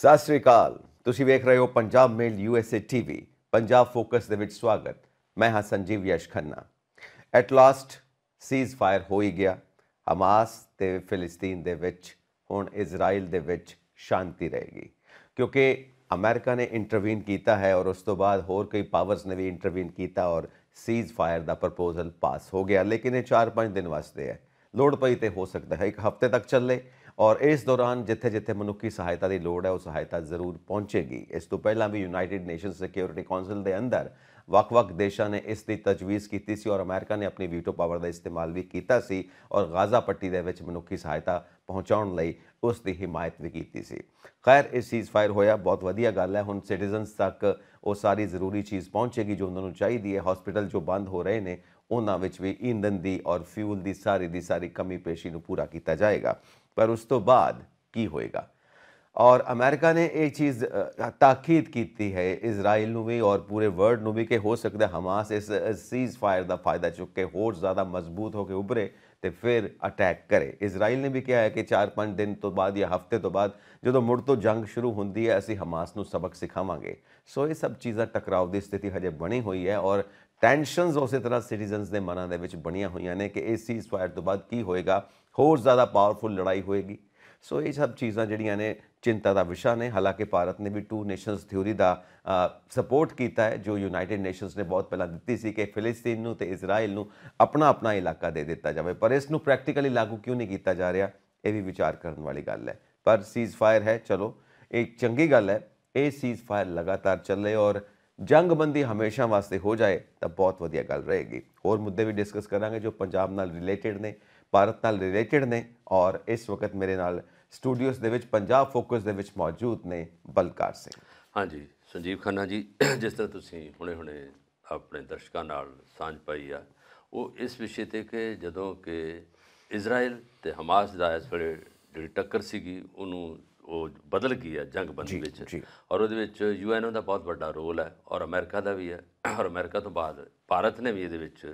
ਸਤਿ ਸ੍ਰੀ ਅਕਾਲ ਤੁਸੀਂ ਵੇਖ ਰਹੇ ਹੋ Punjab mail USA TV Punjab focus ਦੇ ਵਿੱਚ ਸਵਾਗਤ ਮੈਂ ਹਾਂ Sanjeev Yash Khanna at last ceasefire ਹੋ ਹੀ ਗਿਆ ਹਮਾਸ ਤੇ ਫਿਲਸਤੀਨ ਦੇ ਵਿੱਚ ਹੁਣ ਇਜ਼ਰਾਈਲ ਦੇ ਵਿੱਚ ਸ਼ਾਂਤੀ ਰਹੇਗੀ ਕਿਉਂਕਿ ਅਮਰੀਕਾ ਨੇ ਇੰਟਰਵੀਨ ਕੀਤਾ ਹੈ ਔਰ ਉਸ ਤੋਂ ਬਾਅਦ ਹੋਰ ਕਈ ਪਾਵਰਸ ਨੇ ਵੀ ਇੰਟਰਵੀਨ ਕੀਤਾ ਔਰ ਸੀਜ਼ ਫਾਇਰ ਦਾ ਪ੍ਰਪੋਜ਼ਲ ਪਾਸ ਹੋ ਗਿਆ ਲੇਕਿਨ ਇਹ 4-5 ਦਿਨ ਵਾਸਤੇ ਹੈ ਲੋੜ ਪਈ ਤੇ ਹੋ ਸਕਦਾ ਹੈ ਇੱਕ ਹਫਤੇ ਤੱਕ ਚੱਲੇ ਔਰ ਇਸ ਦੌਰਾਨ ਜਿੱਥੇ-ਜਿੱਥੇ ਮਨੁੱਖੀ ਸਹਾਇਤਾ ਦੀ ਲੋੜ ਹੈ ਉਹ ਸਹਾਇਤਾ ਜ਼ਰੂਰ ਪਹੁੰਚੇਗੀ ਇਸ ਤੋਂ ਪਹਿਲਾਂ ਵੀ ਯੂਨਾਈਟਿਡ ਨੇਸ਼ਨ ਸਿਕਿਉਰਿਟੀ ਕਾਉਂਸਲ ਦੇ ਅੰਦਰ ਵੱਖ-ਵੱਖ ਦੇਸ਼ਾਂ ਨੇ ਇਸ ਦੀ ਤਜਵੀਜ਼ ਕੀਤੀ ਸੀ ਔਰ ਅਮਰੀਕਾ ਨੇ ਆਪਣੀ ਵੀਟੋ ਪਾਵਰ ਦਾ ਇਸਤੇਮਾਲ ਵੀ ਕੀਤਾ ਸੀ ਔਰ ਗਾਜ਼ਾ ਪੱਟੀ ਦੇ ਵਿੱਚ ਮਨੁੱਖੀ ਸਹਾਇਤਾ ਪਹੁੰਚਾਉਣ ਲਈ ਉਸ ਦੀ ਹਿਮਾਇਤ ਵੀ ਕੀਤੀ ਸੀ ਖੈਰ ਇਹ ਸੀਜ਼ਫਾਇਰ ਹੋਇਆ ਬਹੁਤ ਵਧੀਆ ਗੱਲ ਹੈ ਹੁਣ ਸਿਟੀਜ਼ਨਸ ਤੱਕ ਉਹ ਸਾਰੀ ਜ਼ਰੂਰੀ ਚੀਜ਼ ਪਹੁੰਚੇਗੀ ਜੋ ਉਹਨਾਂ ਨੂੰ ਚਾਹੀਦੀ ਹੈ ਹਸਪੀਟਲ ਜੋ ਬੰਦ ਹੋ ਰਹੇ ਨੇ ਉਹਨਾਂ ਵਿੱਚ ਵੀ ਈਂਧਨ ਦੀ ਔਰ ਫਿਊਲ ਦੀ ਸਾਰੀ ਦੀ ਸਾਰੀ ਕਮੀ ਪੇਸ਼ੀ ਨੂੰ ਪੂਰਾ ਕੀਤਾ ਜਾਏਗਾ पर उस तो बाद की होएगा और अमेरिका ने एक चीज़ ताकीद की है इसराइल भी और पूरे वर्ल्ड में भी कि हो सकता है हमास इस सीज फायर का फ़ायदा चुके होर ज़्यादा मजबूत होकर उभरे तो फिर अटैक करे इसराइल ने भी किया है कि चार पाँच दिन तो बाद या हफ्ते तो बाद जो तो मुड़ तो जंग शुरू होंगी है असं हमास सबक सिखावे सो ये सब चीज़ा टकराव की स्थिति हजे बनी हुई है और ਟੈਨਸ਼ਨਸ ਉਸੇ ਤਰ੍ਹਾਂ ਸਿਟੀਜ਼ਨਸ ਦੇ ਮਨਾਂ ਦੇ ਵਿੱਚ ਬਣੀਆਂ ਹੋਈਆਂ ਨੇ ਕਿ ਏਸੀ ਸਵਾਇਰ ਤੋਂ ਬਾਅਦ ਕੀ ਹੋਏਗਾ ਹੋਰ ਜ਼ਿਆਦਾ ਪਾਵਰਫੁਲ ਲੜਾਈ ਹੋਏਗੀ ਸੋ ਇਹ ਸਭ ਚੀਜ਼ਾਂ ਜਿਹੜੀਆਂ ਨੇ ਚਿੰਤਾ ਦਾ ਵਿਸ਼ਾ ਨੇ ਹਾਲਾਂਕਿ ਭਾਰਤ ਨੇ ਵੀ ਟੂ ਨੇਸ਼ਨਸ ਥਿਉਰੀ ਦਾ ਸਪੋਰਟ ਕੀਤਾ ਹੈ ਜੋ ਯੂਨਾਈਟਿਡ ਨੇਸ਼ਨਸ ਨੇ ਬਹੁਤ ਪਹਿਲਾਂ ਦਿੱਤੀ ਸੀ ਕਿ ਫਿਲਿਸਤੀਨ ਨੂੰ ਤੇ ਇਜ਼ਰਾਈਲ ਨੂੰ ਆਪਣਾ ਆਪਣਾ ਇਲਾਕਾ ਦੇ ਦਿੱਤਾ ਜਾਵੇ ਪਰ ਇਸ ਨੂੰ ਪ੍ਰੈਕਟੀਕਲੀ ਲਾਗੂ ਕਿਉਂ ਨਹੀਂ ਕੀਤਾ ਜਾ ਰਿਹਾ ਇਹ ਵੀ ਵਿਚਾਰ ਕਰਨ ਵਾਲੀ ਗੱਲ ਹੈ ਪਰ ਸੀਜ਼ਫਾਇਰ ਹੈ ਚਲੋ ਇੱਕ ਚੰਗੀ ਗੱਲ ਹੈ ਇਹ ਸੀਜ਼ਫਾਇਰ ਲਗਾਤਾਰ ਚੱਲੇ ਔਰ ਜੰਗਬੰਦੀ ਹਮੇਸ਼ਾ ਵਾਸਤੇ ਹੋ ਜਾਏ ਤਾਂ ਬਹੁਤ ਵਧੀਆ ਗੱਲ ਰਹੇਗੀ ਹੋਰ ਮੁੱਦੇ ਵੀ ਡਿਸਕਸ ਕਰਾਂਗੇ ਜੋ ਪੰਜਾਬ ਨਾਲ ਰਿਲੇਟਡ ਨੇ ਭਾਰਤ ਨਾਲ ਰਿਲੇਟਡ ਨੇ ਔਰ ਇਸ ਵਕਤ ਮੇਰੇ ਨਾਲ ਸਟੂਡੀਓਜ਼ ਦੇ ਵਿੱਚ ਪੰਜਾਬ ਫੋਕਸ ਦੇ ਵਿੱਚ ਮੌਜੂਦ ਨੇ ਬਲਕਾਰ ਸਿੰਘ ਹਾਂਜੀ ਸੰਜੀਵ ਖੰਨਾ ਜੀ ਜਿਸ ਤਰ੍ਹਾਂ ਤੁਸੀਂ ਹੁਣੇ-ਹੁਣੇ ਆਪਣੇ ਦਰਸ਼ਕਾਂ ਨਾਲ ਸਾਂਝ ਪਾਈ ਆ ਉਹ ਇਸ ਵਿਸ਼ੇ ਤੇ ਕਿ ਜਦੋਂ ਕਿ ਇਜ਼ਰਾਈਲ ਤੇ ਹਮਾਸ ਦਾ ਇਸ ਵੇਲੇ ਜਿਹੜੀ ਟੱਕਰ ਸੀਗੀ ਉਹਨੂੰ ਉਹ ਬਦਲ ਗਈ ਹੈ ਜੰਗ ਬੰਦੀ ਵਿੱਚ ਔਰ ਉਹਦੇ ਵਿੱਚ ਯੂਐਨਓ ਦਾ ਬਹੁਤ ਵੱਡਾ ਰੋਲ ਹੈ ਔਰ ਅਮਰੀਕਾ ਦਾ ਵੀ ਹੈ ਔਰ ਅਮਰੀਕਾ ਤੋਂ ਬਾਅਦ ਭਾਰਤ ਨੇ ਵੀ ਇਹਦੇ ਵਿੱਚ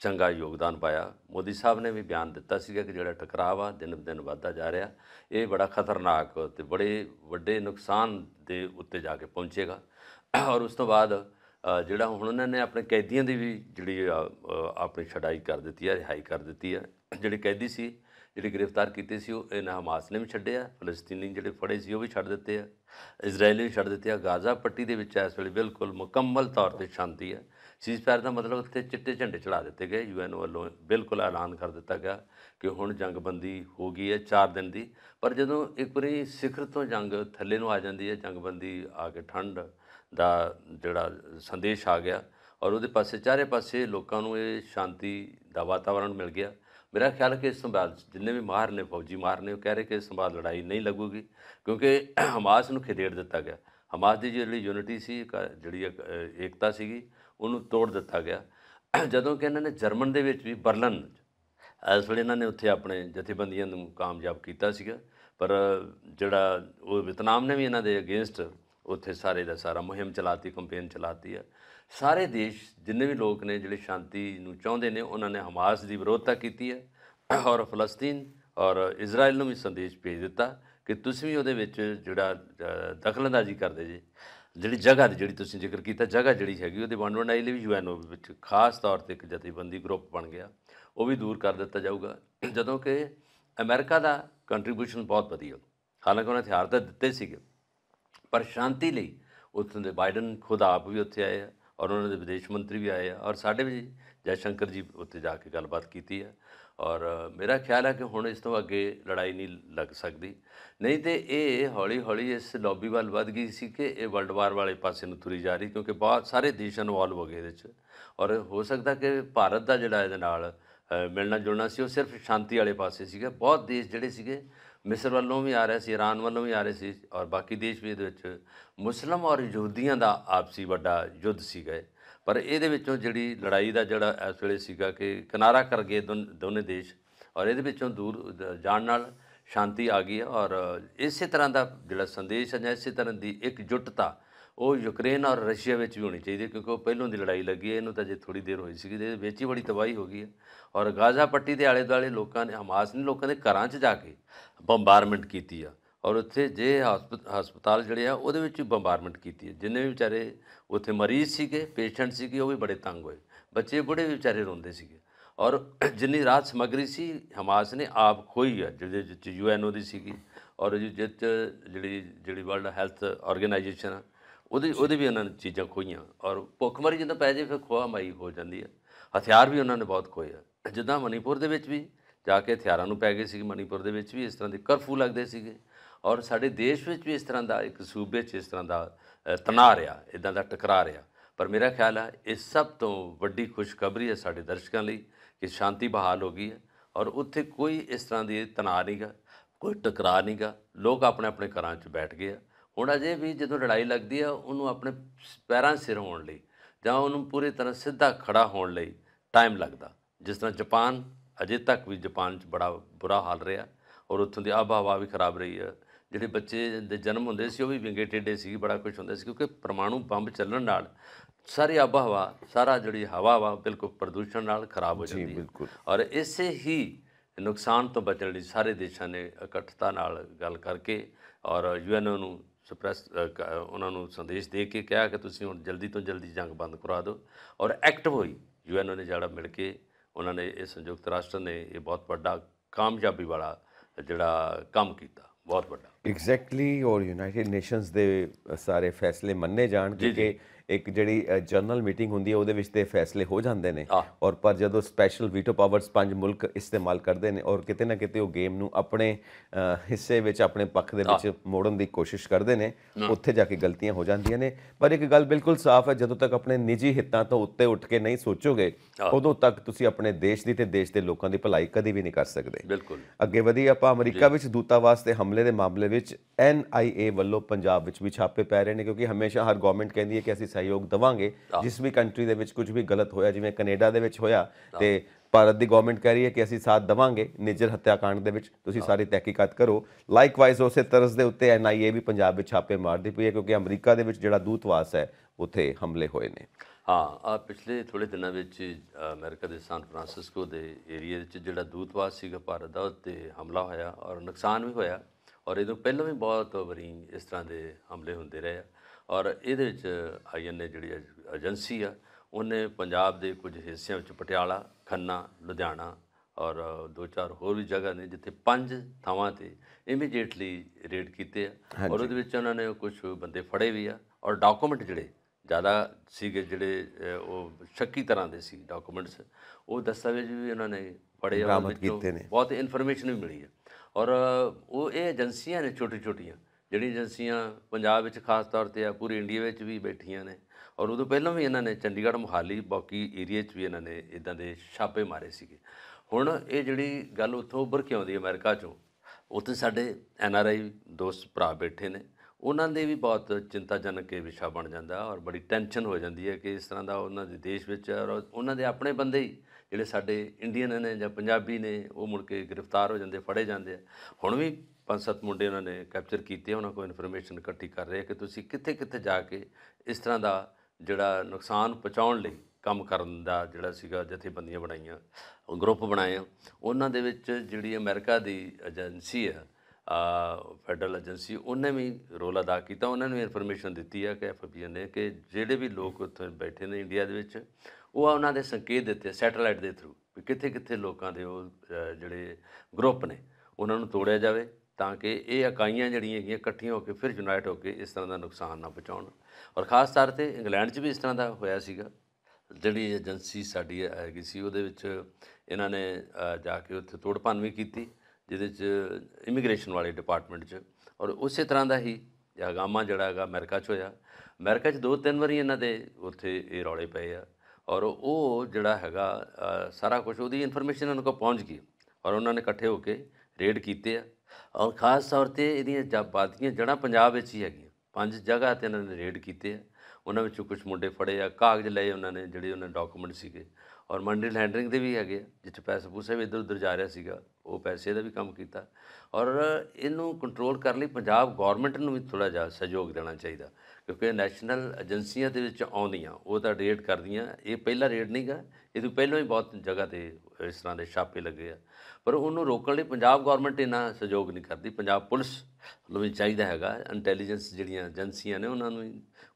ਚੰਗਾ ਯੋਗਦਾਨ ਪਾਇਆ ਮੋਦੀ ਸਾਹਿਬ ਨੇ ਵੀ ਬਿਆਨ ਦਿੱਤਾ ਸੀਗਾ ਕਿ ਜਿਹੜਾ ਟਕਰਾਅ ਆ ਦਿਨ ਦਿਨ ਵਧਦਾ ਜਾ ਰਿਹਾ ਇਹ ਬੜਾ ਖਤਰਨਾਕ ਤੇ ਬੜੇ ਵੱਡੇ ਨੁਕਸਾਨ ਦੇ ਉੱਤੇ ਜਾ ਕੇ ਪਹੁੰਚੇਗਾ ਔਰ ਉਸ ਤੋਂ ਬਾਅਦ ਜਿਹੜਾ ਹੁਣ ਉਹਨਾਂ ਨੇ ਆਪਣੇ ਕੈਦੀਆਂ ਦੀ ਵੀ ਜਿਹੜੀ ਆਪਣੀ ਛਡਾਈ ਕਰ ਦਿੱਤੀ ਹੈ ਰਿਹਾਈ ਕਰ ਦਿੱਤੀ ਹੈ ਜਿਹੜੇ ਕੈਦੀ ਸੀ ਜਿਹੜੇ ਗ੍ਰਿਫਤਾਰ ਕੀਤੇ ਸੀ ਉਹ ਇਹਨਾਂ ਹਮਾਸ ਨੇ ਵੀ ਛੱਡਿਆ ਫਲਸਤੀਨੀ ਜਿਹੜੇ ਫੜੇ ਸੀ ਉਹ ਵੀ ਛੱਡ ਦਿੱਤੇ ਆ ਇਜ਼ਰਾਈਲ ਨੇ ਛੱਡ ਦਿੱਤੇ ਆ ਗਾਜ਼ਾ ਪੱਟੀ ਦੇ ਵਿੱਚ ਇਸ ਵੇਲੇ ਬਿਲਕੁਲ ਮੁਕੰਮਲ ਤੌਰ ਤੇ ਸ਼ਾਂਤੀ ਹੈ ਸੀਜ਼ਫਾਇਰ ਦਾ ਮਤਲਬ ਉੱਥੇ ਚਿੱਟੇ ਝੰਡੇ ਚੜਾ ਦਿੱਤੇ ਗਏ ਯੂਐਨ ਵੱਲੋਂ ਬਿਲਕੁਲ ਐਲਾਨ ਕਰ ਦਿੱਤਾ ਗਿਆ ਕਿ ਹੁਣ ਜੰਗਬੰਦੀ ਹੋ ਗਈ ਹੈ 4 ਦਿਨ ਦੀ ਪਰ ਜਦੋਂ ਇੱਕ ਵਾਰੀ ਸਿਖਰ ਤੋਂ ਜੰਗ ਥੱਲੇ ਨੂੰ ਆ ਜਾਂਦੀ ਹੈ ਜੰਗਬੰਦੀ ਆ ਕੇ ਠੰਡ ਦਾ ਜਿਹੜਾ ਸੰਦੇਸ਼ ਆ ਗਿਆ ਔਰ ਉਹਦੇ ਪਾਸੇ ਚਾਰੇ ਪਾਸੇ ਲੋਕਾਂ ਨੂੰ ਇਹ ਸ਼ਾਂਤੀ ਦਾ ਵਾਤਾਵਰਣ ਮਿਲ ਗਿਆ ਮੇਰਾ ਖਿਆਲ ਹੈ ਕਿ ਇਸ ਸੰਭਾਲ ਜਿੰਨੇ ਵੀ ਮਾਰ ਨੇ ਫੌਜੀ ਮਾਰ ਨੇ ਉਹ ਕਹਿ ਰਹੇ ਕਿ ਇਸ ਸੰਭਾਲ ਲੜਾਈ ਨਹੀਂ ਲੱਗੂਗੀ ਕਿਉਂਕਿ ਹਮਾਸ ਨੂੰ ਖਦੇੜ ਦਿੱਤਾ ਗਿਆ ਹਮਾਸ ਦੀ ਜਿਹੜੀ ਯੂਨਿਟੀ ਸੀ ਜਿਹੜੀ ਏਕਤਾ ਸੀਗੀ ਉਹਨੂੰ ਤੋੜ ਦਿੱਤਾ ਗਿਆ ਜਦੋਂ ਕਿ ਇਹਨਾਂ ਨੇ ਜਰਮਨ ਦੇ ਵਿੱਚ ਵੀ ਬਰਲਨ ਇਸ ਵੇਲੇ ਇਹਨਾਂ ਨੇ ਉੱਥੇ ਆਪਣੇ ਜਥੇਬੰਦੀਆਂ ਨੂੰ ਕਾਮਯਾਬ ਕੀਤਾ ਸੀਗਾ ਪਰ ਜਿਹੜਾ ਉਹ ਵਿਤਨਾਮ ਨੇ ਵੀ ਇਹਨਾਂ ਦੇ ਅਗੇਂਸਟ ਉੱਥੇ ਸਾਰੇ ਦਾ ਸਾਰਾ ਮੁਹਿੰਮ ਚਲਾਤੀ ਕੰਪੇਨ ਚਲਾਤੀ ਹੈ ਸਾਰੇ ਦੇਸ਼ ਜਿੰਨੇ ਵੀ ਲੋਕ ਨੇ ਜਿਹੜੇ ਸ਼ਾਂਤੀ ਨੂੰ ਚਾਹੁੰਦੇ ਨੇ ਉਹਨਾਂ ਨੇ ਹਮਾਸ ਦੀ ਵਿਰੋਧਤਾ ਕੀਤੀ ਹੈ ਔਰ ਫਲਸਤੀਨ ਔਰ ਇਜ਼ਰਾਈਲ ਨੂੰ ਵੀ ਸੰਦੇਸ਼ ਭੇਜ ਦਿੱਤਾ ਕਿ ਤੁਸੀਂ ਵੀ ਉਹਦੇ ਵਿੱਚ ਜਿਹੜਾ ਦਖਲਅੰਦਾਜ਼ੀ ਕਰਦੇ ਜੇ ਜਿਹੜੀ ਜਗ੍ਹਾ ਦੀ ਜਿਹੜੀ ਤੁਸੀਂ ਜ਼ਿਕਰ ਕੀਤਾ ਜਗ੍ਹਾ ਜਿਹੜੀ ਹੈਗੀ ਉਹਦੇ ਵੰਡ ਵੰਡਾਈ ਲਈ ਵੀ ਯੂਐਨਓ ਵਿੱਚ ਖਾਸ ਤੌਰ ਤੇ ਇੱਕ ਜਥੇਬੰਦੀ ਗਰੁੱਪ ਬਣ ਗਿਆ ਉਹ ਵੀ ਦੂਰ ਕਰ ਦਿੱਤਾ ਜਾਊਗਾ ਜਦੋਂ ਕਿ ਅਮਰੀਕਾ ਦਾ ਕੰਟਰੀਬਿਊਸ਼ਨ ਬਹੁਤ ਵਧੀਆ ਹਾਲਾਂਕਿ ਉਹਨਾਂ ਹਥਿਆਰ ਤਾਂ ਦਿੱਤੇ ਸੀਗੇ ਪਰ ਸ਼ਾਂਤੀ ਲਈ ਉੱਥੋਂ ਦੇ ਬਾਈਡਨ ਖੁਦ ਆਪ ਵੀ ਉੱਥੇ ਆਏ ਆ ਔਰ ਉਹਨਾਂ ਦੇ ਵਿਦੇਸ਼ ਮੰਤਰੀ ਵੀ ਆਏ ਆ ਔਰ ਸਾਡੇ ਵੀ ਜੈ ਸ਼ੰਕਰ ਜੀ ਉੱਤੇ ਜਾ ਕੇ ਗੱਲਬਾਤ ਕੀਤੀ ਆ ਔਰ ਮੇਰਾ ਖਿਆਲ ਹੈ ਕਿ ਹੁਣ ਇਸ ਤੋਂ ਅੱਗੇ ਲੜਾਈ ਨਹੀਂ ਲੱਗ ਸਕਦੀ ਨਹੀਂ ਤੇ ਇਹ ਹੌਲੀ ਹੌਲੀ ਇਸ ਲੌਬੀ ਵੱਲ ਵੱਧ ਗਈ ਸੀ ਕਿ ਇਹ ਵਰਲਡ ਵਾਰ ਵਾਲੇ ਪਾਸੇ ਨੂੰ ਤੁਰੀ ਜਾ ਰਹੀ ਕਿਉਂਕਿ ਬਹੁਤ ਸਾਰੇ ਦੇਸ਼ ਇਨਵੋਲਵ ਹੋ ਗਏ ਇਹਦੇ ਵਿੱਚ ਔਰ ਹੋ ਸਕਦਾ ਕਿ ਭਾਰਤ ਦਾ ਜਿਹੜਾ ਇਹਦੇ ਨਾਲ ਮਿਲਣਾ ਜੁਲਣਾ ਸੀ ਉਹ ਸਿਰਫ ਸ਼ਾਂਤੀ ਵਾਲੇ ਪਾਸੇ ਸੀਗਾ ਬਹੁਤ ਦੇਸ਼ ਜਿਹੜੇ ਸੀਗੇ ਮਿਸਰ ਵੱਲੋਂ ਵੀ ਆ ਰਿਹਾ ਸੀ ਈਰਾਨ ਵੱਲੋਂ ਵੀ ਆ ਰਿਹਾ ਸੀ ਔਰ ਬਾਕੀ ਦੇਸ਼ ਵੀ ਇਹਦੇ ਵਿੱਚ ਮੁਸਲਮ ਔਰ ਯਹੂਦੀਆਂ ਦਾ ਆਪਸੀ ਵੱਡਾ ਯੁੱਧ ਸੀ ਗਏ ਪਰ ਇਹਦੇ ਵਿੱਚੋਂ ਜਿਹੜੀ ਲੜਾਈ ਦਾ ਜਿਹੜਾ ਇਸ ਵੇਲੇ ਸੀਗਾ ਕਿ ਕਿਨਾਰਾ ਕਰ ਗਏ ਦੋਨੇ ਦੇਸ਼ ਔਰ ਇਹਦੇ ਵਿੱਚੋਂ ਦੂਰ ਜਾਣ ਨਾਲ ਸ਼ਾਂਤੀ ਆ ਗਈ ਔਰ ਇਸੇ ਤਰ੍ਹਾਂ ਦਾ ਜਿਹੜਾ ਸੰਦੇਸ਼ ਹੈ ਜਾਂ ਇਸੇ ਤਰ੍ਹਾਂ ਦੀ ਇੱਕ ਜੁਟਤਾ ਉਹ ਯੂਕਰੇਨ ਔਰ ਰਸ਼ੀਆ ਵਿੱਚ ਵੀ ਹੋਣੀ ਚਾਹੀਦੀ ਕਿਉਂਕਿ ਉਹ ਪਹਿਲਾਂ ਦੀ ਲੜਾਈ ਲੱਗੀ ਹੈ ਇਹਨੂੰ ਤਾਂ ਜੇ ਥੋੜੀ ਦੇਰ ਹੋਈ ਸੀਗੀ ਇਹਦੇ ਵਿੱਚ ਹੀ ਬੜੀ ਤਬਾਹੀ ਹੋ ਗਈ ਹੈ ਔਰ ਗਾਜ਼ਾ ਪੱਟੀ ਦੇ ਆਲੇ ਦੁਆਲੇ ਲੋਕਾਂ ਨੇ ਹਮਾਸ ਨੇ ਲੋਕਾਂ ਦੇ ਘਰਾਂ 'ਚ ਜਾ ਕੇ ਬੰਬਾਰਮੈਂਟ ਕੀਤੀ ਆ ਔਰ ਉੱਥੇ ਜੇ ਹਸਪਤਾਲ ਜਿਹੜੇ ਆ ਉਹਦੇ ਵਿੱਚ ਬੰਬਾਰਮੈਂਟ ਕੀਤੀ ਹੈ ਜਿੰਨੇ ਵੀ ਵਿਚਾਰੇ ਉੱਥੇ ਮਰੀਜ਼ ਸੀਗੇ ਪੇਸ਼ੈਂਟ ਸੀਗੇ ਉਹ ਵੀ ਬੜੇ ਤੰਗ ਹੋਏ ਬੱਚੇ ਬੁੜੇ ਵੀ ਵਿਚਾਰੇ ਰੋਂਦੇ ਸੀਗੇ ਔਰ ਜਿੰਨੀ ਰਾਤ ਸਮਗਰੀ ਸੀ ਹਮਾਸ ਨੇ ਆਪ ਖੋਈ ਆ ਜਿਹਦੇ ਵਿੱਚ ਯੂਐਨਓ ਦੀ ਸੀਗੀ ਔਰ ਜਿਹਦੇ ਜਿਹੜੀ ਜਿਹੜੀ ਵਰਲਡ ਹੈਲਥ ਆਰਗੇਨਾਈਜੇਸ਼ਨ ਆ ਉਹਦੇ ਉਹਦੇ ਵੀ ਉਹਨਾਂ ਨੇ ਚੀਜ਼ਾਂ ਖੋਈਆਂ ਔਰ ਭੁੱਖਮਰੀ ਜਦੋਂ ਪੈ ਜੇ ਫਿਰ ਖੋਆ ਮਾਈ ਹੋ ਜਾਂਦੀ ਹੈ ਹਥਿਆਰ ਵੀ ਉਹਨਾਂ ਨੇ ਬਹੁਤ ਖੋਏ ਆ ਜਿੱਦਾਂ ਮਨੀਪੁਰ ਦੇ ਵਿੱਚ ਵੀ ਜਾ ਕੇ ਹਥਿਆਰਾਂ ਨੂੰ ਪੈ ਗਏ ਸੀ ਮਨੀਪੁਰ ਦੇ ਵਿੱਚ ਵੀ ਇਸ ਤਰ੍ਹਾਂ ਦੇ ਕਰਫੂ ਲੱਗਦੇ ਸੀਗੇ ਔਰ ਸਾਡੇ ਦੇਸ਼ ਵਿੱਚ ਵੀ ਇਸ ਤਰ੍ਹਾਂ ਦਾ ਇੱਕ ਸੂਬੇ 'ਚ ਇਸ ਤਰ੍ਹਾਂ ਦਾ ਤਣਾ ਰਿਹਾ ਇਦਾਂ ਦਾ ਟਕਰਾ ਰਿਹਾ ਪਰ ਮੇਰਾ ਖਿਆਲ ਹੈ ਇਹ ਸਭ ਤੋਂ ਵੱਡੀ ਖੁਸ਼ਖਬਰੀ ਹੈ ਸਾਡੇ ਦਰਸ਼ਕਾਂ ਲਈ ਕਿ ਸ਼ਾਂਤੀ ਬਹਾਲ ਹੋ ਗਈ ਹੈ ਔਰ ਉੱਥੇ ਕੋਈ ਇਸ ਤਰ੍ਹਾਂ ਦੀ ਤਣਾ ਨਹੀਂਗਾ ਕੋਈ ਟਕਰਾ ਨਹੀਂਗਾ ਲੋਕ ਆਪਣੇ ਆਪਣੇ ਘਰਾਂ 'ਚ ਬੈਠ ਗਏ ਆ ਹੁਣ ਅਜੇ ਵੀ ਜਦੋਂ ਲੜਾਈ ਲੱਗਦੀ ਆ ਉਹਨੂੰ ਆਪਣੇ ਪੈਰਾਂ ਸਿਰ ਹੋਣ ਲਈ ਜਾਂ ਉਹਨੂੰ ਪੂਰੀ ਤਰ੍ਹਾਂ ਸਿੱਧਾ ਖੜਾ ਹੋਣ ਲਈ ਟਾਈਮ ਲੱਗਦਾ ਜਿਸ ਤਰ੍ਹਾਂ ਜਾਪਾਨ ਅਜੇ ਤੱਕ ਵੀ ਜਾਪਾਨ 'ਚ ਬੜਾ ਬੁਰਾ ਹਾਲ ਰਿਹਾ ਔਰ ਉੱਥੋਂ ਦੀ ਆਬਹਵਾ ਵੀ ਖਰਾਬ ਰਹੀ ਹੈ ਜਿਹੜੇ ਬੱਚੇ ਦੇ ਜਨਮ ਹੁੰਦੇ ਸੀ ਉਹ ਵੀ ਵਿੰਗੇ ਟੇਡੇ ਸੀ ਬੜਾ ਕੁਝ ਹੁੰਦਾ ਸੀ ਕਿਉਂਕਿ ਪਰਮਾਣੂ ਬੰਬ ਚੱਲਣ ਨਾਲ ਸਾਰੀ ਆਬਹਵਾ ਸਾਰਾ ਜਿਹੜੀ ਹਵਾ ਵਾ ਬਿਲਕੁਲ ਪ੍ਰਦੂਸ਼ਣ ਨਾਲ ਖਰਾਬ ਹੋ ਜਾਂਦੀ ਹੈ ਔਰ ਇਸੇ ਹੀ ਨੁਕਸਾਨ ਤੋਂ ਬਚਣ ਲਈ ਸਾਰੇ ਦੇਸ਼ਾਂ ਨੇ ਇਕੱਠਤਾ ਨਾਲ ਗੱਲ ਕਰਕੇ ਔਰ ਯੂਐਨਓ ਨੂੰ ਸਪਰੈਸ ਉਹਨਾਂ ਨੂੰ ਸੰਦੇਸ਼ ਦੇ ਕੇ ਕਿਹਾ ਕਿ ਤੁਸੀਂ ਹੁਣ ਜਲਦੀ ਤੋਂ ਜਲਦੀ ਜੰਗ ਬੰਦ ਕਰਾ ਦਿਓ ਔਰ ਐਕਟਿਵ ਹੋਈ ਯੂਐਨਓ ਨੇ ਜਿਹੜਾ ਮਿਲ ਕੇ ਉਹਨਾਂ ਨੇ ਇਹ ਸੰਯੁਕਤ ਰਾਸ਼ਟਰ ਨੇ ਇਹ ਬਹੁਤ ਵੱਡਾ ਕਾਮਯਾਬੀ ਵਾਲਾ ਜਿਹੜਾ ਕੰਮ ਕੀਤਾ ਬਹੁਤ ਵੱਡਾ ਐਗਜ਼ੈਕਟਲੀ ਔਰ ਯੂਨਾਈਟਿਡ ਨੇਸ਼ਨਸ ਦੇ ਸਾਰੇ ਫੈਸਲੇ ਮੰਨੇ ਜਾਣ ਕਿ ਇੱਕ ਜਿਹੜੀ ਜਨਰਲ ਮੀਟਿੰਗ ਹੁੰਦੀ ਹੈ ਉਹਦੇ ਵਿੱਚ ਤੇ ਫੈਸਲੇ ਹੋ ਜਾਂਦੇ ਨੇ ਔਰ ਪਰ ਜਦੋਂ ਸਪੈਸ਼ਲ ਵੀਟੋ ਪਾਵਰਸ ਪੰਜ ਮੁਲਕ ਇਸਤੇਮਾਲ ਕਰਦੇ ਨੇ ਔਰ ਕਿਤੇ ਨਾ ਕਿਤੇ ਉਹ ਗੇਮ ਨੂੰ ਆਪਣੇ ਹਿੱਸੇ ਵਿੱਚ ਆਪਣੇ ਪੱਖ ਦੇ ਵਿੱਚ ਮੋੜਨ ਦੀ ਕੋਸ਼ਿਸ਼ ਕਰਦੇ ਨੇ ਉੱਥੇ ਜਾ ਕੇ ਗਲਤੀਆਂ ਹੋ ਜਾਂਦੀਆਂ ਨੇ ਪਰ ਇੱਕ ਗੱਲ ਬਿਲਕੁਲ ਸਾਫ਼ ਹੈ ਜਦੋਂ ਤੱਕ ਆਪਣੇ ਨਿੱਜੀ ਹਿੱਤਾਂ ਤੋਂ ਉੱਤੇ ਉੱਠ ਕੇ ਨਹੀਂ ਸੋਚੋਗੇ ਉਦੋਂ ਤੱਕ ਤੁਸੀਂ ਆਪਣੇ ਦੇਸ਼ ਦੀ ਤੇ ਦੇਸ਼ ਦੇ ਲੋਕਾਂ ਦੀ ਭਲਾਈ ਕਦੀ ਵੀ ਨਹੀਂ ਕਰ ਸਕਦੇ ਬਿਲਕੁਲ ਅੱਗੇ ਵਧੀ ਆਪਾਂ ਅਮਰੀਕਾ ਵਿੱਚ ਦੂਤਾਵਾਸ ਤੇ ਹਮਲੇ ਦੇ ਮਾਮਲੇ ਵਿੱਚ ਏ ਵੱਲੋਂ ਪੰਜਾਬ ਵਿੱਚ ਵੀ ਛਾਪੇ ਪੈ ਰਹੇ ਨੇ ਕਿਉਂਕਿ ਹਮੇਸ਼ਾ ਹਰ ਗਵਰਨਮੈਂਟ ਕਹਿੰਦੀ ਹੈ ਕਿ ਅਸੀਂ ਸਹਿਯੋਗ ਦਵਾਂਗੇ ਜਿਸ ਵੀ ਕੰਟਰੀ ਦੇ ਵਿੱਚ ਕੁਝ ਵੀ ਗਲਤ ਹੋਇਆ ਜਿਵੇਂ ਕੈਨੇਡਾ ਦੇ ਵਿੱਚ ਹੋਇਆ ਤੇ ਭਾਰਤ ਦੀ ਗਵਰਨਮੈਂਟ ਕਹਿ ਰਹੀ ਹੈ ਕਿ ਅਸੀਂ ਸਾਥ ਦਵਾਂਗੇ ਨਿਜਰ ਹੱਤਿਆਕਾਂਡ ਦੇ ਵਿੱਚ ਤੁਸੀਂ ਸਾਰੀ ਤਹਿਕੀਕਾਤ ਕਰੋ ਲਾਈਕਵਾਈਜ਼ ਉਸੇ ਤਰਜ਼ ਦੇ ਉੱਤੇ ਐਨਆਈਏ ਵੀ ਪੰਜਾਬ ਵਿੱਚ ਛਾਪੇ ਮਾਰਦੀ ਪਈ ਹੈ ਕਿਉਂਕਿ ਅਮਰੀਕਾ ਦੇ ਵਿੱਚ ਜਿਹੜਾ ਦੂਤਵਾਸ ਹੈ ਉੱਥੇ ਹਮਲੇ ਹੋਏ ਨੇ ਹਾਂ ਆ ਪਿਛਲੇ ਥੋੜੇ ਦਿਨਾਂ ਵਿੱਚ ਅਮਰੀਕਾ ਦੇ ਸਾਨ ਫਰਾਂਸਿਸਕੋ ਦੇ ਏਰੀਆ ਵਿੱਚ ਜਿਹੜਾ ਦੂਤਵਾਸ ਸੀਗਾ ਭਾਰਤ ਦਾ ਉੱਤੇ ਹਮਲਾ ਹੋਇਆ ਔਰ ਨੁਕਸਾਨ ਵੀ ਹੋਇਆ ਔਰ ਇਹ ਤੋਂ ਪਹਿਲਾਂ ਵੀ ਬਹੁਤ ਵਾਰੀ ਇਸ ਤਰ੍ਹਾਂ ਦੇ ਹਮਲੇ ਹੁੰਦੇ ਰਹੇ ਆ ਔਰ ਇਹਦੇ ਵਿੱਚ ਆਈਐਨਏ ਜਿਹੜੀ ਏਜੰਸੀ ਆ ਉਹਨੇ ਪੰਜਾਬ ਦੇ ਕੁਝ ਹਿੱਸਿਆਂ ਵਿੱਚ ਪਟਿਆਲਾ ਖੰਨਾ ਲੁਧਿਆਣਾ ਔਰ ਦੋ ਚਾਰ ਹੋਰ ਵੀ ਜਗ੍ਹਾ ਨੇ ਜਿੱਥੇ ਪੰਜ ਥਾਵਾਂ ਤੇ ਇਮੀਡੀਏਟਲੀ ਰੇਡ ਕੀਤੇ ਆ ਔਰ ਉਹਦੇ ਵਿੱਚ ਉਹਨਾਂ ਨੇ ਕੁਝ ਬੰਦੇ ਫੜੇ ਵੀ ਆ ਔਰ ਡਾਕੂਮੈਂਟ ਜਿਹੜੇ ਜ਼ਿਆਦਾ ਸੀਗੇ ਜਿਹੜੇ ਉਹ ਸ਼ੱਕੀ ਤਰ੍ਹਾਂ ਦੇ ਸੀ ਡਾਕੂਮੈਂਟਸ ਉਹ ਦਸਤਾਵੇਜ਼ ਵੀ ਉਹਨਾਂ ਨੇ ਫੜੇ ਆ ਬਹੁਤ ਇਨਫੋਰਮੇਸ਼ਨ ਵੀ ਮਿਲੀ ਹੈ ਔਰ ਉਹ ਇਹ ਏਜੰਸੀਆਂ ਨੇ ਛੋਟੀ ਛੋਟੀਆਂ ਜਿਹੜੀ ਏਜੰਸੀਆਂ ਪੰਜਾਬ ਵਿੱਚ ਖਾਸ ਤੌਰ ਤੇ ਆ ਪੂਰੀ ਇੰਡੀਆ ਵਿੱਚ ਵੀ ਬੈਠੀਆਂ ਨੇ ਔਰ ਉਦੋਂ ਪਹਿਲਾਂ ਵੀ ਇਹਨਾਂ ਨੇ ਚੰਡੀਗੜ੍ਹ ਮੁਹਾਲੀ ਬਾਕੀ ਏਰੀਆ 'ਚ ਵੀ ਇਹਨਾਂ ਨੇ ਇਦਾਂ ਦੇ ਛਾਪੇ ਮਾਰੇ ਸੀਗੇ ਹੁਣ ਇਹ ਜਿਹੜੀ ਗੱਲ ਉੱਥੋਂ ਉੱਭਰ ਕੇ ਆਉਂਦੀ ਅਮਰੀਕਾ 'ਚੋਂ ਉੱਥੇ ਸਾਡੇ ਐਨ ਆਰ ਆਈ ਦੋਸਤ ਭਰਾ ਬੈਠੇ ਨੇ ਉਹਨਾਂ ਦੇ ਵੀ ਬਹੁਤ ਚਿੰਤਾਜਨਕ ਇਹ ਵਿਸ਼ਾ ਬਣ ਜਾਂਦਾ ਔਰ ਬੜੀ ਟੈਨਸ਼ਨ ਹੋ ਜਾਂਦੀ ਹੈ ਕਿ ਇਸ ਤਰ੍ਹਾਂ ਦਾ ਉਹਨਾਂ ਦੇ ਦੇਸ਼ ਵਿੱਚ ਔਰ ਉਹਨਾਂ ਦੇ ਆਪਣੇ ਬੰਦੇ ਹੀ ਜਿਹੜੇ ਸਾਡੇ ਇੰਡੀਅਨ ਨੇ ਜਾਂ ਪੰਜਾਬੀ ਨੇ ਉਹ ਮੁੜ ਕੇ ਗ੍ਰਿਫਤਾਰ ਹੋ ਜਾਂਦੇ ਫੜੇ ਜਾਂਦੇ ਹੁਣ ਵੀ ਪੰਜ ਸੱਤ ਮੁੰਡੇ ਉਹਨਾਂ ਨੇ ਕੈਪਚਰ ਕੀਤੇ ਉਹਨਾਂ ਕੋਲ ਇਨਫੋਰਮੇਸ਼ਨ ਇਕੱਠੀ ਕਰ ਰਹੇ ਕਿ ਤੁਸੀਂ ਕਿੱਥੇ ਕਿੱਥੇ ਜਾ ਕੇ ਇਸ ਤਰ੍ਹਾਂ ਦਾ ਜਿਹੜਾ ਨੁਕਸਾਨ ਪਹੁੰਚਾਉਣ ਲਈ ਕੰਮ ਕਰਨ ਦਾ ਜਿਹੜਾ ਸੀਗਾ ਜਥੇਬੰਦੀਆਂ ਬਣਾਈਆਂ ਗਰੁੱਪ ਬਣਾਏ ਉਹਨਾਂ ਦੇ ਵਿੱਚ ਜਿਹੜੀ ਅਮਰੀਕਾ ਦੀ ਏਜੰਸੀ ਹੈ ਫੈਡਰਲ ਏਜੰਸੀ ਉਹਨੇ ਵੀ ਰੋਲ ਅਦਾ ਕੀਤਾ ਉਹਨਾਂ ਨੂੰ ਇਨਫੋਰਮੇਸ਼ਨ ਦਿੱਤੀ ਆ ਕਿ ਐਫਬੀਐਨ ਨੇ ਕਿ ਜਿਹੜੇ ਵੀ ਲੋਕ ਉੱਥੇ ਬੈਠੇ ਨੇ ਇੰਡੀਆ ਦੇ ਵਿੱਚ ਉਹ ਆ ਉਹਨਾਂ ਦੇ ਸੰਕੇਤ ਦਿੱਤੇ ਸੈਟੇਲਾਈਟ ਦੇ ਥਰੂ ਕਿੱਥੇ ਕਿੱਥੇ ਲੋਕਾਂ ਦੇ ਉਹ ਜਿਹੜੇ ਗਰੁੱਪ ਨੇ ਉਹਨਾਂ ਨੂੰ ਤੋੜਿਆ ਜਾਵੇ ਤਾਂ ਕਿ ਇਹ ਇਕਾਈਆਂ ਜਿਹੜੀਆਂ ਹੈਗੀਆਂ ਇਕੱਠੀਆਂ ਹੋ ਕੇ ਫਿਰ ਯੂਨਾਈਟ ਹੋ ਕੇ ਇਸ ਤਰ੍ਹਾਂ ਦਾ ਨੁਕਸਾਨ ਨਾ ਪਹੁੰਚਾਉਣ ਔਰ ਖਾਸ ਤੌਰ ਤੇ ਇੰਗਲੈਂਡ ਚ ਵੀ ਇਸ ਤਰ੍ਹਾਂ ਦਾ ਹੋਇਆ ਸੀਗਾ ਜਿਹੜੀ ਏਜੰਸੀ ਸਾਡੀ ਹੈਗੀ ਸੀ ਉਹਦੇ ਵਿੱਚ ਇਹਨਾਂ ਨੇ ਜਾ ਕੇ ਉੱਥੇ ਤੋੜਪਾਨ ਵੀ ਕੀਤੀ ਜਿਹਦੇ ਚ ਇਮੀਗ੍ਰੇਸ਼ਨ ਵਾਲੇ ਡਿਪਾਰਟਮੈਂਟ ਚ ਔਰ ਉਸੇ ਤਰ੍ਹਾਂ ਦਾ ਹੀ ਜਗਾਮਾ ਜਿਹੜਾ ਹੈਗਾ ਅਮਰੀਕਾ 'ਚ ਹੋਇਆ ਅਮਰੀਕਾ 'ਚ ਦੋ ਤਿੰਨ ਵਾਰੀ ਇਹਨਾਂ ਦੇ ਉੱਥੇ ਇਹ ਰੌਲੇ ਪਏ ਆ ਔਰ ਉਹ ਜਿਹੜਾ ਹੈਗਾ ਸਾਰਾ ਕੁਝ ਉਹਦੀ ਇਨਫੋਰਮੇਸ਼ਨ ਉਹਨਾਂ ਕੋਲ ਪਹੁੰਚ ਗਈ ਔਰ ਉਹਨਾਂ ਨੇ ਇਕੱਠੇ ਹੋ ਕੇ ਰੇਡ ਕੀਤੇ ਆ ਔਰ ਖਾਸ ਤੌਰ ਤੇ ਇਹਦੀਆਂ ਜਾਬਾਤੀਆਂ ਜਿਹੜਾ ਪੰਜਾਬ ਵਿੱਚ ਹੀ ਹੈਗੀਆਂ ਪੰਜ ਜਗ੍ਹਾ ਤੇ ਇਹਨਾਂ ਨੇ ਰੇਡ ਕੀਤੇ ਆ ਉਹਨਾਂ ਵਿੱਚੋਂ ਕੁਝ ਮੁੰਡੇ ਫੜੇ ਆ ਕਾਗਜ਼ ਲਏ ਉਹਨਾਂ ਨੇ ਜਿਹੜੇ ਉਹਨਾਂ ਡਾਕੂਮੈਂਟ ਸੀਗੇ ਔਰ ਮੰਡੀ ਲੈਂਡਰਿੰਗ ਦੇ ਵੀ ਹੈਗੇ ਜਿੱਥੇ ਪੈਸੇ ਪੂਸੇ ਵੀ ਇਧਰ ਉਧਰ ਜਾ ਰਿਹਾ ਸੀਗਾ ਉਹ ਪੈਸੇ ਦਾ ਵੀ ਕੰਮ ਕੀਤਾ ਔਰ ਇਹਨੂੰ ਕੰਟਰੋਲ ਕਰਨ ਲਈ ਪੰਜਾਬ ਗਵਰਨਮੈਂਟ ਨੂੰ ਵੀ ਥੋੜਾ ਜਿਹਾ ਸਹਿਯੋਗ ਦੇਣਾ ਚਾਹੀਦਾ ਕਿਉਂਕਿ ਨੈਸ਼ਨਲ ਏਜੰਸੀਆਂ ਦੇ ਵਿੱਚ ਆਉਂਦੀਆਂ ਉਹ ਤਾਂ ਰੇਡ ਕਰਦੀਆਂ ਇਹ ਪਹਿਲਾ ਰੇਡ ਨਹੀਂਗਾ ਇਹ ਤੋਂ ਪਹਿਲਾਂ ਹੀ ਬਹੁਤ ਜਗ੍ਹਾ ਤੇ ਇਸ ਤਰ੍ਹਾਂ ਦੇ ਛਾਪੇ ਲੱਗੇ ਆ ਪਰ ਉਹਨੂੰ ਰੋਕਣ ਲਈ ਪੰਜਾਬ ਗਵਰਨਮੈਂਟ ਇਹਨਾਂ ਸਹਿਯੋਗ ਨਹੀਂ ਕਰਦੀ ਪੰਜਾਬ ਪੁਲਿਸ ਨੂੰ ਵੀ ਚਾਹੀਦਾ ਹੈਗਾ ਇੰਟੈਲੀਜੈਂਸ ਜਿਹੜੀਆਂ ਏਜੰਸੀਆਂ ਨੇ ਉਹਨਾਂ ਨੂੰ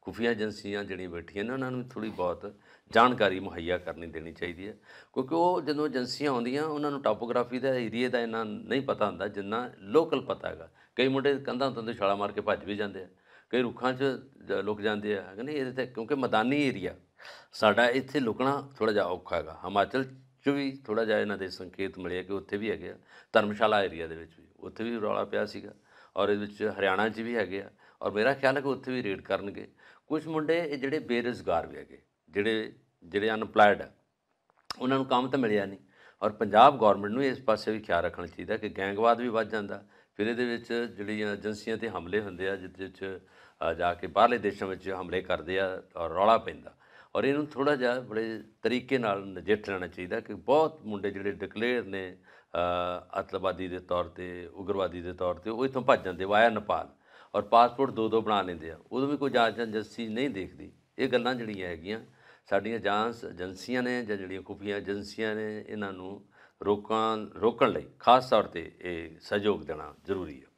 ਖੁਫੀਆ ਏਜੰਸੀਆਂ ਜਿਹੜੀਆਂ ਬੈਠੀਆਂ ਨੇ ਉਹਨਾਂ ਨੂੰ ਥੋੜੀ ਬਹੁਤ ਜਾਣਕਾਰੀ ਮੁਹੱਈਆ ਕਰਨੀ ਦੇਣੀ ਚਾਹੀਦੀ ਹੈ ਕਿਉਂਕਿ ਉਹ ਜਦੋਂ ਏਜੰਸੀਆਂ ਆਉਂਦੀਆਂ ਉਹਨਾਂ ਨੂੰ ਟੋਪੋਗ੍ਰਾਫੀ ਦਾ ਏਰੀਆ ਦਾ ਇਹਨਾਂ ਨਹੀਂ ਪਤਾ ਹੁੰਦਾ ਜਿੰਨਾ ਲੋਕਲ ਪਤਾ ਹੈਗਾ ਕਈ ਮੁੰਡੇ ਕੰਧਾਂ ਤੋਂ ਛਾਲਾ ਮਾਰ ਕੇ ਭੱਜ ਵੀ ਜਾਂਦੇ ਆ ਕਈ ਰੁੱਖਾਂ 'ਚ ਲੁਕ ਜਾਂਦੇ ਆ ਕਹਿੰਦੇ ਇਹਦੇ ਤੇ ਕਿਉਂਕਿ ਮੈਦਾਨੀ ਏਰੀਆ ਸਾਡਾ ਇੱਥੇ ਲੁਕਣਾ ਥੋੜਾ ਜਿਹਾ ਔਖਾ ਹੈਗਾ ਹਿਮਾਚਲ ਚ ਵੀ ਥੋੜਾ ਜਿਹਾ ਇਹਨਾਂ ਦੇ ਸੰਕੇਤ ਮਿਲੇ ਕਿ ਉੱਥੇ ਵੀ ਹੈਗੇ ਆ ਧਰਮਸ਼ਾਲਾ ਏਰੀਆ ਦੇ ਵਿੱਚ ਵੀ ਉੱਥੇ ਵੀ ਰੌਲਾ ਪਿਆ ਸੀਗਾ ਔਰ ਇਹਦੇ ਵਿੱਚ ਹਰਿਆਣਾ 'ਚ ਵੀ ਹੈਗੇ ਆ ਔਰ ਮੇਰਾ ਖਿਆਲ ਹੈ ਕਿ ਉੱਥੇ ਵੀ ਰੇਡ ਕਰਨਗੇ ਕੁਝ ਮੁੰਡੇ ਜਿਹੜੇ ਬੇਰੋਜ਼ਗਾਰ ਵੀ ਹੈਗੇ ਜਿਹੜੇ ਜਿਹੜੇ ਅਨਪਲਾਈਡ ਆ ਉਹਨਾਂ ਨੂੰ ਕੰਮ ਤਾਂ ਮਿਲਿਆ ਨਹੀਂ ਔਰ ਪੰਜਾਬ ਗਵਰਨਮੈਂਟ ਨੂੰ ਇਸ ਪਾਸੇ ਵੀ ਖਿਆਲ ਰੱਖਣਾ ਚਾਹੀਦਾ ਕਿ ਗੈਂਗਵਾਦ ਵੀ ਵੱਧ ਜਾਂਦਾ ਫਿਰ ਇਹਦੇ ਵਿੱਚ ਜਿਹੜੀਆਂ ਏਜੰਸੀਆਂ ਤੇ ਹਮਲੇ ਹੁੰਦੇ ਆ ਜਿੱਥੇ ਵਿੱਚ ਜਾ ਕੇ ਬਾਹਰਲੇ ਦੇਸ਼ਾਂ ਵਿੱਚ ਹਮਲੇ ਕਰਦੇ ਆ ਔਰ ਰੌਲਾ ਪੈਂਦਾ ਔਰ ਇਹਨੂੰ ਥੋੜਾ ਜਿਹਾ ਬੜੇ ਤਰੀਕੇ ਨਾਲ ਨਜਿੱਠ ਲੈਣਾ ਚਾਹੀਦਾ ਕਿ ਬਹੁਤ ਮੁੰਡੇ ਜਿਹੜੇ ਡਿਕਲੇਅਰ ਨੇ ਅਤਲਬਾਦੀ ਦੇ ਤੌਰ ਤੇ ਉਗਰਵਾਦੀ ਦੇ ਤੌਰ ਤੇ ਉਹ ਇਥੋਂ ਭੱਜ ਜਾਂਦੇ ਵਾਇਆ ਨੇਪਾਲ ਔਰ ਪਾਸਪੋਰਟ ਦੋ ਦੋ ਬਣਾ ਲੈਂਦੇ ਆ ਉਦੋਂ ਵੀ ਕੋਈ ਜਾਂਚ ਏਜੰਸੀ ਨਹੀਂ ਦੇਖਦੀ ਇਹ ਗੱਲਾਂ ਜਿਹੜੀਆਂ ਹੈਗੀਆਂ ਸਾਡੀਆਂ ਜਾਂਚ ਏਜੰਸੀਆਂ ਨੇ ਜਾਂ ਜਿਹੜੀਆਂ ਖੁਫੀਆ ਏਜੰਸੀਆਂ ਨੇ ਇਹਨਾਂ ਨੂੰ ਰੋਕਾਂ ਰੋਕਣ ਲਈ ਖਾਸ ਤੌਰ ਤੇ ਇਹ ਸਹਿਯੋਗ ਦੇਣਾ ਜ਼ਰੂਰੀ ਹੈ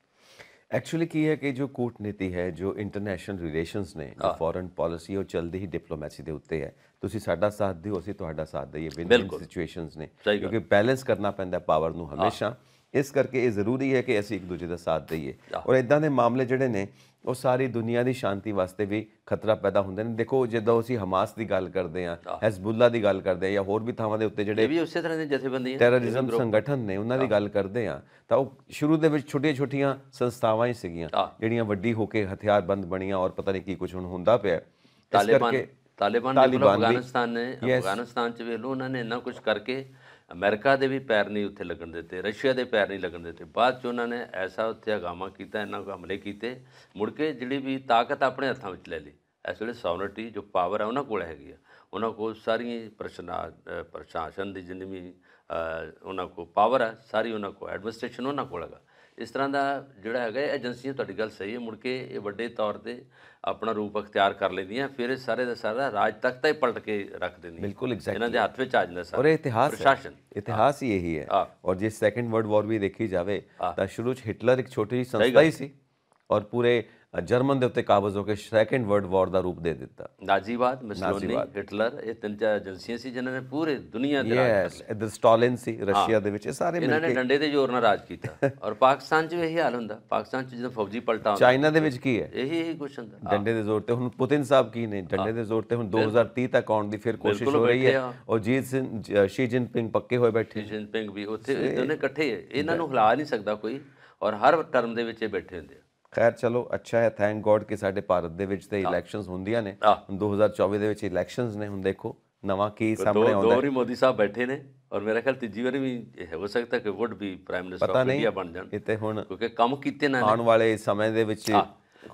ਐਕਚੁਅਲੀ ਕੀ ਹੈ ਕਿ ਜੋ ਕੂਟਨੀਤੀ ਹੈ ਜੋ ਇੰਟਰਨੈਸ਼ਨਲ ਰਿਲੇਸ਼ਨਸ ਨੇ ਫੋਰਨ ਪਾਲਿਸੀ ਉਹ ਚੱਲਦੀ ਹੀ ਡਿਪਲੋਮੈਸੀ ਦੇ ਉੱਤੇ ਹੈ ਤੁਸੀਂ ਸਾਡਾ ਸਾਥ ਦਿਓ ਅਸੀਂ ਤੁਹਾਡਾ ਸਾਥ ਦਈਏ ਵਿਨ ਸਿਚੁਏਸ਼ਨਸ ਨੇ ਕਿਉਂਕਿ ਬੈਲੈਂਸ ਕਰਨਾ ਪੈਂਦਾ ਪਾਵਰ ਨੂੰ ਹਮੇਸ਼ਾ ਇਸ ਕਰਕੇ ਇਹ ਜ਼ਰੂਰੀ ਹੈ ਕਿ ਅਸੀਂ ਇੱਕ ਦੂਜੇ ਦਾ ਸਾਥ ਦਈਏ ਔਰ ਇਦਾਂ ਦੇ ਮਾਮਲੇ ਜਿਹੜੇ ਨੇ ਉਹ ਸਾਰੀ ਦੁਨੀਆ ਦੀ ਸ਼ਾਂਤੀ ਵਾਸਤੇ ਵੀ ਖਤਰਾ ਪੈਦਾ ਹੁੰਦੇ ਨੇ ਦੇਖੋ ਜਦੋਂ ਅਸੀਂ ਹਮਾਸ ਦੀ ਗੱਲ ਕਰਦੇ ਆ ਹਜ਼ਬੁੱਲਾ ਦੀ ਗੱਲ ਕਰਦੇ ਆ ਜਾਂ ਹੋਰ ਵੀ ਥਾਵਾਂ ਦੇ ਉੱਤੇ ਜਿਹੜੇ ਵੀ ਉਸੇ ਤਰ੍ਹਾਂ ਦੇ ਜਥੇਬੰਦੀਆਂ ਟੈਰਰਿਜ਼ਮ ਸੰਗਠਨ ਨੇ ਉਹਨਾਂ ਦੀ ਗੱਲ ਕਰਦੇ ਆ ਤਾਂ ਉਹ ਸ਼ੁਰੂ ਦੇ ਵਿੱਚ ਛੋਟੀਆਂ-ਛੋਟੀਆਂ ਸੰਸਥਾਵਾਂ ਹੀ ਸੀਗੀਆਂ ਜਿਹੜੀਆਂ ਵੱਡੀ ਹੋ ਕੇ ਹਥਿਆਰਬੰਦ ਬਣੀਆਂ ਔਰ ਪਤਾ ਨਹੀਂ ਕੀ ਕੁਝ ਹੁਣ ਹੁੰਦਾ ਪਿਆ ਤਾਲਿਬਾਨ ਤਾਲਿਬਾਨ ਨੇ ਅਫਗਾਨਿਸਤਾਨ ਨੇ ਅਫਗਾਨਿਸਤਾਨ ਚ ਵੇਲੋ ਉਹਨਾਂ ਨੇ ਇੰਨਾ ਕੁਝ ਕਰਕੇ ਅਮਰੀਕਾ ਦੇ ਵੀ ਪੈਰ ਨਹੀਂ ਉੱਥੇ ਲੱਗਣ ਦਿੱਤੇ ਰਸ਼ੀਆ ਦੇ ਪੈਰ ਨਹੀਂ ਲੱਗਣ ਦਿੱਤੇ ਬਾਅਦ ਚ ਉਹਨਾਂ ਨੇ ਐਸਾ ਉੱਥੇ ਆਗਾਮਾ ਕੀਤਾ ਇਹਨਾਂ ਕੋ ਹਮਲੇ ਕੀਤੇ ਮੁੜ ਕੇ ਜਿਹੜੀ ਵੀ ਤਾਕਤ ਆਪਣੇ ਹੱਥਾਂ ਵਿੱਚ ਲੈ ਲਈ ਇਸ ਵੇਲੇ ਸੌਨਰਟੀ ਜੋ ਪਾਵਰ ਹੈ ਉਹਨਾਂ ਕੋਲ ਹੈਗੀ ਆ ਉਹਨਾਂ ਕੋਲ ਸਾਰੀਆਂ ਪ੍ਰਸ਼ਾਸਨ ਦੀ ਜਿੰਨੀ ਵੀ ਉਹਨਾਂ ਕੋਲ ਪਾਵਰ ਹੈ ਸਾਰੀ ਉਹਨਾਂ ਕੋਲ ਐਡਮਿਨਿਸਟ੍ਰੇਸ਼ਨ ਉਹਨਾਂ ਕੋਲ ਹੈਗਾ ਇਸ ਤਰ੍ਹਾਂ ਦਾ ਜਿਹੜਾ ਹੈਗਾ ਏਜੰਸੀਆਂ ਤੁਹਾਡੀ ਗੱਲ ਸਹੀ ਹੈ ਮੁੜ ਕੇ ਇਹ ਵੱਡੇ ਤੌਰ ਤੇ ਆਪਣਾ ਰੂਪ ਅਖਤਿਆਰ ਕਰ ਲੈਂਦੀਆਂ ਫਿਰ ਇਹ ਸਾਰੇ ਦਾ ਸਾਰਾ ਰਾਜ ਤੱਕ ਤਾਂ ਹੀ ਪਲਟ ਕੇ ਰੱਖ ਦਿੰਦੀਆਂ ਬਿਲਕੁਲ ਐਗਜ਼ੈਕਟਲੀ ਇਹਨਾਂ ਦੇ ਹੱਥ ਵਿੱਚ ਆ ਜਾਂਦਾ ਸਾਰਾ ਔਰ ਇਤਿਹਾਸ ਪ੍ਰਸ਼ਾਸਨ ਇਤਿਹਾਸ ਹੀ ਇਹੀ ਹੈ ਔਰ ਜੇ ਸੈਕੰਡ ਵਰਲਡ ਵਾਰ ਵੀ ਦੇਖੀ ਜਾਵੇ ਤਾਂ ਸ਼ੁਰੂ ਚ ਹਿਟਲਰ ਇੱਕ ਛੋਟੀ ਜਿਹੀ ਸੰਸਥਾ ਹੀ ਸੀ ਔਰ ਪੂਰੇ ਜਰਮਨ ਦੇ ਉੱਤੇ ਕਾਬਜ਼ ਹੋ ਕੇ ਸੈਕੰਡ ਵਰਲਡ ਵਾਰ ਦਾ ਰੂਪ ਦੇ ਦਿੱਤਾ ਨਾਜ਼ੀਵਾਦ ਮਿਸਲੋਨੀ ਹਿਟਲਰ ਇਹ ਤਿੰਨ ਚਾਰ ਏਜੰਸੀਆਂ ਸੀ ਜਿਨ੍ਹਾਂ ਨੇ ਪੂਰੇ ਦੁਨੀਆ ਦੇ ਯੈਸ ਇਧਰ ਸਟਾਲਿਨ ਸੀ ਰਸ਼ੀਆ ਦੇ ਵਿੱਚ ਇਹ ਸਾਰੇ ਮਿਲ ਕੇ ਇਹਨਾਂ ਨੇ ਡੰਡੇ ਤੇ ਜ਼ੋਰ ਨਾਲ ਰਾਜ ਕੀਤਾ ਔਰ ਪਾਕਿਸਤਾਨ 'ਚ ਵੀ ਇਹੀ ਹਾਲ ਹੁੰਦਾ ਪਾਕਿਸਤਾਨ 'ਚ ਜਦੋਂ ਫੌਜੀ ਪਲਟਾ ਹੁੰਦਾ ਚਾਈਨਾ ਦੇ ਵਿੱਚ ਕੀ ਹੈ ਇਹੀ ਇਹੀ ਕੁਝ ਹੁੰਦਾ ਡੰਡੇ ਦੇ ਜ਼ੋਰ ਤੇ ਹੁਣ ਪੁਤਿਨ ਸਾਹਿਬ ਕੀ ਨੇ ਡੰਡੇ ਦੇ ਜ਼ੋਰ ਤੇ ਹੁਣ 2030 ਤੱਕ ਆਉਣ ਦੀ ਫਿਰ ਕੋਸ਼ਿਸ਼ ਹੋ ਰਹੀ ਹੈ ਔਰ ਜੀਤ ਸਿੰਘ ਸ਼ੀ ਜਿਨਪਿੰਗ ਪੱਕੇ ਹੋਏ ਬੈਠੇ ਸ਼ੀ ਜਿਨਪਿੰਗ ਵੀ ਉੱਥੇ ਦੋਨੇ ਇਕੱਠੇ ਇਹਨਾਂ ਨੂੰ ਹਿਲਾ ਨਹੀਂ ਸਕਦਾ ਕੋਈ ਔਰ ਹਰ ਟਰਮ ਦੇ ਵਿੱਚ ਇਹ ਬੈਠੇ ਹੁੰਦੇ ਖੈਰ ਚਲੋ ਅੱਛਾ ਹੈ ਥੈਂਕ ਗੋਡ ਕਿ ਸਾਡੇ ਭਾਰਤ ਦੇ ਵਿੱਚ ਤੇ ਇਲੈਕਸ਼ਨਸ ਹੁੰਦੀਆਂ ਨੇ 2024 ਦੇ ਵਿੱਚ ਇਲੈਕਸ਼ਨਸ ਨੇ ਹੁਣ ਦੇਖੋ ਨਵਾਂ ਕੀ ਸਾਹਮਣੇ ਆਉਂਦਾ ਹੈ ਮੋਦੀ ਸਾਹਿਬ ਬੈਠੇ ਨੇ ਔਰ ਮੇਰਾ ਖਿਆਲ ਤੀਜੀ ਵਾਰ ਵੀ ਹੋ ਸਕਦਾ ਕਿ would be prime minister of India ਬਣ ਜਾਣ ਇੱਥੇ ਹੁਣ ਕਿਉਂਕਿ ਕੰਮ ਕੀਤੇ ਨਾ ਆਉਣ ਵਾਲੇ ਸਮੇਂ ਦੇ ਵਿੱਚ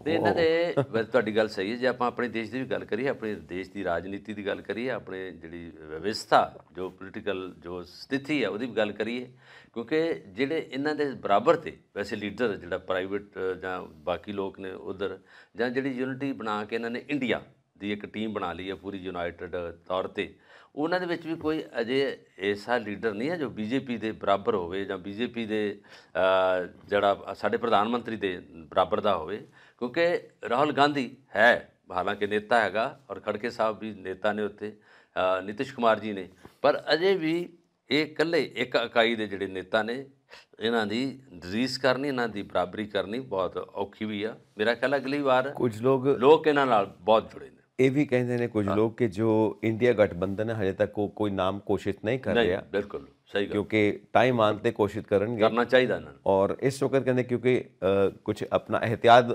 ਤੇ ਇਹਨਾਂ ਦੇ ਤੁਹਾਡੀ ਗੱਲ ਸਹੀ ਹੈ ਜੇ ਆਪਾਂ ਆਪਣੇ ਦੇਸ਼ ਦੀ ਵੀ ਗੱਲ ਕਰੀਏ ਆਪਣੇ ਦੇਸ਼ ਦੀ ਰਾਜਨੀਤੀ ਦੀ ਗੱਲ ਕਰੀਏ ਆਪਣੇ ਜਿਹੜੀ ਵਿਵਸਥਾ ਜੋ ਪੋਲੀਟੀਕਲ ਜੋ ਸਥਿਤੀ ਹੈ ਉਹਦੀ ਵੀ ਗੱਲ ਕਰੀਏ ਕਿਉਂਕਿ ਜਿਹੜੇ ਇਹਨਾਂ ਦੇ ਬਰਾਬਰ ਤੇ ਵੈਸੇ ਲੀਡਰ ਜਿਹੜਾ ਪ੍ਰਾਈਵੇਟ ਜਾਂ ਬਾਕੀ ਲੋਕ ਨੇ ਉਧਰ ਜਾਂ ਜਿਹੜੀ ਯੂਨਿਟੀ ਬਣਾ ਕੇ ਇਹਨਾਂ ਨੇ ਇੰਡੀਆ ਦੀ ਇੱਕ ਟੀਮ ਬਣਾ ਲਈ ਹੈ ਪੂਰੀ ਯੂਨਾਈਟਿਡ ਤੌਰ ਤੇ ਉਹਨਾਂ ਦੇ ਵਿੱਚ ਵੀ ਕੋਈ ਅਜੇ ਐਸਾ ਲੀਡਰ ਨਹੀਂ ਹੈ ਜੋ ਬੀਜੇਪੀ ਦੇ ਬਰਾਬਰ ਹੋਵੇ ਜਾਂ ਬੀਜੇਪੀ ਦੇ ਜਿਹੜਾ ਸਾਡੇ ਪ੍ਰਧਾਨ ਮੰਤਰੀ ਦੇ ਬਰਾਬਰ ਦਾ ਹੋਵੇ ਕਿਉਂਕਿ ਰਾਹੁਲ ਗਾਂਧੀ ਹੈ ਹਾਲਾਂਕਿ ਨੇਤਾ ਹੈਗਾ ਔਰ ਖੜਕੇ ਸਾਹਿਬ ਵੀ ਨੇਤਾ ਨੇ ਉੱਤੇ ਨਿਤਿਸ਼ ਕੁਮਾਰ ਜੀ ਨੇ ਪਰ ਅਜੇ ਵੀ ਇਹ ਇਕੱਲੇ ਇੱਕ ਇਕਾਈ ਦੇ ਜਿਹੜੇ ਨੇਤਾ ਨੇ ਇਹਨਾਂ ਦੀ ਡਿਜ਼ੀਜ਼ ਕਰਨੀ ਇਹਨਾਂ ਦੀ ਬਰਾਬਰੀ ਕਰਨੀ ਬਹੁਤ ਔਖੀ ਵੀ ਆ ਮੇਰਾ ਖਿਆਲ ਅਗਲੀ ਵਾਰ ਕੁਝ ਲੋਕ ਲੋਕ ਇਹਨਾਂ ਨਾਲ ਬਹੁਤ ਜੁੜੇ ये भी कहते हैं कुछ हाँ। लोग कि जो इंडिया गठबंधन है हजे तक को कोई नाम कोशिश नहीं कर रहा बिल्कुल सही क्योंकि टाइम मानते कोशिश करेंगे करना चाहिए और इस वक्त कहते क्योंकि आ, कुछ अपना एहतियात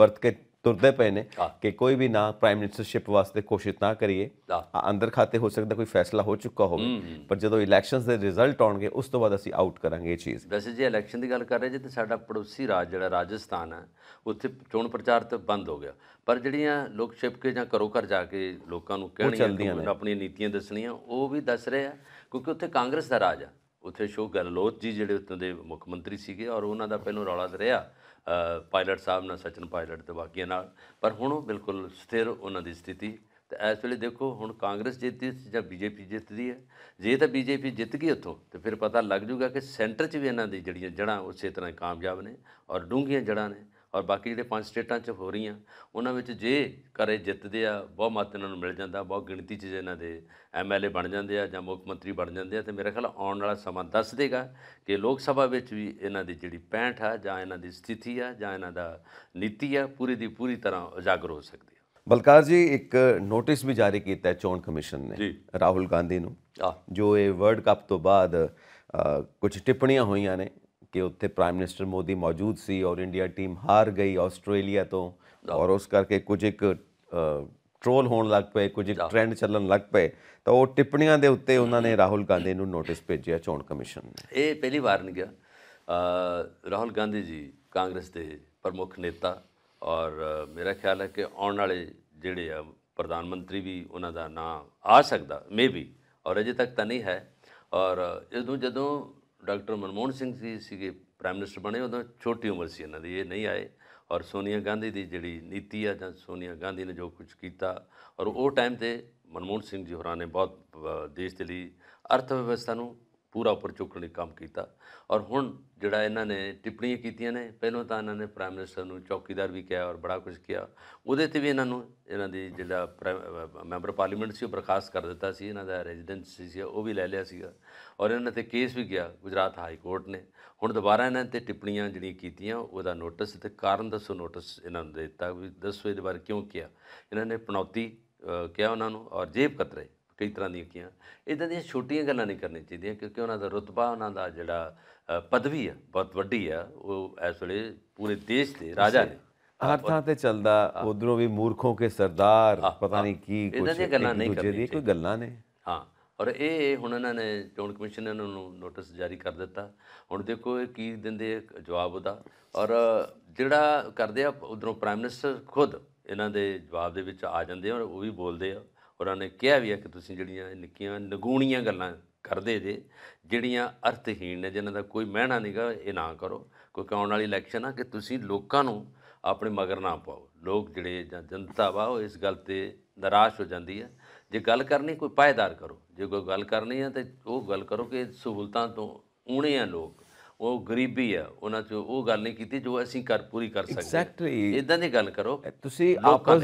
वर्त के ਤੁਰਦੇ ਪਏ ਨੇ ਕਿ ਕੋਈ ਵੀ ਨਾ ਪ੍ਰਾਈਮ ਮਿਨਿਸਟਰਸ਼ਿਪ ਵਾਸਤੇ ਕੋਸ਼ਿਸ਼ ਨਾ ਕਰੀਏ ਅੰਦਰ ਖਾਤੇ ਹੋ ਸਕਦਾ ਕੋਈ ਫੈਸਲਾ ਹੋ ਚੁੱਕਾ ਹੋਵੇ ਪਰ ਜਦੋਂ ਇਲੈਕਸ਼ਨਸ ਦੇ ਰਿਜ਼ਲਟ ਆਉਣਗੇ ਉਸ ਤੋਂ ਬਾਅਦ ਅਸੀਂ ਆਊਟ ਕਰਾਂਗੇ ਇਹ ਚੀਜ਼ ਵੈਸੇ ਜੇ ਇਲੈਕਸ਼ਨ ਦੀ ਗੱਲ ਕਰ ਰਹੇ ਜੇ ਤੇ ਸਾਡਾ ਪੜੋਸੀ ਰਾਜ ਜਿਹੜਾ ਰਾਜਸਥਾਨ ਹੈ ਉੱਥੇ ਚੋਣ ਪ੍ਰਚਾਰ ਤਾਂ ਬੰਦ ਹੋ ਗਿਆ ਪਰ ਜਿਹੜੀਆਂ ਲੋਕ ਛਿਪ ਕੇ ਜਾਂ ਘਰੋ ਘਰ ਜਾ ਕੇ ਲੋਕਾਂ ਨੂੰ ਕਹਿਣੀਆਂ ਆਪਣੀਆਂ ਨੀਤੀਆਂ ਦੱਸਣੀਆਂ ਉਹ ਵੀ ਦੱਸ ਰਹੇ ਆ ਕਿਉਂਕਿ ਉੱਥੇ ਕਾਂਗਰਸ ਦਾ ਰਾਜ ਆ ਉੱਥੇ ਸ਼ੋਗਰ ਲੋਤ ਜੀ ਜਿਹੜੇ ਉੱਤੋਂ ਦੇ ਮੁੱਖ ਮੰਤਰੀ ਸੀਗੇ ਔਰ ਉਹਨਾਂ ਦਾ ਪਹਿਲੋਂ ਰੌਲਾ ਦਰਿਆ ਪਾਇਲਟ ਸਾਹਿਬ ਨਾਲ ਸਚਨ ਪਾਇਲਟ ਤੇ ਬਾਕੀਆਂ ਨਾਲ ਪਰ ਹੁਣ ਉਹ ਬਿਲਕੁਲ ਸਥਿਰ ਉਹਨਾਂ ਦੀ ਸਥਿਤੀ ਤੇ ਇਸ ਵੇਲੇ ਦੇਖੋ ਹੁਣ ਕਾਂਗਰਸ ਜਿੱਤਦੀ ਹੈ ਜਾਂ ਬੀਜੇਪੀ ਜਿੱਤਦੀ ਹੈ ਜੇ ਤਾਂ ਬੀਜੇਪੀ ਜਿੱਤ ਗਈ ਉੱਥੋਂ ਤੇ ਫਿਰ ਪਤਾ ਲੱਗ ਜੂਗਾ ਕਿ ਸੈਂਟਰ 'ਚ ਵੀ ਇਹਨਾਂ ਦੀ ਜਿਹੜੀਆਂ ਜੜਾਂ ਉਸੇ ਤਰ੍ਹਾਂ ਕਾਮਯਾਬ ਨੇ ਔਰ ਡੂੰਘੀਆਂ ਜੜਾਂ ਨੇ ਔਰ ਬਾਕੀ ਜਿਹੜੇ ਪੰਜ ਸਟੇਟਾਂ 'ਚ ਹੋ ਰਹੀਆਂ ਉਹਨਾਂ ਵਿੱਚ ਜੇ ਕਰੇ ਜਿੱਤਦੇ ਆ ਬਹੁਤ ਮਤ ਇਹਨਾਂ ਨੂੰ ਮਿਲ ਜਾਂਦਾ ਬਹੁਤ ਗਿਣਤੀ 'ਚ ਇਹਨਾਂ ਦੇ ਐਮਐਲਏ ਬਣ ਜਾਂਦੇ ਆ ਜਾਂ ਮੁੱਖ ਮੰਤਰੀ ਬਣ ਜਾਂਦੇ ਆ ਤੇ ਮੇਰੇ ਖਿਆਲ ਆਉਣ ਵਾਲਾ ਸਮਾਂ ਦੱਸ ਦੇਗਾ ਕਿ ਲੋਕ ਸਭਾ ਵਿੱਚ ਵੀ ਇਹਨਾਂ ਦੀ ਜਿਹੜੀ ਪੈਂਠ ਆ ਜਾਂ ਇਹਨਾਂ ਦੀ ਸਥਿਤੀ ਆ ਜਾਂ ਇਹਨਾਂ ਦਾ ਨੀਤੀ ਆ ਪੂਰੀ ਦੀ ਪੂਰੀ ਤਰ੍ਹਾਂ ਉਜਾਗਰ ਹੋ ਸਕਦੀ ਹੈ ਬਲਕਾਰ ਜੀ ਇੱਕ ਨੋਟਿਸ ਵੀ ਜਾਰੀ ਕੀਤਾ ਹੈ ਚੋਣ ਕਮਿਸ਼ਨ ਨੇ ਰਾਹੁਲ ਗਾਂਧੀ ਨੂੰ ਜੋ ਇਹ ਵਰਲਡ ਕੱਪ ਤੋਂ ਬਾਅਦ ਕੁਝ ਟਿੱਪਣੀਆਂ ਹੋਈਆਂ ਨੇ ਕਿ ਉੱਥੇ ਪ੍ਰਾਈਮ ਮਿਨਿਸਟਰ ਮੋਦੀ ਮੌਜੂਦ ਸੀ ਔਰ ਇੰਡੀਆ ਟੀਮ ਹਾਰ ਗਈ ਆਸਟ੍ਰੇਲੀਆ ਤੋਂ ਔਰ ਉਸ ਕਰਕੇ ਕੁਝ ਇੱਕ ਟ੍ਰੋਲ ਹੋਣ ਲੱਗ ਪਏ ਕੁਝ ਇੱਕ ਟ੍ਰੈਂਡ ਚੱਲਣ ਲੱਗ ਪਏ ਤਾਂ ਉਹ ਟਿੱਪਣੀਆਂ ਦੇ ਉੱਤੇ ਉਹਨਾਂ ਨੇ ਰਾਹੁਲ ਗਾਂਧੀ ਨੂੰ ਨੋਟਿਸ ਭੇਜਿਆ ਚੋਣ ਕਮਿਸ਼ਨ ਨੇ ਇਹ ਪਹਿਲੀ ਵਾਰ ਨਹੀਂ ਗਿਆ ਰਾਹੁਲ ਗਾਂਧੀ ਜੀ ਕਾਂਗਰਸ ਦੇ ਪ੍ਰਮੁੱਖ ਨੇਤਾ ਔਰ ਮੇਰਾ ਖਿਆਲ ਹੈ ਕਿ ਆਉਣ ਵਾਲੇ ਜਿਹੜੇ ਆ ਪ੍ਰਧਾਨ ਮੰਤਰੀ ਵੀ ਉਹਨਾਂ ਦਾ ਨਾਮ ਆ ਸਕਦਾ ਮੇਬੀ ਔਰ ਅਜੇ ਤੱਕ ਤਾਂ ਨਹੀਂ ਹੈ ਔਰ ਇਸ ਨੂੰ ਜਦੋਂ ਡਾਕਟਰ ਮਨਮੋਹਨ ਸਿੰਘ ਜੀ ਸੀਗੇ ਪ੍ਰਾਈਮ ਮਿਨਿਸਟਰ ਬਣੇ ਉਹਦਾ ਛੋਟੀ ਉਮਰ ਸੀ ਇਹਨਾਂ ਦੀ ਇਹ ਨਹੀਂ ਆਏ ਔਰ ਸੋਨੀਆ ਗਾਂਧੀ ਦੀ ਜਿਹੜੀ ਨੀਤੀ ਆ ਜਾਂ ਸੋਨੀਆ ਗਾਂਧੀ ਨੇ ਜੋ ਕੁਝ ਕੀਤਾ ਔਰ ਉਹ ਟਾਈਮ ਤੇ ਮਨਮੋਹਨ ਸਿੰਘ ਜੀ ਹੋਰਾਂ ਨੇ ਬਹੁਤ ਦੇਸ਼ ਦੇ ਲਈ ਅਰਥ ਵਿਵਸਥਾ ਨੂੰ ਪੂਰਾ ਉੱਪਰ ਚੁੱਕਣ ਲਈ ਕੰਮ ਕੀਤਾ ਔਰ ਹੁਣ ਜਿਹੜਾ ਇਹਨਾਂ ਨੇ ਟਿੱਪਣੀਆਂ ਕੀਤੀਆਂ ਨੇ ਪਹਿਲਾਂ ਤਾਂ ਇਹਨਾਂ ਨੇ ਪ੍ਰਾਈਮ ਮਿਨਿਸਟਰ ਨੂੰ ਚੌਕੀਦਾਰ ਵੀ ਕਿਹਾ ਔਰ ਬੜਾ ਕੁਝ ਕਿਹਾ ਉਹਦੇ ਤੇ ਵੀ ਇਹਨਾਂ ਨੂੰ ਇਹਨਾਂ ਦੀ ਜਿਹੜਾ ਮੈਂਬਰ ਪਾਰਲੀਮੈਂਟ ਸੀ ਉਹ ਬਰਖਾਸਤ ਕਰ ਦਿੱਤਾ ਸੀ ਇਹਨਾਂ ਦਾ ਰੈਜ਼ੀਡੈਂਸੀ ਸੀ ਉਹ ਵੀ ਲੈ ਲਿਆ ਸੀਗਾ ਔਰ ਇਹਨਾਂ ਤੇ ਕੇਸ ਵੀ ਗਿਆ ਗੁਜਰਾਤ ਹਾਈ ਕੋਰਟ ਨੇ ਹੁਣ ਦੁਬਾਰਾ ਇਹਨਾਂ ਤੇ ਟਿੱਪਣੀਆਂ ਜਿਹੜੀਆਂ ਕੀਤੀਆਂ ਉਹਦਾ ਨੋਟਿਸ ਤੇ ਕਾਰਨ ਦੱਸੋ ਨੋਟਿਸ ਇਹਨਾਂ ਨੂੰ ਦਿੱਤਾ ਵੀ ਦੱਸੋ ਇਹਦੇ ਬਾਰੇ ਕਿਉਂ ਕਿਹਾ ਇਹਨਾਂ ਨੇ ਪਣੌਤੀ ਕਿਹਾ ਉਹਨਾਂ ਨੂੰ ਔਰ ਜੇਬ ਕਤਰੇ ਕਈ ਤਰ੍ਹਾਂ ਦੀਆਂ ਕੀਆਂ ਇਦਾਂ ਦੀਆਂ ਛੋਟੀਆਂ ਗੱਲਾਂ ਨਹੀਂ ਕਰਨੀਆਂ ਚਾਹੀਦੀਆਂ ਕਿਉਂਕਿ ਉਹਨਾਂ ਦਾ ਰਤਬਾ ਉਹਨਾਂ ਦਾ ਜਿਹੜਾ ਪਦਵੀ ਆ ਬਹੁਤ ਵੱਡੀ ਆ ਉਹ ਇਸ ਵੇਲੇ ਪੂਰੇ ਦੇਸ਼ ਦੇ ਰਾਜਾ ਨੇ ਹਰ ਥਾਂ ਤੇ ਚੱਲਦਾ ਉਧਰੋਂ ਵੀ ਮੂਰਖੋਂ ਕੇ ਸਰਦਾਰ ਪਤਾ ਨਹੀਂ ਕੀ ਕੁਝ ਇਦਾਂ ਦੀਆਂ ਗੱਲਾਂ ਨਹੀਂ ਕਰਨੀਆਂ ਕੋਈ ਗੱਲਾਂ ਨੇ ਹਾਂ ਔਰ ਇਹ ਹੁਣ ਇਹਨਾਂ ਨੇ ਚੋਣ ਕਮਿਸ਼ਨ ਉਹਨਾਂ ਨੂੰ ਨੋਟਿਸ ਜਾਰੀ ਕਰ ਦਿੱਤਾ ਹੁਣ ਦੇਖੋ ਇਹ ਕੀ ਦਿੰਦੇ ਜਵਾਬ ਉਹਦਾ ਔਰ ਜਿਹੜਾ ਕਰਦੇ ਆ ਉਧਰੋਂ ਪ੍ਰਾਈਮ ਮਿਨਿਸਟਰ ਖੁਦ ਇਹਨਾਂ ਦੇ ਜਵਾਬ ਦੇ ਵਿੱਚ ਆ ਜਾਂਦੇ ਔਰ ਉਹ ਵੀ ਬੋਲਦੇ ਆ ਉਹਨਾਂ ਨੇ ਕਿਹਾ ਵੀ ਹੈ ਕਿ ਤੁਸੀਂ ਜਿਹੜੀਆਂ ਨਿੱਕੀਆਂ ਨਗੂਣੀਆਂ ਗੱਲਾਂ ਕਰਦੇ ਜੇ ਜਿਹੜੀਆਂ ਅਰਥਹੀਣ ਨੇ ਜਿਨ੍ਹਾਂ ਦਾ ਕੋਈ ਮਹਿਣਾ ਨਹੀਂਗਾ ਇਹ ਨਾ ਕਰੋ ਕੋਈ ਕਾਉਣ ਵਾਲੀ ਇਲੈਕਸ਼ਨ ਆ ਕਿ ਤੁਸੀਂ ਲੋਕਾਂ ਨੂੰ ਆਪਣੇ ਮਗਰ ਨਾ ਪਾਓ ਲੋਕ ਜਿਹੜੇ ਜਾਂ ਜਨਤਾ ਵਾ ਉਹ ਇਸ ਗੱਲ ਤੇ ਨਰਾਸ਼ ਹੋ ਜਾਂਦੀ ਹੈ ਜੇ ਗੱਲ ਕਰਨੀ ਕੋਈ ਪਾਇਦਾਰ ਕਰੋ ਜੇ ਕੋਈ ਗੱਲ ਕਰਨੀ ਹੈ ਤੇ ਉਹ ਗੱਲ ਕਰੋ ਕਿ ਸਹੂਲਤਾਂ ਤੋਂ ਊਣੇ ਆ ਲੋਕ ਉਹ ਗਰੀਬੀ ਆ ਉਹਨਾਂ ਚ ਉਹ ਗੱਲ ਨਹੀਂ ਕੀਤੀ ਜੋ ਅਸੀਂ ਕਰ ਪੂਰੀ ਕਰ ਸਕਦੇ ਐਗਜ਼ੈਕਟਲੀ ਇਦਾਂ ਦੀ ਗੱਲ ਕਰੋ ਤੁਸੀਂ ਆਪਸ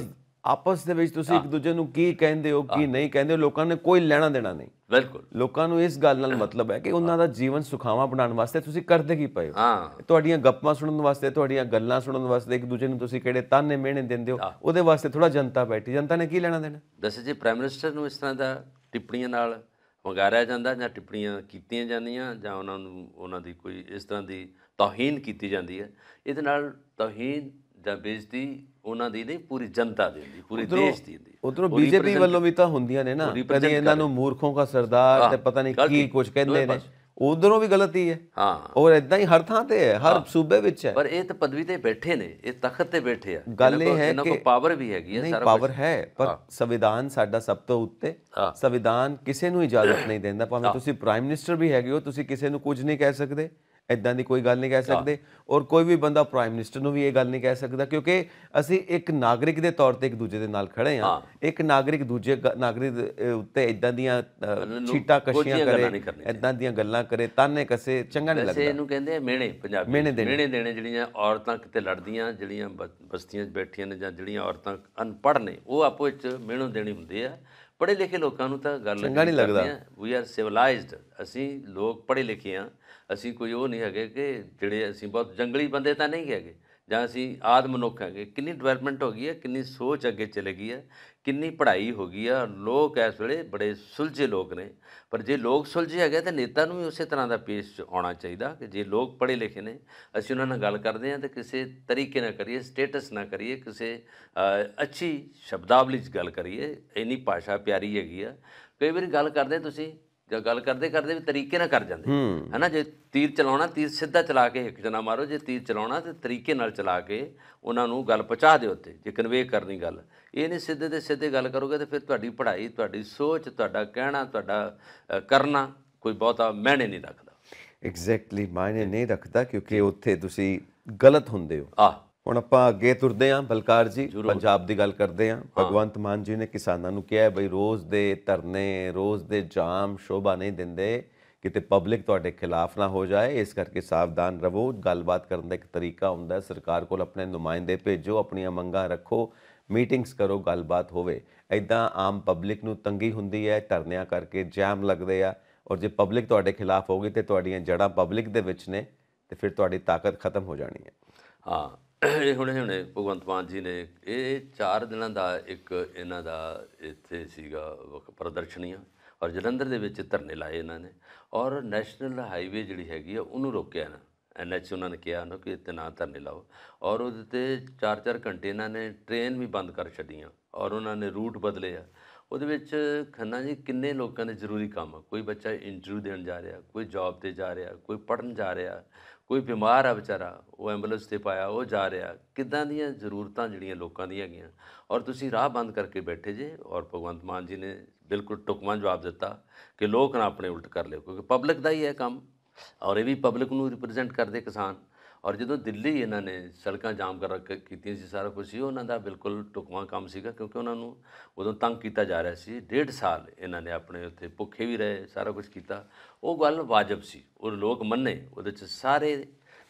ਆਪਸ ਦੇ ਵਿੱਚ ਤੁਸੀਂ ਇੱਕ ਦੂਜੇ ਨੂੰ ਕੀ ਕਹਿੰਦੇ ਹੋ ਕੀ ਨਹੀਂ ਕਹਿੰਦੇ ਲੋਕਾਂ ਨੇ ਕੋਈ ਲੈਣਾ ਦੇਣਾ ਨਹੀਂ ਬਿਲਕੁਲ ਲੋਕਾਂ ਨੂੰ ਇਸ ਗੱਲ ਨਾਲ ਮਤਲਬ ਹੈ ਕਿ ਉਹਨਾਂ ਦਾ ਜੀਵਨ ਸੁਖਾਵਾ ਬਣਾਉਣ ਵਾਸਤੇ ਤੁਸੀਂ ਕਰਦੇ ਕੀ ਪਏ ਹੋ ਤੁਹਾਡੀਆਂ ਗੱਪਾਂ ਸੁਣਨ ਵਾਸਤੇ ਤੁਹਾਡੀਆਂ ਗੱਲਾਂ ਸੁਣਨ ਵਾਸਤੇ ਇੱਕ ਦੂਜੇ ਨੂੰ ਤੁਸੀਂ ਕਿਹੜੇ ਤਾਨੇ ਮਿਹਣੇ ਦਿੰਦੇ ਹੋ ਉਹਦੇ ਵਾਸਤੇ ਥੋੜਾ ਜਨਤਾ ਬੈਠੀ ਜਨਤਾ ਨੇ ਕੀ ਲੈਣਾ ਦੇਣਾ ਦੱਸੋ ਜੀ ਪ੍ਰਾਈਮ ਮਿਨਿਸਟਰ ਨੂੰ ਇਸ ਤਰ੍ਹਾਂ ਦਾ ਟਿੱਪਣੀਆਂ ਨਾਲ ਵੰਗਾਰਿਆ ਜਾਂਦਾ ਜਾਂ ਟਿੱਪਣੀਆਂ ਕੀਤੀਆਂ ਜਾਂਦੀਆਂ ਜਾਂ ਉਹਨਾਂ ਨੂੰ ਉਹਨਾਂ ਦੀ ਕੋਈ ਇਸ ਤਰ੍ਹਾਂ ਦੀ ਤੋਹੀਨ ਕੀਤੀ ਜਾਂਦੀ ਹੈ ਇਹਦੇ ਨਾਲ ਤੋਹੀਨ ਦਾ ਬੇਇੱਜ਼ਤੀ ਉਹਨਾਂ ਦੀ ਨਹੀਂ ਪੂਰੀ ਜਨਤਾ ਦੀ ਹੁੰਦੀ ਪੂਰੇ ਦੇਸ਼ ਦੀ ਹੁੰਦੀ ਉਧਰੋਂ ਬੀਜੇਪੀ ਵੱਲੋਂ ਵੀ ਤਾਂ ਹੁੰਦੀਆਂ ਨੇ ਨਾ ਕਦੇ ਇਹਨਾਂ ਨੂੰ ਮੂਰਖੋਂ ਦਾ ਸਰਦਾਰ ਤੇ ਪਤਾ ਨਹੀਂ ਕੀ ਕੁਝ ਕਹਿੰਦੇ ਨੇ ਉਧਰੋਂ ਵੀ ਗਲਤੀ ਹੈ ਹਾਂ ਔਰ ਇਦਾਂ ਹੀ ਹਰ ਥਾਂ ਤੇ ਹੈ ਹਰ ਸੂਬੇ ਵਿੱਚ ਹੈ ਪਰ ਇਹ ਤਾਂ ਪਦਵੀ ਤੇ ਬੈਠੇ ਨੇ ਇਹ ਤਖਤ ਤੇ ਬੈਠੇ ਆ ਗੱਲ ਇਹ ਹੈ ਕਿ ਇਹਨਾਂ ਕੋਲ ਪਾਵਰ ਵੀ ਹੈਗੀ ਹੈ ਸਾਰਾ ਪਾਵਰ ਹੈ ਪਰ ਸੰਵਿਧਾਨ ਸਾਡਾ ਸਭ ਤੋਂ ਉੱਤੇ ਸੰਵਿਧਾਨ ਕਿਸੇ ਨੂੰ ਇਜਾਜ਼ਤ ਨਹੀਂ ਦਿੰਦਾ ਭਾਵੇਂ ਤੁਸੀਂ ਪ੍ਰਾਈਮ ਮਿਨਿਸਟਰ ਵੀ ਹੈਗੇ ਹੋ ਤੁਸੀਂ ਕਿਸੇ ਨੂੰ ਕੁਝ ਨਹੀਂ ਕਹਿ ਸਕਦੇ ਇਦਾਂ ਦੀ ਕੋਈ ਗੱਲ ਨਹੀਂ ਕਹਿ ਸਕਦੇ ਔਰ ਕੋਈ ਵੀ ਬੰਦਾ ਪ੍ਰਾਈਮ ਮਿਨਿਸਟਰ ਨੂੰ ਵੀ ਇਹ ਗੱਲ ਨਹੀਂ ਕਹਿ ਸਕਦਾ ਕਿਉਂਕਿ ਅਸੀਂ ਇੱਕ ਨਾਗਰਿਕ ਦੇ ਤੌਰ ਤੇ ਇੱਕ ਦੂਜੇ ਦੇ ਨਾਲ ਖੜੇ ਆ ਇੱਕ ਨਾਗਰਿਕ ਦੂਜੇ ਨਾਗਰਿਕ ਉੱਤੇ ਇਦਾਂ ਦੀਆਂ ਛੀਟਾ ਕਸ਼ੀਆਂ ਕਰੇ ਇਦਾਂ ਦੀਆਂ ਗੱਲਾਂ ਕਰੇ ਤਾਨੇ ਕਸੇ ਚੰਗਾ ਨਹੀਂ ਲੱਗਦਾ ਵੈਸੇ ਇਹਨੂੰ ਕਹਿੰਦੇ ਮਿਹਣੇ ਪੰਜਾਬੀ ਮਿਹਣੇ ਦੇਣੇ ਜਿਹੜੀਆਂ ਔਰਤਾਂ ਕਿਤੇ ਲੜਦੀਆਂ ਜਿਹੜੀਆਂ ਬਸਤੀਆਂ 'ਚ ਬੈਠੀਆਂ ਨੇ ਜਾਂ ਜਿਹੜੀਆਂ ਔਰਤਾਂ ਅਨਪੜ੍ਹ ਨੇ ਉਹ ਆਪੋ ਵਿੱਚ ਮੇਣੋ ਦੇਣੀ ਹੁੰਦੀ ਆ ਪੜ੍ਹੇ ਲਿਖੇ ਲੋਕਾਂ ਨੂੰ ਤਾਂ ਗੱਲ ਚੰਗਾ ਨਹੀਂ ਲੱਗਦਾ ਵੀ ਆਰ ਸਿਵਲਾਈਜ਼ਡ ਅਸੀਂ ਲੋਕ ਪੜ੍ਹੇ ਲਿਖੇ ਆ ਅਸੀਂ ਕੋਈ ਉਹ ਨਹੀਂ ਹੈਗੇ ਕਿ ਜਿਹੜੇ ਅਸੀਂ ਬਹੁਤ ਜੰਗਲੀ ਬੰਦੇ ਤਾਂ ਨਹੀਂ ਹੈਗੇ ਜਾਂ ਅਸੀਂ ਆਦ ਮਨੁੱਖ ਹੈਗੇ ਕਿੰਨੀ ਡਿਵੈਲਪਮੈਂਟ ਹੋ ਗਈ ਹੈ ਕਿੰਨੀ ਸੋਚ ਅੱਗੇ ਚਲੇ ਗਈ ਹੈ ਕਿੰਨੀ ਪੜ੍ਹਾਈ ਹੋ ਗਈ ਹੈ ਲੋਕ ਇਸ ਵੇਲੇ ਬੜੇ ਸੁਲਝੇ ਲੋਕ ਨੇ ਪਰ ਜੇ ਲੋਕ ਸੁਲਝੇ ਹੈਗੇ ਤਾਂ ਨੇਤਾ ਨੂੰ ਵੀ ਉਸੇ ਤਰ੍ਹਾਂ ਦਾ ਪੇਸ਼ ਆਉਣਾ ਚਾਹੀਦਾ ਕਿ ਜੇ ਲੋਕ ਪੜ੍ਹੇ ਲਿਖੇ ਨੇ ਅਸੀਂ ਉਹਨਾਂ ਨਾਲ ਗੱਲ ਕਰਦੇ ਹਾਂ ਤਾਂ ਕਿਸੇ ਤਰੀਕੇ ਨਾਲ ਕਰੀਏ ਸਟੇਟਸ ਨਾ ਕਰੀਏ ਕਿਸੇ ਅੱਛੀ ਸ਼ਬਦਾਵਲੀ 'ਚ ਗੱਲ ਕਰੀਏ ਇੰਨੀ ਭਾਸ਼ਾ ਪਿਆਰੀ ਹੈਗੀ ਆ ਕਈ ਵਾਰੀ ਗੱਲ ਕਰਦੇ ਤੁਸੀਂ ਜੇ ਗੱਲ ਕਰਦੇ ਕਰਦੇ ਵੀ ਤਰੀਕੇ ਨਾਲ ਕਰ ਜਾਂਦੇ ਨਾ ਜੇ ਤੀਰ ਚਲਾਉਣਾ ਤੀਰ ਸਿੱਧਾ ਚਲਾ ਕੇ ਇੱਕ ਜਣਾ ਮਾਰੋ ਜੇ ਤੀਰ ਚਲਾਉਣਾ ਤੇ ਤਰੀਕੇ ਨਾਲ ਚਲਾ ਕੇ ਉਹਨਾਂ ਨੂੰ ਗੱਲ ਪਹੁੰਚਾ ਦਿਓ ਉੱਤੇ ਜੇ ਕਨਵੇ ਕਰਨੀ ਗੱਲ ਇਹ ਨਹੀਂ ਸਿੱਧੇ ਤੇ ਸਿੱਧੇ ਗੱਲ ਕਰੋਗੇ ਤੇ ਫਿਰ ਤੁਹਾਡੀ ਪੜ੍ਹਾਈ ਤੁਹਾਡੀ ਸੋਚ ਤੁਹਾਡਾ ਕਹਿਣਾ ਤੁਹਾਡਾ ਕਰਨਾ ਕੋਈ ਬਹੁਤਾ ਮੈਨੇ ਨਹੀਂ ਰੱਖਦਾ ਐਗਜ਼ੈਕਟਲੀ ਮਾਇਨੇ ਨਹੀਂ ਰੱਖਦਾ ਕਿਉਂਕਿ ਉੱਥੇ ਤੁਸੀਂ ਗਲਤ ਹੁੰਦੇ ਹੋ ਆ ਹੁਣ ਆਪਾਂ ਅੱਗੇ ਤੁਰਦੇ ਆਂ ਬਲਕਾਰ ਜੀ ਪੰਜਾਬ ਦੀ ਗੱਲ ਕਰਦੇ ਆਂ ਭਗਵੰਤ ਮਾਨ ਜੀ ਨੇ ਕਿਸਾਨਾਂ ਨੂੰ ਕਿਹਾ ਹੈ ਬਈ ਰੋਜ਼ ਦੇ ਧਰਨੇ ਰੋਜ਼ ਦੇ ਜਾਮ ਸ਼ੋਭਾ ਨਹੀਂ ਦਿੰਦੇ ਕਿਤੇ ਪਬਲਿਕ ਤੁਹਾਡੇ ਖਿਲਾਫ ਨਾ ਹੋ ਜਾਏ ਇਸ ਕਰਕੇ ਸਾਵਧਾਨ ਰਹੋ ਗੱਲਬਾਤ ਕਰਨ ਦਾ ਇੱਕ ਤਰੀਕਾ ਹੁੰਦਾ ਹੈ ਸਰਕਾਰ ਕੋਲ ਆਪਣੇ ਨੁਮਾਇੰਦੇ ਭੇਜੋ ਆਪਣੀਆਂ ਮੰਗਾਂ ਰੱਖੋ ਮੀਟਿੰਗਸ ਕਰੋ ਗੱਲਬਾਤ ਹੋਵੇ ਐਦਾਂ ਆਮ ਪਬਲਿਕ ਨੂੰ ਤੰਗੀ ਹੁੰਦੀ ਹੈ ਧਰਨਿਆਂ ਕਰਕੇ ਜਾਮ ਲੱਗਦੇ ਆ ਔਰ ਜੇ ਪਬਲਿਕ ਤੁਹਾਡੇ ਖਿਲਾਫ ਹੋ ਗਈ ਤੇ ਤੁਹਾਡੀਆਂ ਜੜਾਂ ਪਬਲਿਕ ਦੇ ਵਿੱਚ ਨੇ ਤੇ ਫਿਰ ਤੁਹਾਡੀ ਤਾਕਤ ਖਤਮ ਹੋ ਜਾਣੀ ਹੈ ਹਾਂ ਇਹ ਹੁਣੇ ਹੁਣੇ ਭਗਵੰਤ ਮਾਨ ਜੀ ਨੇ ਇਹ 4 ਦਿਨਾਂ ਦਾ ਇੱਕ ਇਹਨਾਂ ਦਾ ਇੱਥੇ ਸੀਗਾ ਪ੍ਰਦਰਸ਼ਨੀਆਂ ਔਰ ਜਲੰਧਰ ਦੇ ਵਿੱਚ ਧਰਨੇ ਲਾਏ ਇਹਨਾਂ ਨੇ ਔਰ ਨੈਸ਼ਨਲ ਹਾਈਵੇ ਜਿਹੜੀ ਹੈਗੀ ਆ ਉਹਨੂੰ ਰੋਕਿਆ ਨਾ ਐਨਐਚ ਉਹਨਾਂ ਨੇ ਕਿਹਾ ਨਾ ਕਿ ਇੱਥੇ ਨਾ ਧਰਨੇ ਲਾਓ ਔਰ ਉਹਦੇ ਤੇ 4-4 ਘੰਟੇ ਇਹਨਾਂ ਨੇ ਟ੍ਰੇਨ ਵੀ ਬੰਦ ਕਰ ਛੱਡੀਆਂ ਔਰ ਉਹਨਾਂ ਨੇ ਰੂਟ ਬਦਲੇ ਆ ਉਹਦੇ ਵਿੱਚ ਖੰਨਾ ਜੀ ਕਿੰਨੇ ਲੋਕਾਂ ਦੇ ਜ਼ਰੂਰੀ ਕੰਮ ਕੋਈ ਬੱਚਾ ਇੰਟਰਵਿਊ ਦੇਣ ਜਾ ਰਿਹਾ ਕੋਈ ਜੌਬ ਤੇ ਜਾ ਰਿਹਾ ਕੋਈ ਪੜਨ ਜਾ ਰਿਹਾ ਕੋਈ ਬਿਮਾਰ ਆ ਵਿਚਾਰਾ ਉਹ ਐਂਬੂਲੈਂਸ ਤੇ ਪਾਇਆ ਉਹ ਜਾ ਰਿਹਾ ਕਿੱਦਾਂ ਦੀਆਂ ਜ਼ਰੂਰਤਾਂ ਜਿਹੜੀਆਂ ਲੋਕਾਂ ਦੀਆਂ ਹੈਗੀਆਂ ਔਰ ਤੁਸੀਂ ਰਾਹ ਬੰਦ ਕਰਕੇ ਬੈਠੇ ਜੇ ਔਰ ਭਗਵੰਤ ਮਾਨ ਜੀ ਨੇ ਬਿਲਕੁਲ ਟੁਕਮਾ ਜਵਾਬ ਦਿੱਤਾ ਕਿ ਲੋਕ ਨਾ ਆਪਣੇ ਉਲਟ ਕਰ ਲਿਓ ਕਿਉਂਕਿ ਪਬਲਿਕ ਦਾ ਹੀ ਹੈ ਕੰਮ ਔਰ ਇਹ ਵੀ ਪਬਲਿਕ ਨੂੰ ਰਿਪਰੈਜ਼ੈਂਟ ਕਰਦੇ ਕਿਸਾਨ ਔਰ ਜਦੋਂ ਦਿੱਲੀ ਇਹਨਾਂ ਨੇ ਸੜਕਾਂ ਜਾਮ ਕਰ ਕੀਤੀਆਂ ਸੀ ਸਾਰਾ ਕੁਝ ਸੀ ਉਹਨਾਂ ਦਾ ਬਿਲਕੁਲ ਟੁਕਵਾ ਕੰਮ ਸੀਗਾ ਕਿਉਂਕਿ ਉਹਨਾਂ ਨੂੰ ਉਦੋਂ ਤੰਗ ਕੀਤਾ ਜਾ ਰਿਹਾ ਸੀ ਡੇਢ ਸਾਲ ਇਹਨਾਂ ਨੇ ਆਪਣੇ ਉੱਥੇ ਭੁੱਖੇ ਵੀ ਰਹੇ ਸਾਰਾ ਕੁਝ ਕੀਤਾ ਉਹ ਗੱਲ ਵਾਜਬ ਸੀ ਉਹ ਲੋਕ ਮੰਨੇ ਉਹਦੇ ਵਿੱਚ ਸਾਰੇ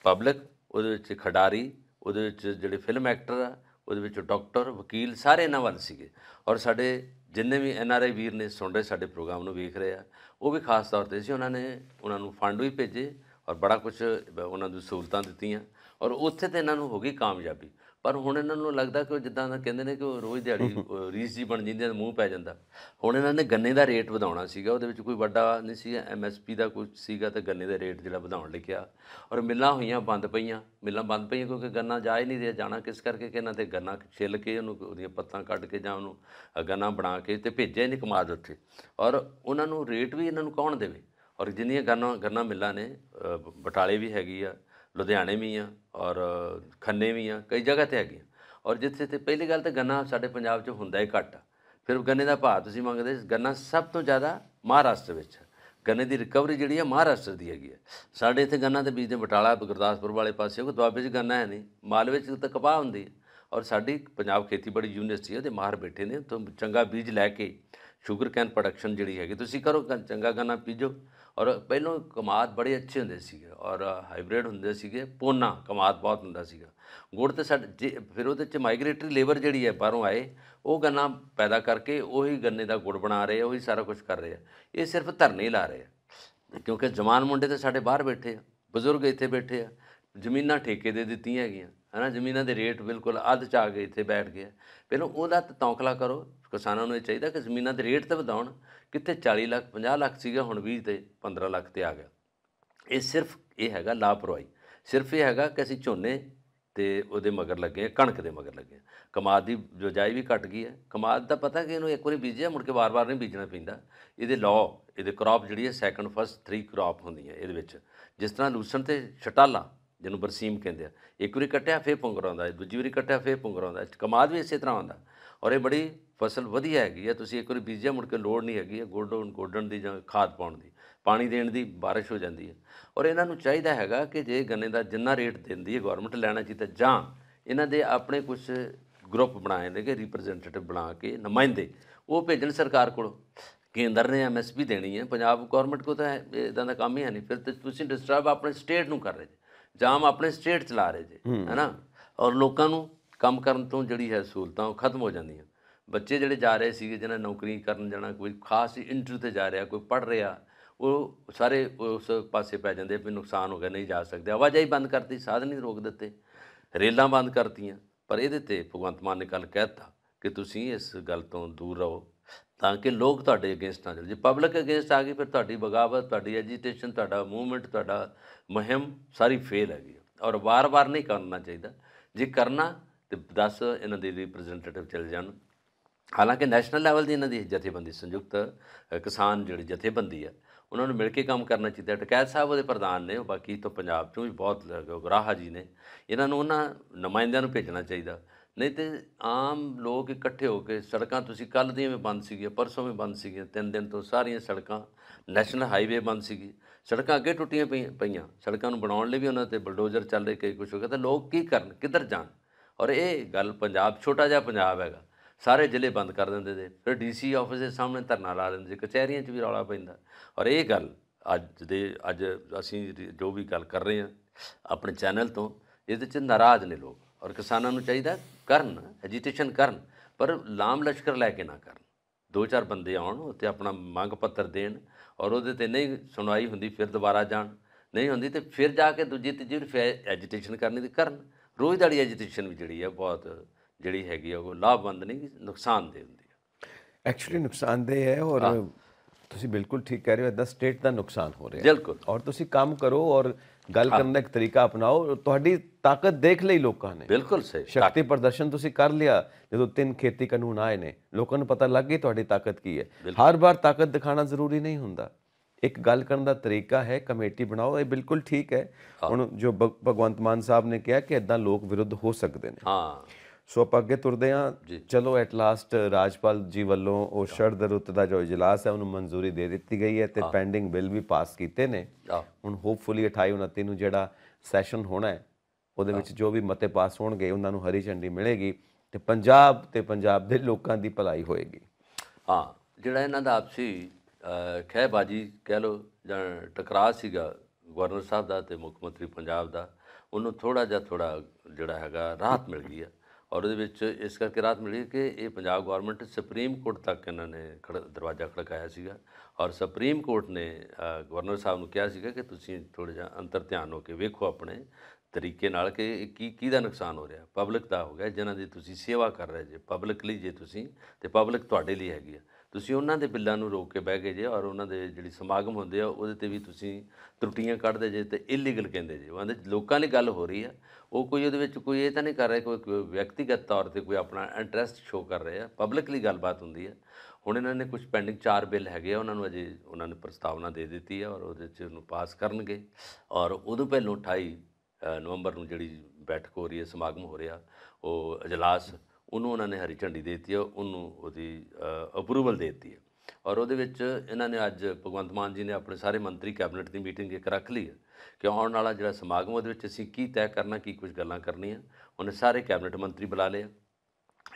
ਪਬਲਿਕ ਉਹਦੇ ਵਿੱਚ ਖਿਡਾਰੀ ਉਹਦੇ ਵਿੱਚ ਜਿਹੜੇ ਫਿਲਮ ਐਕਟਰ ਆ ਉਹਦੇ ਵਿੱਚ ਡਾਕਟਰ ਵਕੀਲ ਸਾਰੇ ਇਹਨਾਂ ਵੱਲ ਸੀਗੇ ਔਰ ਸਾਡੇ ਜਿੰਨੇ ਵੀ ਐਨ ਆਰ ਆਈ ਵੀਰ ਨੇ ਸੁਣ ਰਹੇ ਸਾਡੇ ਪ੍ਰੋਗਰਾਮ ਨੂੰ ਵੇਖ ਰਹੇ ਆ ਉਹ ਵੀ ਖਾਸ ਤੌਰ ਤੇ ਸੀ ਉਹਨਾਂ ਨੇ ਉਹਨਾਂ ਨੂੰ ਫੰਡ ਵੀ ਭੇਜੇ ਔਰ ਬੜਾ ਕੁਝ ਉਹਨਾਂ ਨੂੰ ਸਹੂਲਤਾਂ ਦਿੱਤੀਆਂ ਔਰ ਉੱਥੇ ਤੇ ਇਹਨਾਂ ਨੂੰ ਹੋ ਗਈ ਕਾਮਯਾਬੀ ਪਰ ਹੁਣ ਇਹਨਾਂ ਨੂੰ ਲੱਗਦਾ ਕਿ ਜਿੱਦਾਂ ਦਾ ਕਹਿੰਦੇ ਨੇ ਕਿ ਉਹ ਰੋਜ਼ ਦਿਹਾੜੀ ਰੀਸ ਜੀ ਬਣ ਜਿੰਦੇ ਮੂੰਹ ਪੈ ਜਾਂਦਾ ਹੁਣ ਇਹਨਾਂ ਨੇ ਗੰਨੇ ਦਾ ਰੇਟ ਵਧਾਉਣਾ ਸੀਗਾ ਉਹਦੇ ਵਿੱਚ ਕੋਈ ਵੱਡਾ ਨਹੀਂ ਸੀ ਐਮਐਸਪੀ ਦਾ ਕੁਝ ਸੀਗਾ ਤੇ ਗੰਨੇ ਦਾ ਰੇਟ ਜਿਹੜਾ ਵਧਾਉਣ ਲਿਖਿਆ ਔਰ ਮਿੱਲਾਂ ਹੋਈਆਂ ਬੰਦ ਪਈਆਂ ਮਿੱਲਾਂ ਬੰਦ ਪਈਆਂ ਕਿਉਂਕਿ ਗੰਨਾ ਜਾ ਹੀ ਨਹੀਂ ਰਿਹਾ ਜਾਣਾ ਕਿਸ ਕਰਕੇ ਕਿ ਇਹਨਾਂ ਤੇ ਗੰਨਾ ਛਿੱਲ ਕੇ ਉਹਨੂੰ ਉਹਦੀਆਂ ਪੱਤਾਂ ਕੱਢ ਕੇ ਜਾਂ ਉਹਨੂੰ ਗੰਨਾ ਬਣਾ ਕੇ ਤੇ ਭੇਜਿਆ ਨਹੀਂ ਕਮਾਦ ਉੱਥੇ ਔਰ ਉਹਨਾਂ ਨੂੰ ਰੇਟ ਵੀ ਇਹਨਾਂ ਨੂੰ ਕੌਣ ਦੇਵੇ ਔਰ ਜਿੰਨੀਆਂ ਗੰਨਾ ਗੰਨਾ ਮਿੱਲਾਂ ਨੇ ਬਟਾਲੇ ਵੀ ਹੈਗੀ ਆ ਲੁਧਿਆਣੇ ਵੀ ਆ ਔਰ ਖੰਨੇ ਵੀ ਆ ਕਈ ਜਗ੍ਹਾ ਤੇ ਹੈਗੀ ਔਰ ਜਿੱਥੇ ਤੇ ਪਹਿਲੀ ਗੱਲ ਤਾਂ ਗੰਨਾ ਸਾਡੇ ਪੰਜਾਬ 'ਚ ਹੁੰਦਾ ਹੀ ਘੱਟ ਫਿਰ ਗੰਨੇ ਦਾ ਭਾਅ ਤੁਸੀਂ ਮੰਗਦੇ ਗੰਨਾ ਸਭ ਤੋਂ ਜ਼ਿਆਦਾ ਮਹਾਰਾਸ਼ਟਰ ਵਿੱਚ ਗੰਨੇ ਦੀ ਰਿਕਵਰੀ ਜਿਹੜੀ ਆ ਮਹਾਰਾਸ਼ਟਰ ਦੀ ਹੈਗੀ ਆ ਸਾਡੇ ਇੱਥੇ ਗੰਨਾ ਤੇ ਬੀਜਦੇ ਬਟਾਲਾ ਗੁਰਦਾਸਪੁਰ ਵਾਲੇ ਪਾਸੇ ਉਹ ਦੁਆਬੇ 'ਚ ਗੰਨਾ ਹੈ ਨਹੀਂ ਮਾਲਵੇ 'ਚ ਤਾਂ ਕਪਾਹ ਹੁੰਦੀ ਹੈ ਔਰ ਸਾਡੀ ਪੰਜਾਬ ਖੇਤੀਬਾੜੀ ਯੂਨੀਵਰਸਿਟੀ ਉਹਦੇ ਮਾਹਰ ਬੈਠੇ ਨੇ ਤੋਂ ਚੰਗਾ ਬੀਜ ਲੈ ਕੇ ਸ਼ੂਗਰ ਕੈਨ ਪ੍ਰੋਡਕਸ਼ਨ ਜਿਹੜੀ ਹੈਗੀ ਤੁਸੀਂ ਕਰੋ ਚੰਗਾ ਗੰਨਾ ਬੀਜੋ ਔਰ ਪਹਿਲਾਂ ਕਮਾਦ ਬੜੇ ਅੱਛੇ ਹੁੰਦੇ ਸੀਗੇ ਔਰ ਹਾਈਬ੍ਰਿਡ ਹੁੰਦੇ ਸੀਗੇ ਪੋਨਾ ਕਮਾਦ ਬਹੁਤ ਹੁੰਦਾ ਸੀਗਾ ਗੁੜ ਤੇ ਸਾਡੇ ਫਿਰ ਉਹਦੇ ਚ ਮਾਈਗ੍ਰੇਟਰੀ ਲੇਬਰ ਜਿਹੜੀ ਹੈ ਬਾਹਰੋਂ ਆਏ ਉਹ ਗੰਨਾ ਪੈਦਾ ਕਰਕੇ ਉਹੀ ਗੰਨੇ ਦਾ ਗੁੜ ਬਣਾ ਰਹੇ ਆ ਉਹੀ ਸਾਰਾ ਕੁਝ ਕਰ ਰਹੇ ਆ ਇਹ ਸਿਰਫ ਧਰਨੇ ਲਾ ਰਹੇ ਆ ਕਿਉਂਕਿ ਜਵਾਨ ਮੁੰਡੇ ਤੇ ਸਾਡੇ ਬਾਹਰ ਬੈਠੇ ਆ ਬਜ਼ੁਰਗ ਇੱਥੇ ਬੈਠੇ ਆ ਜ਼ਮੀਨਾਂ ਠੇਕੇ ਦੇ ਦਿੱਤੀਆਂ ਹੈਗੀਆਂ ਹਨਾ ਜ਼ਮੀਨਾਂ ਦੇ ਰੇਟ ਬਿਲਕੁਲ ਅੱਧ ਚ ਆ ਗਏ ਇੱਥੇ ਬੈਠ ਗਿਆ ਪਹਿਲਾਂ ਉਹਦਾ ਤੌਂਕਲਾ ਕਰੋ ਕਿਸਾਨਾਂ ਨੂੰ ਇਹ ਚਾਹੀਦਾ ਕਿ ਜ਼ਮੀਨਾਂ ਦੇ ਰੇਟ ਤਾਂ ਵਧਾਉਣ ਕਿਤੇ 40 ਲੱਖ 50 ਲੱਖ ਸੀਗਾ ਹੁਣ 20 ਤੇ 15 ਲੱਖ ਤੇ ਆ ਗਿਆ ਇਹ ਸਿਰਫ ਇਹ ਹੈਗਾ ਲਾਪਰਵਾਹੀ ਸਿਰਫ ਇਹ ਹੈਗਾ ਕਿ ਅਸੀਂ ਝੋਨੇ ਤੇ ਉਹਦੇ ਮਗਰ ਲੱਗੇ ਕਣਕ ਦੇ ਮਗਰ ਲੱਗੇ ਕਮਾਦ ਦੀ ਜੁਜਾਈ ਵੀ ਘਟ ਗਈ ਹੈ ਕਮਾਦ ਦਾ ਪਤਾ ਕਿ ਇਹਨੂੰ ਇੱਕ ਵਾਰੀ ਬੀਜਿਆ ਮੁੜ ਕੇ ਵਾਰ-ਵਾਰ ਨਹੀਂ ਬੀਜਣਾ ਪੈਂਦਾ ਇਹਦੇ ਲਾਅ ਇਹਦੇ ਕ੍ਰੌਪ ਜਿਹੜੀ ਹੈ ਸੈਕੰਡ ਫਸਟ 3 ਕ੍ਰੌਪ ਹੁੰਦੀ ਹੈ ਇਹਦੇ ਵਿੱਚ ਜਿਸ ਤਰ੍ਹਾਂ ਲੂਸਣ ਤੇ ਛਟਾਲਾ ਜਿਹਨੂੰ ਬਰਸੀਮ ਕਹਿੰਦੇ ਆ ਇੱਕ ਵਾਰੀ ਕੱਟਿਆ ਫੇਰ ਪੁੰਗਰਾਉਂਦਾ ਦੂਜੀ ਵਾਰੀ ਕੱਟਿਆ ਫੇਰ ਪੁੰਗਰਾਉਂਦਾ ਕਮਾਦ ਵੀ ਇਸੇ ਤਰ੍ਹਾਂ ਹੁੰਦਾ ਔਰ ਇਹ ਬੜੀ ਫਸਲ ਵਧੀਆ ਹੈਗੀ ਹੈ ਤੁਸੀਂ ਇੱਕ ਵਾਰੀ ਬੀਜਿਆ ਮੁੜ ਕੇ ਲੋੜ ਨਹੀਂ ਹੈਗੀ ਗੋਡਣ ਗੋਡਣ ਦੀ ਜਾਂ ਖਾਦ ਪਾਉਣ ਦੀ ਪਾਣੀ ਦੇਣ ਦੀ ਬਾਰਿਸ਼ ਹੋ ਜਾਂਦੀ ਹੈ ਔਰ ਇਹਨਾਂ ਨੂੰ ਚਾਹੀਦਾ ਹੈਗਾ ਕਿ ਜੇ ਗੰਨੇ ਦਾ ਜਿੰਨਾ ਰੇਟ ਦਿੰਦੀ ਹੈ ਗਵਰਨਮੈਂਟ ਲੈਣਾ ਚਾਹੀਦਾ ਜਾਂ ਇਹਨਾਂ ਦੇ ਆਪਣੇ ਕੁਝ ਗਰੁੱਪ ਬਣਾਏ ਨੇ ਕਿ ਰਿਪਰੈਜ਼ੈਂਟੇਟਿਵ ਬਣਾ ਕੇ ਨੁਮਾਇੰਦੇ ਉਹ ਭੇਜਣ ਸਰਕਾਰ ਕੋਲ ਕੇਂਦਰ ਨੇ ਐਮਐਸਪੀ ਦੇਣੀ ਹੈ ਪੰਜਾਬ ਗਵਰਨਮੈਂਟ ਕੋ ਤਾਂ ਇਹਦਾ ਦਾ ਕੰਮ ਹੀ ਹੈ ਨਹੀਂ ਫਿਰ ਤੁਸੀਂ ਡਿਸਟਰਬ ਆਪਣੇ ਸਟੇਟ ਨੂੰ ਕਰ ਰਹੇ ਜਾਮ ਆਪਣੇ ਸਟੇਟ ਚਲਾ ਰਹੇ ਜੇ ਹੈਨਾ ਔਰ ਲੋਕਾਂ ਨੂੰ ਕੰਮ ਕਰਨ ਤੋਂ ਜਿਹੜੀ ਹੈ ਸਹੂਲਤਾਂ ਉਹ ਖਤਮ ਹੋ ਜਾਂਦੀਆਂ ਬੱਚੇ ਜਿਹੜੇ ਜਾ ਰਹੇ ਸੀਗੇ ਜਿਹਨਾਂ ਨੌਕਰੀ ਕਰਨ ਜਾਣਾ ਕੋਈ ਖਾਸ ਇੰਟਰਵਿਊ ਤੇ ਜਾ ਰਿਹਾ ਕੋਈ ਪੜ ਰਿਹਾ ਉਹ ਸਾਰੇ ਉਸ ਪਾਸੇ ਪੈ ਜਾਂਦੇ ਵੀ ਨੁਕਸਾਨ ਹੋ ਗਿਆ ਨਹੀਂ ਜਾ ਸਕਦੇ ਆਵਾਜਾਈ ਬੰਦ ਕਰਤੀ ਸਾਧਨ ਹੀ ਰੋਕ ਦਿੱਤੇ ਰੇਲਾਂ ਬੰਦ ਕਰਤੀਆਂ ਪਰ ਇਹਦੇ ਤੇ ਭਗਵੰਤ ਮਾਨ ਨੇ ਕੱਲ ਕਹਿਤਾ ਕਿ ਤੁਸੀਂ ਇਸ ਗੱਲ ਤੋਂ ਦੂਰ ਰਹੋ ਤਾਂ ਕਿ ਲੋਕ ਤੁਹਾਡੇ ਅਗੇਂਸਟ ਨਾ ਚਲੇ ਜੇ ਪਬਲਿਕ ਅਗੇਂਸਟ ਆ ਗਈ ਫਿਰ ਤੁਹਾਡੀ ਬਗਾਵਤ ਤੁਹਾਡੀ ਐਜੀਟੇਸ਼ਨ ਤੁਹਾਡਾ ਮੂਵਮੈਂਟ ਤੁਹਾਡਾ ਮਹਿਮ ਸਾਰੀ ਫੇਲ ਹੈ ਗਈ ਔਰ ਵਾਰ-ਵਾਰ ਨਹੀਂ ਕਰਨਾ ਚਾਹੀਦਾ ਜੇ ਕਰਨਾ ਤੇ 10 ਇਹਨਾਂ ਦੇ ਰਿਪਰੈਜ਼ੈਂਟੇਟਿਵ ਚਲ ਜਾਣ ਹਾਲਾਂਕਿ ਨੈਸ਼ਨਲ ਲੈਵਲ ਦੀ ਇਹਨਾਂ ਦੀ ਜਥੇਬੰਦੀ ਸੰਯੁਕਤ ਕਿਸਾਨ ਜਿਹੜੀ ਜਥੇਬੰਦੀ ਹੈ ਉਹਨਾਂ ਨੂੰ ਮਿਲ ਕੇ ਕੰਮ ਕਰਨਾ ਚਾਹੀਦਾ ਟਕੈਤ ਸਾਹਿਬ ਉਹਦੇ ਪ੍ਰਧਾਨ ਨੇ ਬਾਕੀ ਤੋਂ ਪੰਜਾਬ ਚੋਂ ਵੀ ਬਹੁਤ ਗੁਰਾਹਾ ਜੀ ਨੇ ਇਹਨਾਂ ਨੂੰ ਉਹਨਾਂ ਨੁਮਾਇੰਦਿਆਂ ਨੂੰ ਭੇਜਣਾ ਚਾਹੀਦਾ ਨਹੀਂ ਤੇ ਆਮ ਲੋਕ ਇਕੱਠੇ ਹੋ ਕੇ ਸੜਕਾਂ ਤੁਸੀਂ ਕੱਲ ਦੀਆਂ ਵੀ ਬੰਦ ਸੀਗੀਆਂ ਪਰਸੋਂ ਵੀ ਬੰਦ ਸੀਗੀਆਂ ਤਿੰਨ ਦਿਨ ਤੋਂ ਸਾਰੀਆਂ ਸੜਕਾਂ ਨੈਸ਼ਨਲ ਹਾਈਵੇ ਬੰਦ ਸੀਗੀ ਸੜਕਾਂ ਅੱਗੇ ਟੁੱਟੀਆਂ ਪਈਆਂ ਸੜਕਾਂ ਨੂੰ ਬਣਾਉਣ ਲਈ ਵੀ ਉਹਨਾਂ ਤੇ ਬਲਡੋਜ਼ਰ ਚੱਲ ਰਹੇ ਕਈ ਕੁਝ ਹੋ ਗਿਆ ਤਾਂ ਲੋਕ ਕੀ ਕਰਨ ਕਿੱਧਰ ਜਾਣ ਔਰ ਇਹ ਗੱਲ ਪੰਜਾਬ ਛੋਟਾ ਜਿਹਾ ਪੰਜਾਬ ਹੈਗਾ ਸਾਰੇ ਜ਼ਿਲ੍ਹੇ ਬੰਦ ਕਰ ਦਿੰਦੇ ਦੇ ਫਿਰ ਡੀਸੀ ਆਫਿਸ ਦੇ ਸਾਹਮਣੇ ਧਰਨਾ ਲਾ ਲੈਂਦੇ ਕਚਹਿਰੀਆਂ 'ਚ ਵੀ ਰੌਲਾ ਪੈਂਦਾ ਔਰ ਇਹ ਗੱਲ ਅੱਜ ਦੇ ਅੱਜ ਅਸੀਂ ਜੋ ਵੀ ਗੱਲ ਕਰ ਰਹੇ ਹਾਂ ਆਪਣੇ ਚੈਨਲ ਤੋਂ ਇਹਦੇ 'ਚ ਨਾਰਾਜ਼ ਨੇ ਲੋਕ ਔਰ ਕਿਸਾਨਾਂ ਨੂੰ ਚਾਹੀਦਾ ਕਰਨ ਐਜੀਟੇਸ਼ਨ ਕਰਨ ਪਰ ਲਾਮ ਲਸ਼ਕਰ ਲੈ ਕੇ ਨਾ ਕਰਨ ਦੋ ਚਾਰ ਬੰਦੇ ਆਉਣ ਉੱਤੇ ਆਪਣਾ ਮੰਗ ਪੱਤਰ ਦੇਣ ਔਰ ਉਹਦੇ ਤੇ ਨਹੀਂ ਸੁਣਵਾਈ ਹੁੰਦੀ ਫਿਰ ਦੁਬਾਰਾ ਜਾਣ ਨਹੀਂ ਹੁੰਦੀ ਤੇ ਫਿਰ ਜਾ ਕੇ ਦੂਜੀ ਤੀਜੀ ਐਜੀਟੇਸ਼ਨ ਕਰਨੀ ਤੇ ਕਰਨ ਰੋਜ਼ ਦਾੜੀ ਐਜੀਟੇਸ਼ਨ ਵੀ ਜਿਹੜੀ ਹੈ ਬਹੁਤ ਜਿਹੜੀ ਹੈਗੀ ਉਹ ਲਾਭਵੰਦ ਨਹੀਂ ਦੇ ਹੁੰਦੀ ਹੈ ਐਕਚੁਅਲੀ ਨੁਕਸਾਨਦੇ ਹੈ ਔਰ ਤੁਸੀਂ ਬਿਲਕੁਲ ਠੀਕ ਕਹਿ ਰਹੇ ਹੋ ਇਹਦਾ ਸਟੇਟ ਦਾ ਨੁਕਸਾਨ ਹੋ ਰਿਹਾ ਬਿਲਕੁਲ ਔਰ ਤੁਸੀਂ ਕੰਮ ਕਰੋ ਔਰ ਗੱਲ ਕਰਨ ਦਾ ਇੱਕ ਤਰੀਕਾ ਅਪਣਾਓ ਤੁਹਾਡੀ ਤਾਕਤ ਦੇਖ ਲਈ ਲੋਕਾਂ ਨੇ ਬਿਲਕੁਲ ਸਹੀ ਸ਼ਕਤੀ ਪ੍ਰਦਰਸ਼ਨ ਤੁਸੀਂ ਕਰ ਲਿਆ ਜਦੋਂ ਤਿੰਨ ਖੇਤੀ ਕਾਨੂੰਨ ਆਏ ਨੇ ਲੋਕਾਂ ਨੂੰ ਪਤਾ ਲੱਗ ਗਈ ਤੁਹਾਡੀ ਤਾਕਤ ਕੀ ਹੈ ਹਰ ਵਾਰ ਤਾਕਤ ਦਿਖਾਣਾ ਜ਼ਰੂਰੀ ਨਹੀਂ ਹੁੰਦਾ ਇੱਕ ਗੱਲ ਕਰਨ ਦਾ ਤਰੀਕਾ ਹੈ ਕਮੇਟੀ ਬਣਾਓ ਇਹ ਬਿਲਕੁਲ ਠੀਕ ਹੈ ਹੁਣ ਜੋ ਭਗਵੰਤ ਮਾਨ ਸਾਹਿਬ ਨੇ ਕਿਹਾ ਕਿ ਇਦਾਂ ਲੋਕ ਵਿਰੁੱਧ ਹੋ ਸਕਦੇ ਨੇ ਹਾਂ ਸੋ ਆਪਾਂ ਅੱਗੇ ਤੁਰਦੇ ਹਾਂ ਚਲੋ ਐਟ ਲਾਸਟ ਰਾਜਪਾਲ ਜੀ ਵੱਲੋਂ ਉਹ ਸ਼ਰਦ ਰੁੱਤ ਦਾ ਜੋ ਇਜਲਾਸ ਹੈ ਉਹਨੂੰ ਮਨਜ਼ੂਰੀ ਦੇ ਦਿੱਤੀ ਗਈ ਹੈ ਤੇ ਪੈਂਡਿੰਗ ਬਿੱਲ ਵੀ ਪਾਸ ਕੀਤੇ ਨੇ ਹੁਣ ਹੋਪਫੁਲੀ 28 29 ਨੂੰ ਜਿਹੜਾ ਸੈਸ਼ਨ ਹੋਣਾ ਹੈ ਉਹਦੇ ਵਿੱਚ ਜੋ ਵੀ ਮਤੇ ਪਾਸ ਹੋਣਗੇ ਉਹਨਾਂ ਨੂੰ ਹਰੀ ਝੰਡੀ ਮਿਲੇਗੀ ਤੇ ਪੰਜਾਬ ਤੇ ਪੰਜਾਬ ਦੇ ਲੋਕਾਂ ਦੀ ਭਲਾਈ ਹੋਏਗੀ ਹਾਂ ਜਿਹੜਾ ਇਹਨਾਂ ਦਾ ਆਪਸੀ ਬਾਜੀ ਕਹਿ ਲੋ ਜਾਂ ਟਕਰਾਅ ਸੀਗਾ ਗਵਰਨਰ ਸਾਹਿਬ ਦਾ ਤੇ ਮੁੱਖ ਮੰਤਰੀ ਪੰਜਾਬ ਦਾ ਉਹਨੂੰ ਥੋੜਾ ਜਿਹਾ ਥੋੜਾ ਜਿਹੜਾ ਹੈਗਾ ਰਾਹਤ ਮਿਲ ਗਈ ਹੈ ਔਰ ਉਹਦੇ ਵਿੱਚ ਇਸ ਕਰਕੇ ਰਾਤ ਮਿਲੀ ਕਿ ਇਹ ਪੰਜਾਬ ਗਵਰਨਮੈਂਟ ਸੁਪਰੀਮ ਕੋਰਟ ਤੱਕ ਇਹਨਾਂ ਨੇ ਦਰਵਾਜ਼ਾ ਖੜਕਾਇਆ ਸੀਗਾ ਔਰ ਸੁਪਰੀਮ ਕੋਰਟ ਨੇ ਗਵਰਨਰ ਸਾਹਿਬ ਨੂੰ ਕਿਹਾ ਸੀਗਾ ਕਿ ਤੁਸੀਂ ਥੋੜਾ ਜਿਹਾ ਅੰਤਰ ਧਿਆਨ ਹੋ ਕੇ ਵੇਖੋ ਆਪਣੇ ਤਰੀਕੇ ਨਾਲ ਕਿ ਕੀ ਕੀ ਦਾ ਨੁਕਸਾਨ ਹੋ ਰਿਹਾ ਪਬਲਿਕ ਦਾ ਹੋ ਗਿਆ ਜਿਨ੍ਹਾਂ ਦੀ ਤੁਸੀਂ ਸੇਵਾ ਕਰ ਰਹੇ ਜੇ ਪਬਲਿਕ ਲਈ ਜੇ ਤੁਸੀਂ ਤੇ ਪਬਲਿਕ ਤੁਹਾਡੇ ਲਈ ਹੈਗੀ ਆ ਤੁਸੀਂ ਉਹਨਾਂ ਦੇ ਬਿੱਲਾਂ ਨੂੰ ਰੋਕ ਕੇ ਬਹਿ ਗਏ ਜੇ ਔਰ ਉਹਨਾਂ ਦੇ ਜਿਹੜੀ ਸਮਾਗਮ ਹੁੰਦੇ ਆ ਉਹਦੇ ਤੇ ਵੀ ਤੁਸੀਂ ਤਰੁੱਟੀਆਂ ਕੱਢਦੇ ਜੇ ਤੇ ਇਲੀਗਲ ਕਹਿੰਦੇ ਜੇ ਉਹਨਾਂ ਦੇ ਲੋਕਾਂ ਦੀ ਗੱਲ ਹੋ ਰਹੀ ਆ ਉਹ ਕੋਈ ਉਹਦੇ ਵਿੱਚ ਕੋਈ ਇਹ ਤਾਂ ਨਹੀਂ ਕਰ ਰਿਹਾ ਕੋਈ ਵਿਅਕਤੀਗਤ ਤੌਰ ਤੇ ਕੋਈ ਆਪਣਾ ਇੰਟਰਸਟ ਸ਼ੋ ਕਰ ਰਿਹਾ ਪਬਲਿਕਲੀ ਗੱਲਬਾਤ ਹੁੰਦੀ ਆ ਹੁਣ ਇਹਨਾਂ ਨੇ ਕੁਝ ਪੈਂਡਿੰਗ ਚਾਰ ਬਿੱਲ ਹੈਗੇ ਆ ਉਹਨਾਂ ਨੂੰ ਅਜੇ ਉਹਨਾਂ ਨੇ ਪ੍ਰਸਤਾਵਨਾ ਦੇ ਦਿੱਤੀ ਆ ਔਰ ਉਹਦੇ 'ਚ ਉਹਨੂੰ ਪਾਸ ਕਰਨਗੇ ਔਰ ਉਦੋਂ ਪਹਿਲਾਂ 28 ਨਵੰਬਰ ਨੂੰ ਜਿਹੜੀ ਬੈਠਕ ਹੋ ਰਹੀ ਹੈ ਸਮਾਗਮ ਹੋ ਰਿਹਾ ਉਹ اجلاس ਉਹਨੂੰ ਉਹਨਾਂ ਨੇ ਹਰੀ ਝੰਡੀ ਦੇ ਦਿੱਤੀ ਹੈ ਉਹਨੂੰ ਉਹਦੀ ਅਪਰੂਵਲ ਦੇ ਦਿੱਤੀ ਹੈ ਔਰ ਉਹਦੇ ਵਿੱਚ ਇਹਨਾਂ ਨੇ ਅੱਜ ਭਗਵੰਤ ਮਾਨ ਜੀ ਨੇ ਆਪਣੇ ਸਾਰੇ ਮੰਤਰੀ ਕੈਬਨਿਟ ਦੀ ਮੀਟਿੰਗ ਇੱਕ ਰੱਖ ਲਈ ਹੈ ਕਿ ਆਉਣ ਵਾਲਾ ਜਿਹੜਾ ਸਮਾਗਮ ਉਹਦੇ ਵਿੱਚ ਅਸੀਂ ਕੀ ਤੈਅ ਕਰਨਾ ਕੀ ਕੁਝ ਗੱਲਾਂ ਕਰਨੀਆਂ ਉਹਨੇ ਸਾਰੇ ਕੈਬਨਿਟ ਮੰਤਰੀ ਬੁਲਾ ਲਏ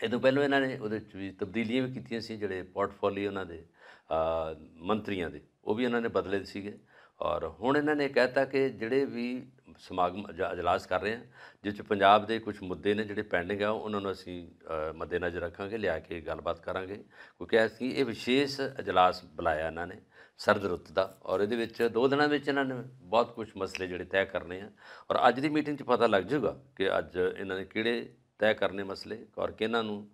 ਇਹ ਤੋਂ ਪਹਿਲਾਂ ਇਹਨਾਂ ਨੇ ਉਹਦੇ ਵਿੱਚ ਵੀ ਤਬਦੀਲੀਆਂ ਵੀ ਕੀਤੀਆਂ ਸੀ ਜਿਹੜੇ ਪੋਰਟਫੋਲੀਓ ਉਹਨਾਂ ਦੇ ਮੰਤਰੀਆਂ ਦੇ ਉਹ ਵੀ ਇਹਨਾਂ ਨੇ ਬਦਲੇ ਸੀਗੇ ਔਰ ਹੁਣ ਇਹਨਾਂ ਨੇ ਕਹਿਤਾ ਕਿ ਜਿਹੜੇ ਵੀ ਸਮਾਗਮ ਅਜਲਾਸ ਕਰ ਰਹੇ ਹਾਂ ਜਿਸ ਵਿੱਚ ਪੰਜਾਬ ਦੇ ਕੁਝ ਮੁੱਦੇ ਨੇ ਜਿਹੜੇ ਪੈਂਡਿੰਗ ਆ ਉਹਨਾਂ ਨੂੰ ਅਸੀਂ ਨਜ਼ਰ ਰੱਖਾਂਗੇ ਲਿਆ ਕੇ ਗੱਲਬਾਤ ਕਰਾਂਗੇ ਕਿਉਂਕਿ ਅਸੀਂ ਇਹ ਵਿਸ਼ੇਸ਼ ਅਜਲਾਸ ਬੁਲਾਇਆ ਇਹਨਾਂ ਨੇ ਸਰਦ ਰੁੱਤ ਦਾ ਔਰ ਇਹਦੇ ਵਿੱਚ ਦੋ ਦਿਨਾਂ ਵਿੱਚ ਇਹਨਾਂ ਨੇ ਬਹੁਤ ਕੁਝ ਮਸਲੇ ਜਿਹੜੇ ਤੈਅ ਕਰਨੇ ਆ ਔਰ ਅੱਜ ਦੀ ਮੀਟਿੰਗ 'ਚ ਪਤਾ ਲੱਗ ਜਾਊਗਾ ਕਿ ਅੱਜ ਇਹਨਾਂ ਨੇ ਕਿਹੜੇ ਤੈਅ ਕਰਨੇ ਮਸਲੇ ਔਰ ਕਿਹਨਾਂ ਨੂੰ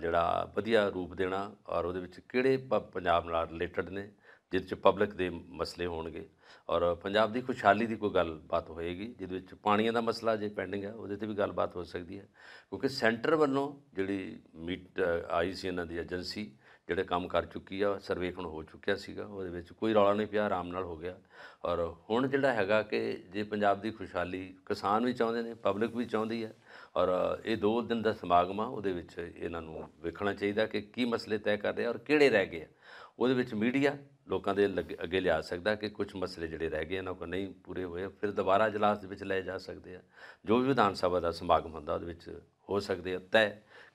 ਜਿਹੜਾ ਵਧੀਆ ਰੂਪ ਦੇਣਾ ਔਰ ਉਹਦੇ ਵਿੱਚ ਕਿਹੜੇ ਪੰਜਾਬ ਨਾਲ ਰਿਲੇਟਡ ਨੇ ਜਿਸ 'ਚ ਪਬਲਿਕ ਦੇ ਮਸਲੇ ਹੋਣਗੇ ਔਰ ਪੰਜਾਬ ਦੀ ਖੁਸ਼ਹਾਲੀ ਦੀ ਕੋਈ ਗੱਲਬਾਤ ਹੋਏਗੀ ਜਿਹਦੇ ਵਿੱਚ ਪਾਣੀਆਂ ਦਾ ਮਸਲਾ ਜੇ ਪੈਂਡਿੰਗ ਹੈ ਉਹਦੇ ਤੇ ਵੀ ਗੱਲਬਾਤ ਹੋ ਸਕਦੀ ਹੈ ਕਿਉਂਕਿ ਸੈਂਟਰ ਵੱਲੋਂ ਜਿਹੜੀ ਮੀਟ ਆਈ ਸੀ ਇਹਨਾਂ ਦੀ ਏਜੰਸੀ ਜਿਹੜੇ ਕੰਮ ਕਰ ਚੁੱਕੀ ਆ ਸਰਵੇਖਣ ਹੋ ਚੁੱਕਿਆ ਸੀਗਾ ਉਹਦੇ ਵਿੱਚ ਕੋਈ ਰੌਲਾ ਨਹੀਂ ਪਿਆ ਆਰਾਮ ਨਾਲ ਹੋ ਗਿਆ ਔਰ ਹੁਣ ਜਿਹੜਾ ਹੈਗਾ ਕਿ ਜੇ ਪੰਜਾਬ ਦੀ ਖੁਸ਼ਹਾਲੀ ਕਿਸਾਨ ਵੀ ਚਾਹੁੰਦੇ ਨੇ ਪਬਲਿਕ ਵੀ ਚਾਹੁੰਦੀ ਹੈ ਔਰ ਇਹ ਦੋ ਦਿਨ ਦਾ ਸਮਾਗਮ ਆ ਉਹਦੇ ਵਿੱਚ ਇਹਨਾਂ ਨੂੰ ਵੇਖਣਾ ਚਾਹੀਦਾ ਕਿ ਕੀ ਮਸਲੇ ਤੈਅ ਕਰ ਰਹੇ ਔਰ ਕਿਹੜੇ ਰਹਿ ਗਏ ਉਹਦੇ ਵਿੱਚ ਮੀਡੀਆ ਲੋਕਾਂ ਦੇ ਅੱਗੇ ਲਿਆ ਸਕਦਾ ਕਿ ਕੁਝ ਮਸਲੇ ਜਿਹੜੇ ਰਹਿ ਗਏ ਇਹਨਾਂ ਕੋ ਨਹੀਂ ਪੂਰੇ ਹੋਏ ਫਿਰ ਦੁਬਾਰਾ ਇਜਲਾਸ ਦੇ ਵਿੱਚ ਲਏ ਜਾ ਸਕਦੇ ਆ ਜੋ ਵੀ ਵਿਧਾਨ ਸਭਾ ਦਾ ਸਮਾਗਮ ਹੁੰਦਾ ਉਹਦੇ ਵਿੱਚ ਹੋ ਸਕਦੇ ਆ ਤੈ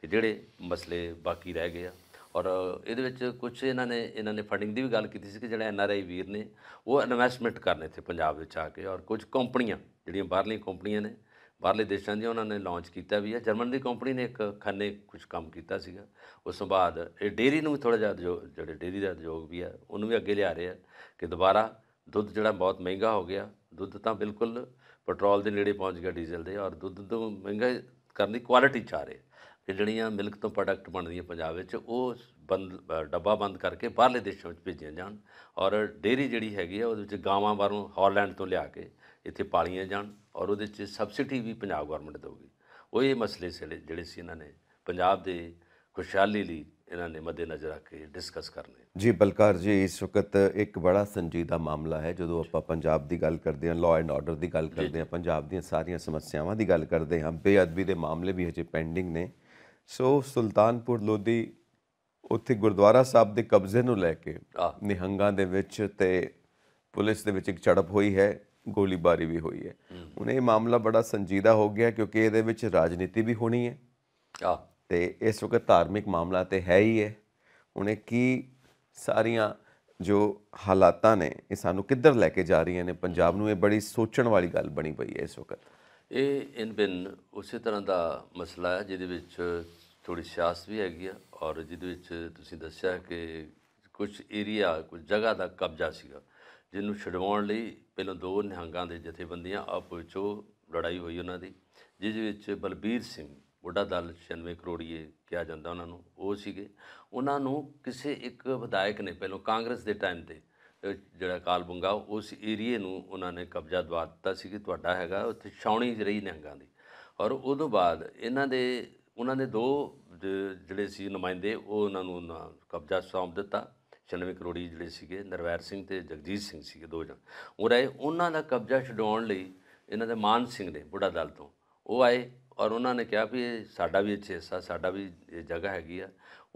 ਕਿ ਜਿਹੜੇ ਮਸਲੇ ਬਾਕੀ ਰਹਿ ਗਏ ਆ ਔਰ ਇਹਦੇ ਵਿੱਚ ਕੁਝ ਇਹਨਾਂ ਨੇ ਇਹਨਾਂ ਨੇ ਫੰਡਿੰਗ ਦੀ ਵੀ ਗੱਲ ਕੀਤੀ ਸੀ ਕਿ ਜਿਹੜਾ ਐਨ ਆਰ ਆਈ ਵੀਰ ਨੇ ਉਹ ਇਨਵੈਸਟਮੈਂਟ ਕਰਨੇ ਤੇ ਪੰਜਾਬ ਵਿੱਚ ਆ ਕੇ ਔਰ ਕੁਝ ਕੰਪਨੀਆਂ ਜਿਹੜੀਆਂ ਬਾਹਰਲੀਆਂ ਕੰਪਨੀਆਂ ਨੇ ਬਾਹਰਲੇ ਦੇਸ਼ਾਂ ਦੀ ਉਹਨਾਂ ਨੇ ਲਾਂਚ ਕੀਤਾ ਵੀ ਹੈ ਜਰਮਨ ਦੀ ਕੰਪਨੀ ਨੇ ਇੱਕ ਖੰਨੇ ਕੁਝ ਕੰਮ ਕੀਤਾ ਸੀਗਾ ਉਸ ਤੋਂ ਬਾਅਦ ਇਹ ਡੇਰੀ ਨੂੰ ਵੀ ਥੋੜਾ ਜੋ ਜਿਹੜੇ ਡੇਰੀ ਦਾ ਉਦਯੋਗ ਵੀ ਹੈ ਉਹਨੂੰ ਵੀ ਅੱਗੇ ਲਿਆ ਰਹੇ ਆ ਕਿ ਦੁਬਾਰਾ ਦੁੱਧ ਜਿਹੜਾ ਬਹੁਤ ਮਹਿੰਗਾ ਹੋ ਗਿਆ ਦੁੱਧ ਤਾਂ ਬਿਲਕੁਲ ਪੈਟਰੋਲ ਦੇ ਨੇੜੇ ਪਹੁੰਚ ਗਿਆ ਡੀਜ਼ਲ ਦੇ ਔਰ ਦੁੱਧ ਤੋਂ ਮਹਿੰਗਾ ਕਰਨ ਦੀ ਕੁਆਲਿਟੀ ਚਾ ਰਹੇ ਕਿ ਜਿਹੜੀਆਂ ਮਿਲਕ ਤੋਂ ਪ੍ਰੋਡਕਟ ਬਣਦੀਆਂ ਪੰਜਾਬ ਵਿੱਚ ਉਹ ਬੰਦ ਡੱਬਾ ਬੰਦ ਕਰਕੇ ਬਾਹਰਲੇ ਦੇਸ਼ਾਂ ਵਿੱਚ ਭੇਜੀਆਂ ਜਾਣ ਔਰ ਡੇਰੀ ਜਿਹੜੀ ਹੈਗੀ ਆ ਉਹਦੇ ਵਿੱਚ ਗਾਵਾਂ ਬਾਹਰੋਂ ਹਾਲੈਂਡ ਤੋਂ ਲਿਆ ਕੇ ਇੱਥੇ ਪਾਲੀਆਂ ਜਾਣ ਔਰ ਉਹਦੇ 'ਚ ਸਬਸਿਡੀ ਵੀ ਪੰਜਾਬ ਗਵਰਨਮੈਂਟ ਦੇਊਗੀ ਉਹ ਇਹ ਮਸਲੇ ਜਿਹੜੇ ਸੀ ਇਹਨਾਂ ਨੇ ਪੰਜਾਬ ਦੇ ਖੁਸ਼ਹਾਲੀ ਲਈ ਇਹਨਾਂ ਨੇ ਮੱਦੇ ਨਜ਼ਰ ਰੱਖ ਕੇ ਡਿਸਕਸ ਕਰਨੇ ਜੀ ਬਲਕਾਰ ਜੀ ਇਸ ਵਕਤ ਇੱਕ ਬੜਾ ਸੰਜੀਦਾ ਮਾਮਲਾ ਹੈ ਜਦੋਂ ਆਪਾਂ ਪੰਜਾਬ ਦੀ ਗੱਲ ਕਰਦੇ ਹਾਂ ਲਾਅ ਐਂਡ ਆਰਡਰ ਦੀ ਗੱਲ ਕਰਦੇ ਹਾਂ ਪੰਜਾਬ ਦੀਆਂ ਸਾਰੀਆਂ ਸਮੱਸਿਆਵਾਂ ਦੀ ਗੱਲ ਕਰਦੇ ਹਾਂ ਬੇਅਦਬੀ ਦੇ ਮਾਮਲੇ ਵੀ ਹਜੇ ਪੈਂਡਿੰਗ ਨੇ ਸੋ ਸੁਲਤਾਨਪੁਰ ਲੋਧੀ ਉੱਥੇ ਗੁਰਦੁਆਰਾ ਸਾਹਿਬ ਦੇ ਕਬਜ਼ੇ ਨੂੰ ਲੈ ਕੇ ਨਿਹੰਗਾਂ ਦੇ ਵਿੱਚ ਤੇ ਪੁਲਿਸ ਦੇ ਵਿੱਚ ਇੱਕ ਝੜਪ ਹੋਈ ਹੈ ਗੋਲੀਬਾਰੀ ਵੀ ਹੋਈ ਹੈ ਹੁਣ ਇਹ ਮਾਮਲਾ ਬੜਾ ਸੰਜੀਦਾ ਹੋ ਗਿਆ ਕਿਉਂਕਿ ਇਹਦੇ ਵਿੱਚ ਰਾਜਨੀਤੀ ਵੀ ਹੋਣੀ ਹੈ ਆ ਤੇ ਇਸ ਵਕਤ ਧਾਰਮਿਕ ਮਾਮਲਾ ਤੇ ਹੈ ਹੀ ਹੈ ਉਹਨੇ ਕੀ ਸਾਰੀਆਂ ਜੋ ਹਾਲਾਤਾਂ ਨੇ ਇਹ ਸਾਨੂੰ ਕਿੱਧਰ ਲੈ ਕੇ ਜਾ ਰਹੀਆਂ ਨੇ ਪੰਜਾਬ ਨੂੰ ਇਹ ਬੜੀ ਸੋਚਣ ਵਾਲੀ ਗੱਲ ਬਣੀ ਪਈ ਹੈ ਇਸ ਵਕਤ ਇਹ ਇਨ ਬਿਨ ਉਸੇ ਤਰ੍ਹਾਂ ਦਾ ਮਸਲਾ ਹੈ ਜਿਹਦੇ ਵਿੱਚ ਥੋੜੀ ਸਿਆਸਤ ਵੀ ਹੈਗੀ ਆ ਔਰ ਜਿਹਦੇ ਵਿੱਚ ਤੁਸੀਂ ਦੱਸਿਆ ਕਿ ਕੁਝ ਏਰੀਆ ਕੁਝ ਜਗ੍ਹਾ ਦਾ ਕਬਜ਼ਾ ਸੀਗਾ ਜਿਹਨੂੰ ਛਡਵਾਉਣ ਲਈ ਪਹਿਲਾਂ ਦੋ ਨਿਹੰਗਾਂ ਦੇ ਜਥੇਬੰਦੀਆਂ ਆਪ ਵਿੱਚੋਂ ਲੜਾਈ ਹੋਈ ਉਹਨਾਂ ਦੀ ਜਿਸ ਵਿੱਚ ਬਲਬੀਰ ਸਿੰਘ ਬੁੱਢਾ ਦਲ 96 ਕਰੋੜੀਏ ਕਿਹਾ ਜਾਂਦਾ ਉਹਨਾਂ ਨੂੰ ਉਹ ਸੀਗੇ ਉਹਨਾਂ ਨੂੰ ਕਿਸੇ ਇੱਕ ਵਿਧਾਇਕ ਨੇ ਪਹਿਲਾਂ ਕਾਂਗਰਸ ਦੇ ਟਾਈਮ ਤੇ ਜਿਹੜਾ ਬੰਗਾ ਉਸ ਏਰੀਏ ਨੂੰ ਉਹਨਾਂ ਨੇ ਕਬਜ਼ਾ ਦਵਾ ਦਿੱਤਾ ਸੀ ਕਿ ਤੁਹਾਡਾ ਹੈਗਾ ਉੱਥੇ ਛਾਉਣੀ ਰਹੀ ਨਿਹੰਗਾਂ ਦੀ ਔਰ ਉਦੋਂ ਬਾਅਦ ਇਹਨਾਂ ਦੇ ਉਹਨਾਂ ਦੇ ਦੋ ਜਿਹੜੇ ਸੀ ਨੁਮਾਇੰਦੇ ਉਹ ਉਹਨਾਂ ਨੂੰ ਕਬਜ਼ਾ ਸੌਂਪ ਦਿੱਤਾ 96 ਕਰੋੜੀ ਜਿਹੜੇ ਸੀਗੇ ਨਰਵੈਰ ਸਿੰਘ ਤੇ ਜਗਜੀਤ ਸਿੰਘ ਸੀਗੇ ਦੋ ਜਣ ਉਹ ਆਏ ਉਹਨਾਂ ਦਾ ਕਬਜ਼ਾ ਛਡਾਉਣ ਲਈ ਇਹਨਾਂ ਦੇ ਮਾਨ ਸਿੰਘ ਨੇ ਬੁੱਢਾ ਦਲ ਤੋਂ ਉਹ ਆਏ ਔਰ ਉਹਨਾਂ ਨੇ ਕਿਹਾ ਵੀ ਸਾਡਾ ਵੀ ਇੱਥੇ ਹਿੱਸਾ ਸਾਡਾ ਵੀ ਇਹ ਜਗ੍ਹਾ ਹੈਗੀ ਆ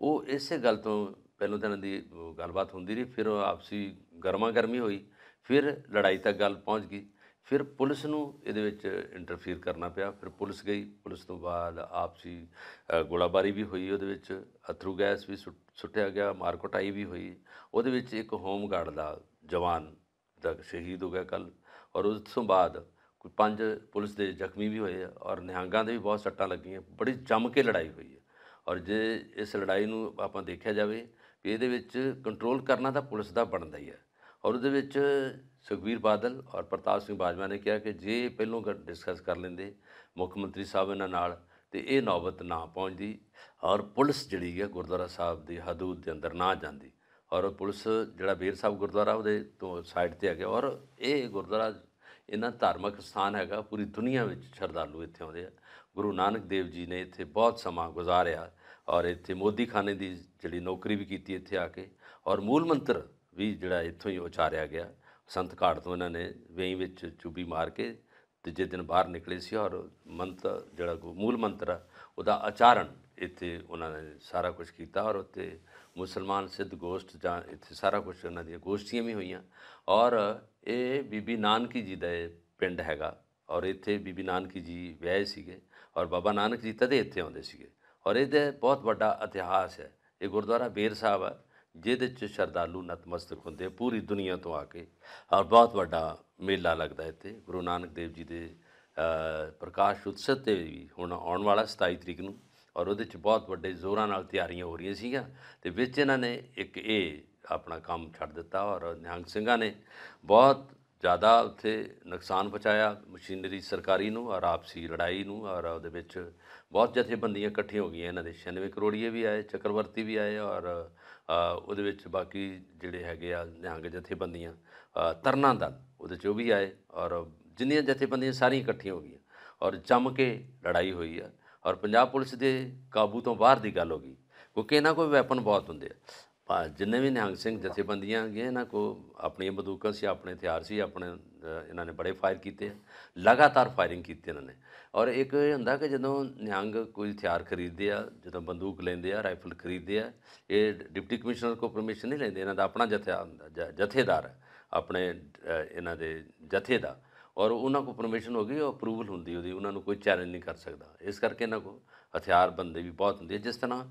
ਉਹ ਇਸੇ ਗੱਲ ਤੋਂ ਪਹਿਲਾਂ ਤਾਂ ਦੀ ਗੱਲਬਾਤ ਹੁੰਦੀ ਰਹੀ ਫਿਰ ਆਪਸੀ ਗਰਮਾ ਗਰਮੀ ਹੋਈ ਫਿਰ ਲੜਾਈ ਤੱਕ ਗੱਲ ਪਹੁੰਚ ਗਈ ਫਿਰ ਪੁਲਿਸ ਨੂੰ ਇਹਦੇ ਵਿੱਚ ਇੰਟਰਫੀਅਰ ਕਰਨਾ ਪਿਆ ਫਿਰ ਪੁਲਿਸ ਗਈ ਪੁਲਿਸ ਤੋਂ ਬਾਅਦ ਆਪਸੀ ਗੋਲਾਬਾਰੀ ਵੀ ਹੋਈ ਉਹਦੇ ਵਿੱਚ ਅਥਰੂ ਗੈਸ ਵੀ ਸੁੱਟਿਆ ਗਿਆ ਮਾਰ ਕੁਟਾਈ ਵੀ ਹੋਈ ਉਹਦੇ ਵਿੱਚ ਇੱਕ ਹੋਮ ਗਾਰਡ ਦਾ ਜਵਾਨ ਦਾ ਸ਼ਹੀਦ ਹੋ ਗਿਆ ਕੱਲ ਔਰ ਉਸ ਤੋਂ ਬਾਅਦ ਕੋਈ ਪੰਜ ਪੁਲਿਸ ਦੇ ਜ਼ਖਮੀ ਵੀ ਹੋਏ ਔਰ ਨਿਹੰਗਾਂ ਦੇ ਵੀ ਬਹੁਤ ਸੱਟਾਂ ਲੱਗੀਆਂ ਬੜੀ ਜੰਮ ਕੇ ਲੜਾਈ ਹੋਈ ਹੈ ਔਰ ਜੇ ਇਸ ਲੜਾਈ ਨੂੰ ਆਪਾਂ ਦੇਖਿਆ ਜਾਵੇ ਵੀ ਇਹਦੇ ਵਿੱਚ ਕੰਟਰੋਲ ਕਰਨਾ ਤਾਂ ਪੁਲਿਸ ਦਾ ਬਣਦਾ ਹੀ ਹੈ ਔਰ ਉਹਦੇ ਵਿੱਚ ਸੁਖਵੀਰ ਬਾਦਲ ਔਰ ਪ੍ਰਤਾਪ ਸਿੰਘ ਬਾਜਵਾ ਨੇ ਕਿਹਾ ਕਿ ਜੇ ਪਹਿਲੋਂ ਡਿਸਕਸ ਕਰ ਲੈਂਦੇ ਮੁੱਖ ਮੰਤਰੀ ਸਾਹਿਬ ਇਹਨਾਂ ਨਾਲ ਤੇ ਇਹ ਨੌਬਤ ਨਾ ਪਹੁੰਚਦੀ ਔਰ ਪੁਲਿਸ ਜਿਹੜੀ ਹੈ ਗੁਰਦੁਆਰਾ ਸਾਹਿਬ ਦੀ ਹਦੂਦ ਦੇ ਅੰਦਰ ਨਾ ਜਾਂਦੀ ਔਰ ਪੁਲਿਸ ਜਿਹੜਾ ਬੇਰ ਸਾਹਿਬ ਗੁਰਦੁਆਰਾ ਉਹਦੇ ਤੋਂ ਸਾਈਡ ਤੇ ਆ ਗਿਆ ਔਰ ਇਹ ਗੁਰਦੁਆਰਾ ਇਹਨਾਂ ਧਾਰਮਿਕ ਸਥਾਨ ਹੈਗਾ ਪੂਰੀ ਦੁਨੀਆ ਵਿੱਚ ਸ਼ਰਧਾਲੂ ਇੱਥੇ ਆਉਂਦੇ ਆ ਗੁਰੂ ਨਾਨਕ ਦੇਵ ਜੀ ਨੇ ਇੱਥੇ ਬਹੁਤ ਸਮਾਂ ਗੁਜ਼ਾਰਿਆ ਔਰ ਇੱਥੇ ਮੋਦੀ ਖਾਨੇ ਦੀ ਜਿਹੜੀ ਨੌਕਰੀ ਵੀ ਕੀਤੀ ਇੱਥੇ ਆ ਕੇ ਔਰ ਮੂਲ ਮੰਤਰ ਵੀ ਜਿਹੜਾ ਇੱਥੋਂ ਹੀ ਉਚਾਰਿਆ ਗਿਆ ਸੰਤ ਘਾਟ ਤੋਂ ਇਹਨਾਂ ਨੇ ਵੇਈ ਵਿੱਚ ਚੁੱਪੀ ਮਾਰ ਕੇ ਤੀਜੇ ਦਿਨ ਬਾਹਰ ਨਿਕਲੇ ਸੀ ਔਰ ਮੰਤਰ ਜਿਹੜਾ ਮੂਲ ਮੰਤਰ ਆ ਉਹਦਾ ਆਚਾਰਨ ਇੱਥੇ ਉਹਨਾਂ ਨੇ ਸਾਰਾ ਕੁਝ ਕੀਤਾ ਔਰ ਉੱਥੇ ਮੁਸਲਮਾਨ ਸਿੱਧ ਗੋਸ਼ਟ ਜਾਂ ਇੱਥੇ ਸਾਰਾ ਕੁਝ ਉਹਨਾਂ ਦੀਆਂ ਗੋਸ਼ਟੀਆਂ ਵੀ ਹੋਈਆਂ ਔਰ ਇਹ ਬੀਬੀ ਨਾਨਕੀ ਜੀ ਦਾ ਪਿੰਡ ਹੈਗਾ ਔਰ ਇੱਥੇ ਬੀਬੀ ਨਾਨਕੀ ਜੀ ਵਿਆਹੇ ਸੀਗੇ ਔਰ ਬਾਬਾ ਨਾਨਕ ਜੀ ਤਦੇ ਇੱਥੇ ਆਉਂਦੇ ਸੀਗੇ ਔਰ ਇਹਦੇ ਬਹੁਤ ਵੱਡਾ ਇਤਿਹਾਸ ਹੈ ਇਹ ਗੁਰਦੁਆਰਾ ਬੇਰ ਸਾਹਿਬ ਹੈ ਜਿਹਦੇ 'ਚ ਸ਼ਰਧਾਲੂ ਨਤਮਸਤਕ ਹੁੰਦੇ ਪੂਰੀ ਦੁਨੀਆ ਤੋਂ ਆ ਕੇ ਔਰ ਬਹੁਤ ਵੱਡਾ ਮੇਲਾ ਲੱਗਦਾ ਇੱਥੇ ਗੁਰੂ ਨਾਨਕ ਦੇਵ ਜੀ ਦੇ ਪ੍ਰਕਾਸ਼ ਉਤਸਵ ਤੇ ਵੀ ਹੁਣ ਆਉਣ ਵਾਲਾ 27 ਤਰੀਕ ਨੂੰ ਔਰ ਉਹਦੇ 'ਚ ਬਹੁਤ ਵੱਡੇ ਜ਼ੋਰਾਂ ਨਾਲ ਤਿਆਰੀਆਂ ਹੋ ਰਹੀਆਂ ਸੀਗਾ ਤੇ ਵਿੱਚ ਇਹਨਾਂ ਨੇ ਇੱਕ ਇਹ ਆਪਣਾ ਕੰਮ ਛੱਡ ਦਿੱਤਾ ਔਰ ਨਿਹੰਗ ਸਿੰਘਾਂ ਨੇ ਬਹੁਤ ਜ਼ਿਆਦਾ ਉੱਥੇ ਨੁਕਸਾਨ ਪਹੁੰਚਾਇਆ ਮਸ਼ੀਨਰੀ ਸਰਕਾਰੀ ਨੂੰ ਔਰ ਆਪਸੀ ਲੜਾਈ ਨੂੰ ਔਰ ਉਹਦੇ ਵਿੱਚ ਬਹੁਤ ਜਥੇਬੰਦੀਆਂ ਇਕੱਠੀਆਂ ਹੋ ਗਈਆਂ ਇਹਨਾਂ ਦੇ 96 ਕਰੋੜੀਏ ਵੀ ਆਏ ਚੱਕਰਵਰਤੀ ਵੀ ਆਏ ਔਰ ਉਹਦੇ ਵਿੱਚ ਬਾਕੀ ਜਿਹੜੇ ਹੈਗੇ ਆ ਨਿਹੰਗ ਜਥੇਬੰਦੀਆਂ ਤਰਨਾ ਦਲ ਉਹਦੇ ਚੋਂ ਵੀ ਆਏ ਔਰ ਜਿੰਨੀਆਂ ਜਥੇਬੰਦੀਆਂ ਸਾਰੀਆਂ ਇਕੱਠੀਆਂ ਹੋ ਗਈਆਂ ਔਰ ਜੰਮ ਕੇ ਲੜਾਈ ਹੋਈ ਆ ਔਰ ਪੰਜਾਬ ਪੁਲਿਸ ਦੇ ਕਾਬੂ ਤੋਂ ਬਾਹਰ ਦੀ ਗੱਲ ਹੋ ਗਈ ਕਿਉਂਕਿ ਇਹਨਾਂ ਕੋਲ ਵੈਪਨ ਬਹੁਤ ਹੁੰਦੇ ਆ ਜਿੰਨੇ ਵੀ ਨਿਹੰਗ ਸਿੰਘ ਜਥੇਬੰਦੀਆਂ ਗਏ ਇਹਨਾਂ ਕੋ ਆਪਣੀਆਂ ਬੰਦੂਕਾਂ ਸੀ ਆਪਣੇ ਹਥਿਆਰ ਸੀ ਆਪਣੇ ਇਹਨਾਂ ਨੇ ਬੜੇ ਫਾਇਰ ਕੀਤੇ ਲਗਾਤਾਰ ਫਾਇਰਿੰਗ ਕੀਤੀ ਇਹਨਾਂ ਨੇ ਔਰ ਇੱਕ ਇਹ ਹੁੰਦਾ ਕਿ ਜਦੋਂ ਨਿਹੰਗ ਕੋਈ ਹਥਿਆਰ ਖਰੀਦਦੇ ਆ ਜਦੋਂ ਬੰਦੂਕ ਲੈਂਦੇ ਆ ਰਾਈਫਲ ਖਰੀਦਦੇ ਆ ਇਹ ਡਿਪਟੀ ਕਮਿਸ਼ਨਰ ਕੋ ਪਰਮਿਸ਼ਨ ਨਹੀਂ ਲੈਂਦੇ ਇਹਨਾਂ ਦਾ ਆਪਣਾ ਜਥਾ ਹੁੰਦਾ ਜਥੇਦਾਰ ਆਪਣੇ ਇਹਨਾਂ ਦੇ ਜਥੇ ਦਾ ਔਰ ਉਹਨਾਂ ਕੋ ਪਰਮਿਸ਼ਨ ਹੋ ਗਈ ਉਹ ਅਪਰੂਵਲ ਹੁੰਦੀ ਉਹਦੀ ਉਹਨਾਂ ਨੂੰ ਕੋਈ ਚੈਲੰਜ ਨਹੀਂ ਕਰ ਸਕਦਾ ਇਸ ਕਰਕੇ ਇਹਨਾਂ ਕੋ ਹਥਿਆਰ ਬੰਦੇ ਵੀ ਬਹੁਤ ਹੁੰਦੇ ਜਿਸ ਤਰ੍ਹਾਂ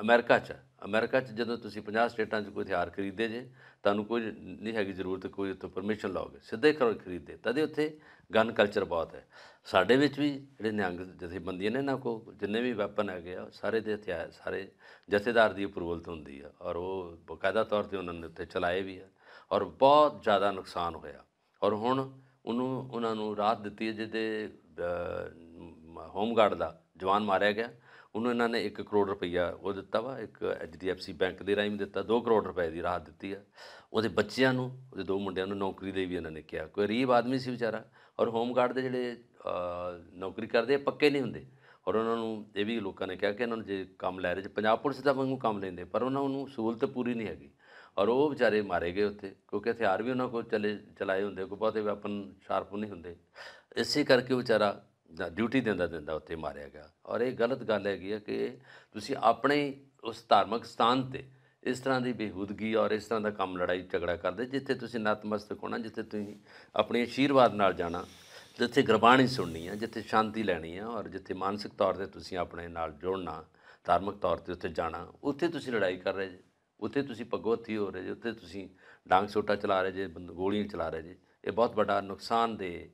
ਅਮਰੀਕਾ 'ਚ ਅਮਰੀਕਾ 'ਚ ਜਦੋਂ ਤੁਸੀਂ 50 ਸਟੇਟਾਂ 'ਚ ਕੋਈ ਹਥਿਆਰ ਖਰੀਦਦੇ ਜੇ ਤੁਹਾਨੂੰ ਕੋਈ ਨਹੀਂ ਹੈਗੀ ਜ਼ਰੂਰਤ ਕੋਈ ਉੱਥੋਂ ਪਰਮਿਸ਼ਨ ਲਓਗੇ ਸਿੱਧੇ ਕਰੋ ਖਰੀਦਦੇ ਤਦੇ ਉੱਥੇ ਗਨ ਕਲਚਰ ਬਹੁਤ ਹੈ ਸਾਡੇ ਵਿੱਚ ਵੀ ਜਿਹੜੇ ਨਿਹੰਗ ਜਥੇਬੰਦੀਆਂ ਨੇ ਨਾ ਕੋ ਜਿੰਨੇ ਵੀ ਵੈਪਨ ਹੈਗੇ ਆ ਸਾਰੇ ਦੇ ਹਥਿਆਰ ਸਾਰੇ ਜਥੇਦਾਰ ਦੀ ਅਪਰੂਵਲ ਤੋਂ ਹੁੰਦੀ ਆ ਔਰ ਉਹ ਬਕਾਇਦਾ ਤੌਰ ਤੇ ਉਹਨਾਂ ਨੇ ਉੱਥੇ ਚਲਾਏ ਵੀ ਆ ਔਰ ਬਹੁਤ ਜ਼ਿਆਦਾ ਨੁਕਸਾਨ ਹੋਇਆ ਔਰ ਹੁਣ ਉਹਨੂੰ ਉਹਨਾਂ ਨੂੰ ਰਾਤ ਦਿੱਤੀ ਜਿਹਦੇ ਹੋਮ ਗਾਰਡ ਦਾ ਜਵਾਨ ਮਾਰਿਆ ਗਿਆ ਉਹਨੂੰ ਇਹਨਾਂ ਨੇ 1 ਕਰੋੜ ਰੁਪਈਆ ਉਹ ਦਿੱਤਾ ਵਾ ਇੱਕ ਐਚਡੀਐਫਸੀ ਬੈਂਕ ਦੇ ਰਾਹੀਂ ਦਿੱਤਾ 2 ਕਰੋੜ ਰੁਪਏ ਦੀ ਰਾਹਤ ਦਿੱਤੀ ਆ ਉਹਦੇ ਬੱਚਿਆਂ ਨੂੰ ਉਹਦੇ ਦੋ ਮੁੰਡਿਆਂ ਨੂੰ ਨੌਕਰੀ ਦੇ ਵੀ ਇਹਨਾਂ ਨੇ ਕਿਹਾ ਕੋਈ ਰੀਬ ਆਦਮੀ ਸੀ ਵਿਚਾਰਾ ਔਰ ਹੋਮ ਗਾਰਡ ਦੇ ਜਿਹੜੇ ਨੌਕਰੀ ਕਰਦੇ ਆ ਪੱਕੇ ਨਹੀਂ ਹੁੰਦੇ ਔਰ ਉਹਨਾਂ ਨੂੰ ਇਹ ਵੀ ਲੋਕਾਂ ਨੇ ਕਿਹਾ ਕਿ ਇਹਨਾਂ ਨੂੰ ਜੇ ਕੰਮ ਲੈ ਰਹੇ ਜੇ ਪੰਜਾਬ ਪੁਲਿਸ ਦਾ ਵਾਂਗੂ ਕੰਮ ਲੈਂਦੇ ਪਰ ਉਹਨਾਂ ਨੂੰ ਸਹੂਲਤ ਪੂਰੀ ਨਹੀਂ ਹੈਗੀ ਔਰ ਉਹ ਵਿਚਾਰੇ ਮਾਰੇ ਗਏ ਉੱਥੇ ਕਿਉਂਕਿ ਹਥਿਆਰ ਵੀ ਉਹਨਾਂ ਕੋਲ ਚਲੇ ਚਲਾਏ ਹੁੰਦੇ ਕੋਈ ਬਹੁਤੇ ਵੈਪਨ ਸ਼ਾਰਪ ਨਹੀਂ ਹੁੰਦੇ ਇਸੇ ਕਰਕੇ ਵਿਚਾਰਾ ਡਿਊਟੀ ਦਿੰਦਾ ਦਿੰਦਾ ਉੱਥੇ ਮਾਰਿਆ ਗਿਆ ਔਰ ਇਹ ਗਲਤ ਗੱਲ ਹੈਗੀ ਹੈ ਕਿ ਤੁਸੀਂ ਆਪਣੇ ਉਸ ਧਾਰਮਿਕ ਸਥਾਨ ਤੇ ਇਸ ਤਰ੍ਹਾਂ ਦੀ ਬੇਹੂਦਗੀ ਔਰ ਇਸ ਤਰ੍ਹਾਂ ਦਾ ਕੰਮ ਲੜਾਈ ਝਗੜਾ ਕਰਦੇ ਜਿੱਥੇ ਤੁਸੀਂ ਨਤਮਸਤਕ ਹੋਣਾ ਜਿੱਥੇ ਤੁਸੀਂ ਆਪਣੇ ਅਸ਼ੀਰਵਾਦ ਨਾਲ ਜਾਣਾ ਜਿੱਥੇ ਗੁਰਬਾਣੀ ਸੁਣਨੀ ਹੈ ਜਿੱਥੇ ਸ਼ਾਂਤੀ ਲੈਣੀ ਹੈ ਔਰ ਜਿੱਥੇ ਮਾਨਸਿਕ ਤੌਰ ਤੇ ਤੁਸੀਂ ਆਪਣੇ ਨਾਲ ਜੁੜਨਾ ਧਾਰਮਿਕ ਤੌਰ ਤੇ ਉੱਥੇ ਜਾਣਾ ਉੱਥੇ ਤੁਸੀਂ ਲੜਾਈ ਕਰ ਰਹੇ ਜੇ ਉੱਥੇ ਤੁਸੀਂ ਪਗੋਥੀ ਹੋ ਰਹੇ ਜੇ ਉੱਥੇ ਤੁਸੀਂ ਡਾਂਗ ਸੋਟਾ ਚਲਾ ਰਹੇ ਜੇ ਗੋਲੀਆਂ ਚਲਾ ਰਹੇ ਜੇ ਇਹ ਬਹੁਤ ਵੱਡਾ ਨੁਕਸਾਨ ਦੇ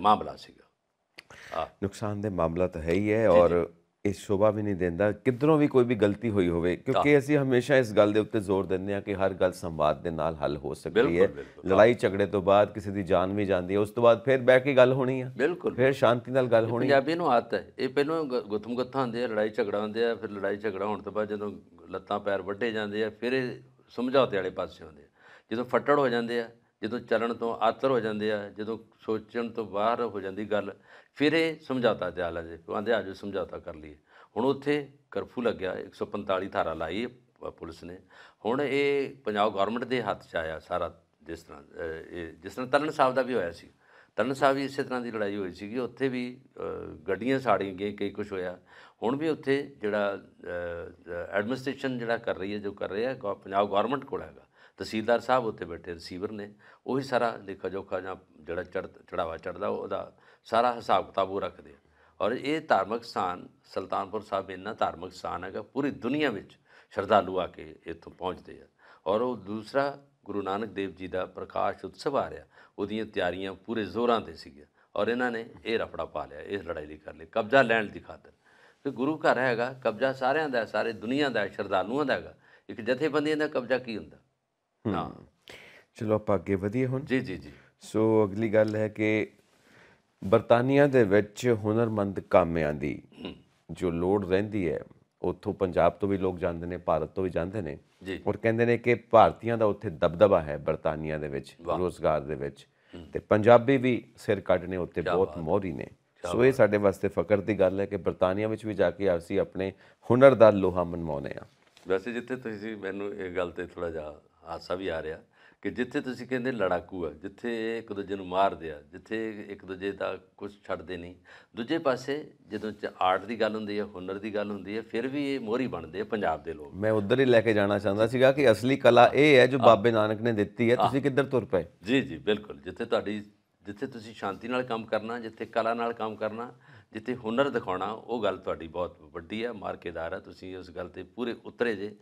ਮਾਮਲਾ ਸੀਗਾ ਨੁਕਸਾਨ ਦੇ ਮਾਮਲਾ ਤਾਂ ਹੈ ਹੀ ਹੈ ਔਰ ਇਹ ਸ਼ੋਭਾ ਵੀ ਨਹੀਂ ਦਿੰਦਾ ਕਿਧਰੋਂ ਵੀ ਕੋਈ ਵੀ ਗਲਤੀ ਹੋਈ ਹੋਵੇ ਕਿਉਂਕਿ ਅਸੀਂ ਹਮੇਸ਼ਾ ਇਸ ਗੱਲ ਦੇ ਉੱਤੇ ਜ਼ੋਰ ਦਿੰਦੇ ਆ ਕਿ ਹਰ ਗੱਲ ਸੰਵਾਦ ਦੇ ਨਾਲ ਹੱਲ ਹੋ ਸਕਦੀ ਹੈ ਲੜਾਈ ਝਗੜੇ ਤੋਂ ਬਾਅਦ ਕਿਸੇ ਦੀ ਜਾਨ ਵੀ ਜਾਂਦੀ ਹੈ ਉਸ ਤੋਂ ਬਾਅਦ ਫਿਰ ਬਹਿ ਕੇ ਗੱਲ ਹੋਣੀ ਆ ਬਿਲਕੁਲ ਫਿਰ ਸ਼ਾਂਤੀ ਨਾਲ ਗੱਲ ਹੋਣੀ ਪੰਜਾਬੀ ਨੂੰ ਆਦਤ ਹੈ ਇਹ ਪਹਿਲਾਂ ਗੁੱਤਮ ਗੱਥਾ ਹੁੰਦੇ ਆ ਲੜਾਈ ਝਗੜਾ ਹੁੰਦੇ ਆ ਫਿਰ ਲੜਾਈ ਝਗੜਾ ਹੋਣ ਤੋਂ ਬਾਅਦ ਜਦੋਂ ਲੱਤਾਂ ਪੈਰ ਵੱਢੇ ਜਾਂਦੇ ਆ ਫਿਰ ਇਹ ਸਮਝੌਤੇ ਵਾਲੇ ਪਾਸੇ ਹੁੰਦੇ ਆ ਜਦੋਂ ਫੱਟੜ ਹੋ ਜਾਂਦੇ ਆ ਜਦੋਂ ਚੱਲਣ ਤੋਂ ਆਤਰ ਹੋ ਜਾਂਦੇ ਆ ਜਦੋਂ ਸੋਚਣ ਤੋਂ ਬਾਹਰ ਹੋ ਜਾਂਦੀ ਗੱਲ ਫਿਰ ਇਹ ਸਮਝਾਤਾ ਤੇ ਆਲਾ ਜੀ ਕਹਿੰਦੇ ਜੋ ਸਮਝਾਤਾ ਕਰ ਲਈਏ ਹੁਣ ਉੱਥੇ ਕਰਫੂ ਲੱਗਿਆ 145 ਧਾਰਾ ਲਾਈ ਪੁਲਿਸ ਨੇ ਹੁਣ ਇਹ ਪੰਜਾਬ ਗਵਰਨਮੈਂਟ ਦੇ ਹੱਥ 'ਚ ਆਇਆ ਸਾਰਾ ਜਿਸ ਤਰ੍ਹਾਂ ਇਹ ਜਿਸ ਤਰ੍ਹਾਂ ਤਰਨ ਸਾਹਿਬ ਦਾ ਵੀ ਹੋਇਆ ਸੀ ਤਰਨ ਸਾਹਿਬ ਵੀ ਇਸੇ ਤਰ੍ਹਾਂ ਦੀ ਲੜਾਈ ਹੋਈ ਸੀਗੀ ਉੱਥੇ ਵੀ ਗੱਡੀਆਂ ਸਾੜੀਆਂ ਗਈਆਂ ਕਈ ਕੁਝ ਹੋਇਆ ਹੁਣ ਵੀ ਉੱਥੇ ਜਿਹੜਾ ਐਡਮਿਨਿਸਟ੍ਰੇਸ਼ਨ ਜਿਹੜਾ ਕਰ ਰਹੀ ਹੈ ਜੋ ਕਰ ਰਿਹਾ ਪੰਜਾਬ ਗਵਰਨਮੈਂਟ ਕੋਲ ਹੈਗਾ ਤਹਿਸੀਲਦਾਰ ਸਾਹਿਬ ਉੱਥੇ ਬੈਠੇ ਰਿਸੀਵਰ ਨੇ ਉਹੀ ਸਾਰਾ ਲਿਖਾ ਜੋਖਾ ਜਾਂ ਜਿਹੜਾ ਚੜ ਚੜਾਵਾ ਚੜਦਾ ਉਹਦਾ ਸਾਰਾ ਹਿਸਾਬ ਕਿਤਾਬ ਉਹ ਰੱਖਦੇ ਔਰ ਇਹ ਧਾਰਮਿਕ ਸਥਾਨ ਸੁਲਤਾਨਪੁਰ ਸਾਹਿਬ ਇੰਨਾ ਧਾਰਮਿਕ ਸਥਾਨ ਹੈਗਾ ਪੂਰੀ ਦੁਨੀਆ ਵਿੱਚ ਸ਼ਰਧਾਲੂ ਆ ਕੇ ਇੱਥੋਂ ਪਹੁੰਚਦੇ ਆ ਔਰ ਉਹ ਦੂਸਰਾ ਗੁਰੂ ਨਾਨਕ ਦੇਵ ਜੀ ਦਾ ਪ੍ਰਕਾਸ਼ ਉਤਸਵ ਆ ਰਿਹਾ ਉਹਦੀਆਂ ਤਿਆਰੀਆਂ ਪੂਰੇ ਜ਼ੋਰਾਂ ਤੇ ਸੀਗੀਆਂ ਔਰ ਇਹਨਾਂ ਨੇ ਇਹ ਰਫੜਾ ਪਾ ਲਿਆ ਇਸ ਲੜਾਈ ਲਈ ਕਰ ਲਈ ਕਬਜ਼ਾ ਲੈਣ ਦੀ ਖਾਤਰ ਕਿ ਗੁਰੂ ਘਰ ਹੈਗਾ ਕਬਜ਼ਾ ਸਾਰਿਆਂ ਦਾ ਸਾਰੇ ਦੁਨੀਆ ਦਾ ਸ਼ਰਧਾਲੂਆਂ ਦਾ ਹੈਗਾ ਇੱਕ ਜਥੇਬੰਦੀਆਂ ਦਾ ਕਬਜ਼ਾ ਕੀ ਹੁੰਦਾ ਹਾਂ ਚਲੋ ਆਪਾਂ ਅੱਗੇ ਵਧੀਏ ਹੁਣ ਜੀ ਜੀ ਜੀ ਸੋ ਅਗਲੀ ਗੱਲ ਹੈ ਕਿ ਬਰਤਾਨੀਆ ਦੇ ਵਿੱਚ ਹੁਨਰਮੰਦ ਕਾਮਿਆਂ ਦੀ ਜੋ ਲੋੜ ਰਹਿੰਦੀ ਹੈ ਉੱਥੋਂ ਪੰਜਾਬ ਤੋਂ ਵੀ ਲੋਕ ਜਾਂਦੇ ਨੇ ਭਾਰਤ ਤੋਂ ਵੀ ਜਾਂਦੇ ਨੇ ਔਰ ਕਹਿੰਦੇ ਨੇ ਕਿ ਭਾਰਤੀਆਂ ਦਾ ਉੱਥੇ ਦਬਦਬਾ ਹੈ ਬਰਤਾਨੀਆ ਦੇ ਵਿੱਚ ਰੋਜ਼ਗਾਰ ਦੇ ਵਿੱਚ ਤੇ ਪੰਜਾਬੀ ਵੀ ਸਿਰ ਕੱਢਨੇ ਉੱਤੇ ਬਹੁਤ ਮੋਹਰੀ ਨੇ ਸੋ ਇਹ ਸਾਡੇ ਵਾਸਤੇ ਫਕਰ ਦੀ ਗੱਲ ਹੈ ਕਿ ਬਰਤਾਨੀਆ ਵਿੱਚ ਵੀ ਜਾ ਕੇ ਅਸੀਂ ਆਪਣੇ ਹੁਨਰ ਦਾ ਲੋਹਾ ਮਨਵਾਉਨੇ ਆ ਵੈਸੇ ਜਿੱਥੇ ਤੁਸੀਂ ਮੈਨੂੰ ਇਹ ਗੱਲ ਤੇ ਥੋੜਾ ਜਿਹਾ ਹਾਸਾ ਵੀ ਆ ਰਿਹਾ ਕਿ ਜਿੱਥੇ ਤੁਸੀਂ ਕਹਿੰਦੇ ਲੜਾਕੂ ਆ ਜਿੱਥੇ ਇੱਕ ਦੂਜੇ ਨੂੰ ਮਾਰਦੇ ਆ ਜਿੱਥੇ ਇੱਕ ਦੂਜੇ ਦਾ ਕੁਝ ਛੱਡਦੇ ਨਹੀਂ ਦੂਜੇ ਪਾਸੇ ਜਦੋਂ ਆਰਟ ਦੀ ਗੱਲ ਹੁੰਦੀ ਹੈ ਹੁਨਰ ਦੀ ਗੱਲ ਹੁੰਦੀ ਹੈ ਫਿਰ ਵੀ ਇਹ ਮੋਰੀ ਬਣਦੇ ਆ ਪੰਜਾਬ ਦੇ ਲੋਕ ਮੈਂ ਉਧਰ ਹੀ ਲੈ ਕੇ ਜਾਣਾ ਚਾਹੁੰਦਾ ਸੀਗਾ ਕਿ ਅਸਲੀ ਕਲਾ ਇਹ ਹੈ ਜੋ ਬਾਬੇ ਨਾਨਕ ਨੇ ਦਿੱਤੀ ਹੈ ਤੁਸੀਂ ਕਿੱਧਰ ਤੁਰ ਪਏ ਜੀ ਜੀ ਬਿਲਕੁਲ ਜਿੱਥੇ ਤੁਹਾਡੀ ਜਿੱਥੇ ਤੁਸੀਂ ਸ਼ਾਂਤੀ ਨਾਲ ਕੰਮ ਕਰਨਾ ਜਿੱਥੇ ਕਲਾ ਨਾਲ ਕੰਮ ਕਰਨਾ ਜਿੱਥੇ ਹੁਨਰ ਦਿਖਾਉਣਾ ਉਹ ਗੱਲ ਤੁਹਾਡੀ ਬਹੁਤ ਵੱਡੀ ਹੈ ਮਾਰਕੇਦਾਰ ਹੈ ਤੁਸੀਂ ਉਸ ਗੱਲ ਤੇ ਪੂਰੇ ਉਤਰੇ ਜੇ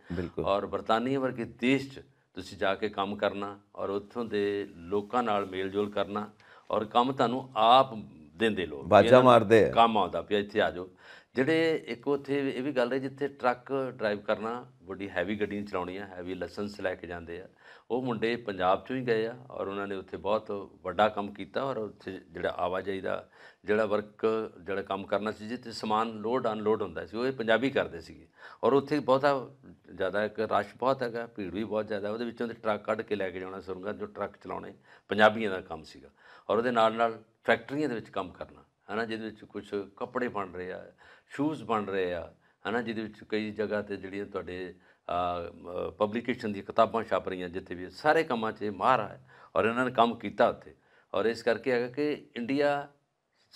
ਔਰ ਬਰਤਾਨੀਆ ਵਰਗੇ ਦੇਸ਼ 'ਚ ਤੁਸੀਂ ਜਾ ਕੇ ਕੰਮ ਕਰਨਾ ਔਰ ਉੱਥੋਂ ਦੇ ਲੋਕਾਂ ਨਾਲ ਮੇਲਜੋਲ ਕਰਨਾ ਔਰ ਕੰਮ ਤੁਹਾਨੂੰ ਆਪ ਦਿੰਦੇ ਲੋਕ ਬਾਜਾ ਮਾਰਦੇ ਆ ਕੰਮ ਆਉਂਦਾ ਪਿਆ ਇੱਥੇ ਆ ਜਾਓ ਜਿਹੜੇ ਇੱਕ ਉੱਥੇ ਇਹ ਵੀ ਗੱਲ ਹੈ ਜਿੱਥੇ ਟਰੱਕ ਡਰਾਈਵ ਕਰਨਾ ਵੱਡੀ ਹੈਵੀ ਗੱਡੀਆਂ ਚਲਾਉਣੀਆਂ ਹੈਵੀ ਲਾਇਸੈਂਸ ਲੈ ਕੇ ਜਾਂਦੇ ਆ ਉਹ ਮੁੰਡੇ ਪੰਜਾਬ ਚੋਂ ਹੀ ਗਏ ਆ ਔਰ ਉਹਨਾਂ ਨੇ ਉੱਥੇ ਬਹੁਤ ਵੱਡਾ ਕੰਮ ਕੀਤਾ ਔਰ ਉੱਥੇ ਜਿਹੜਾ ਆਵਾਜਾਈ ਦਾ ਜਿਹੜਾ ਵਰਕ ਜਿਹੜਾ ਕੰਮ ਕਰਨਾ ਸੀ ਜਿੱਥੇ ਸਮਾਨ ਲੋਡ ਅਨਲੋਡ ਹੁੰਦਾ ਸੀ ਉਹ ਇਹ ਪੰਜਾਬੀ ਕਰਦੇ ਸੀਗੇ ਔਰ ਉੱਥੇ ਬਹੁਤਾ ਜ਼ਿਆਦਾ ਇੱਕ ਰਸ਼ ਬਹੁਤ ਹੈਗਾ ਭੀੜ ਵੀ ਬਹੁਤ ਜ਼ਿਆਦਾ ਉਹਦੇ ਵਿੱਚੋਂ ਤੇ ਟਰੱਕ ਕੱਢ ਕੇ ਲੈ ਕੇ ਜਾਣਾ ਸੁਰੰਗਾ ਜੋ ਟਰੱਕ ਚਲਾਉਣੇ ਪੰਜਾਬੀਆਂ ਦਾ ਕੰਮ ਸੀਗਾ ਔਰ ਉਹਦੇ ਨਾਲ ਨਾਲ ਫੈਕਟਰੀਆਂ ਦੇ ਵਿੱਚ ਕੰਮ ਕਰਨਾ ਹਨਾ ਜਿਹਦੇ ਵਿੱਚ ਕੁਝ ਕੱਪੜੇ ਬਣ ਰਹੇ ਆ ਸ਼ੂਜ਼ ਬਣ ਰਹੇ ਆ ਹਨਾ ਜਿਹਦੇ ਵਿੱਚ ਕਈ ਜਗ੍ਹਾ ਤੇ ਜਿਹੜੀਆਂ ਤੁਹਾਡੇ ਪਬਲਿਕੇਸ਼ਨ ਦੀਆਂ ਕਿਤਾਬਾਂ ਛਾਪ ਰਹੀਆਂ ਜਿੱਥੇ ਵੀ ਸਾਰੇ ਕੰਮਾਂ 'ਚ ਮਾਹਰ ਹੈ ਔਰ ਇਹਨਾਂ ਨੇ ਕੰਮ ਕੀਤਾ ਉੱਥੇ ਔਰ ਇਸ ਕਰਕੇ ਹੈਗਾ ਕਿ ਇੰਡੀਆ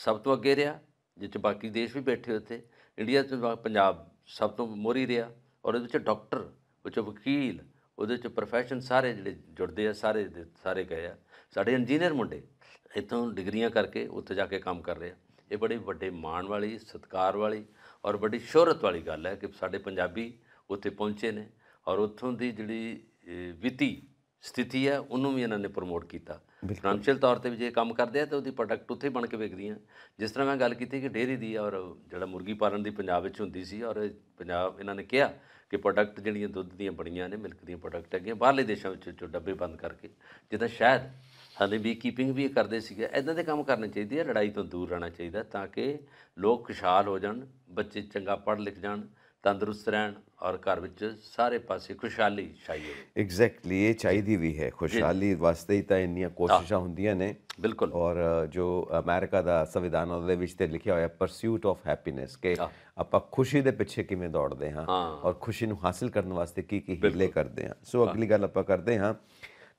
ਸਭ ਤੋਂ ਅੱਗੇ ਰਿਹਾ ਜਿੱਥੇ ਬਾਕੀ ਦੇਸ਼ ਵੀ ਬੈਠੇ ਉੱਥੇ ਇੰਡੀਆ 'ਚ ਪੰਜਾਬ ਸਭ ਤੋਂ ਮੋਰੀ ਰਿਹਾ ਔਰ ਇਹਦੇ 'ਚ ਡਾਕਟਰ ਉਹਦੇ 'ਚ ਵਕੀਲ ਉਹਦੇ 'ਚ ਪ੍ਰੋਫੈਸ਼ਨ ਸਾਰੇ ਜਿਹੜੇ ਜੁੜਦੇ ਆ ਸਾਰੇ ਸਾਰੇ ਗਏ ਆ ਸਾਡੇ ਇੰਜੀਨੀਅਰ ਮੁੰਡੇ ਇਤੋਂ ਡਿਗਰੀਆਂ ਕਰਕੇ ਉੱਥੇ ਜਾ ਕੇ ਕੰਮ ਕਰ ਰਹੇ ਆ ਇਹ ਬੜੀ ਵੱਡੇ ਮਾਣ ਵਾਲੀ ਸਤਕਾਰ ਵਾਲੀ ਔਰ ਬੜੀ ਸ਼ੋਹਰਤ ਵਾਲੀ ਗੱਲ ਹੈ ਕਿ ਸਾਡੇ ਪੰਜਾਬੀ ਉੱਥੇ ਪਹੁੰਚੇ ਨੇ ਔਰ ਉੱਥੋਂ ਦੀ ਜਿਹੜੀ ਵਿਤੀ ਸਥਿਤੀ ਹੈ ਉਹਨੂੰ ਵੀ ਇਹਨਾਂ ਨੇ ਪ੍ਰਮੋਟ ਕੀਤਾ ਫਾਈਨੈਂਸ਼ੀਅਲ ਤੌਰ ਤੇ ਵੀ ਜੇ ਕੰਮ ਕਰਦੇ ਆ ਤਾਂ ਉਹਦੀ ਪ੍ਰੋਡਕਟ ਉੱਥੇ ਬਣ ਕੇ ਵਿਕਦੀ ਆ ਜਿਸ ਤਰ੍ਹਾਂ ਮੈਂ ਗੱਲ ਕੀਤੀ ਕਿ ਡੇਰੀ ਦੀ ਔਰ ਜਿਹੜਾ ਮੁਰਗੀ ਪਾਲਣ ਦੀ ਪੰਜਾਬ ਵਿੱਚ ਹੁੰਦੀ ਸੀ ਔਰ ਪੰਜਾਬ ਇਹਨਾਂ ਨੇ ਕਿਹਾ ਕਿ ਪ੍ਰੋਡਕਟ ਜਿਹੜੀਆਂ ਦੁੱਧ ਦੀਆਂ ਬਣੀਆਂ ਨੇ ਮਿਲਕ ਦੀਆਂ ਪ੍ਰੋਡਕਟ ਹੈਗੇ ਬਾਹਰਲੇ ਦੇਸ਼ਾਂ ਵਿੱਚ ਚੋ ਡੱਬੇ ਬੰਦ ਕਰਕੇ ਜਿੱਦਾਂ ਸ਼ਾਇਦ ਹਲੇ ਵੀ ਕੀਪਿੰਗ ਵੀ ਕਰਦੇ ਸੀਗੇ ਐਦਾਂ ਦੇ ਕੰਮ ਕਰਨੇ ਚਾਹੀਦੇ ਆ ਲੜਾਈ ਤੋਂ ਦੂਰ ਰਹਿਣਾ ਚਾਹੀਦਾ ਤਾਂ ਕਿ ਲੋਕ ਖੁਸ਼ਹਾਲ ਹੋ ਜਾਣ ਬੱਚੇ ਚੰਗਾ ਪੜ੍ਹ ਲਿਖ ਜਾਣ ਤੰਦਰੁਸਤ ਰਹਿਣ ਔਰ ਘਰ ਵਿੱਚ ਸਾਰੇ ਪਾਸੇ ਖੁਸ਼ਹਾਲੀ ਛਾਈ ਹੋਵੇ ਐਗਜ਼ੈਕਟਲੀ ਇਹ ਚਾਹੀਦੀ ਵੀ ਹੈ ਖੁਸ਼ਹਾਲੀ ਵਾਸਤੇ ਹੀ ਤਾਂ ਇੰਨੀਆਂ ਕੋਸ਼ਿਸ਼ਾਂ ਹੁੰਦੀਆਂ ਨੇ ਬਿਲਕੁਲ ਔਰ ਜੋ ਅਮਰੀਕਾ ਦਾ ਸੰਵਿਧਾਨ ਉਹਦੇ ਵਿੱਚ ਤੇ ਲਿਖਿਆ ਹੋਇਆ ਪਰਸੂਟ ਆਫ ਹੈਪੀਨੈਸ ਕਿ ਆਪਾਂ ਖੁਸ਼ੀ ਦੇ ਪਿੱਛੇ ਕਿਵੇਂ ਦੌੜਦੇ ਹਾਂ ਔਰ ਖੁਸ਼ੀ ਨੂੰ ਹਾਸਲ ਕਰਨ ਵਾਸਤੇ ਕੀ ਕੀ ਹਿੱਲੇ ਕਰਦੇ ਹਾਂ ਸੋ ਅਗਲੀ ਗੱਲ ਆਪਾਂ ਕਰਦੇ ਹਾਂ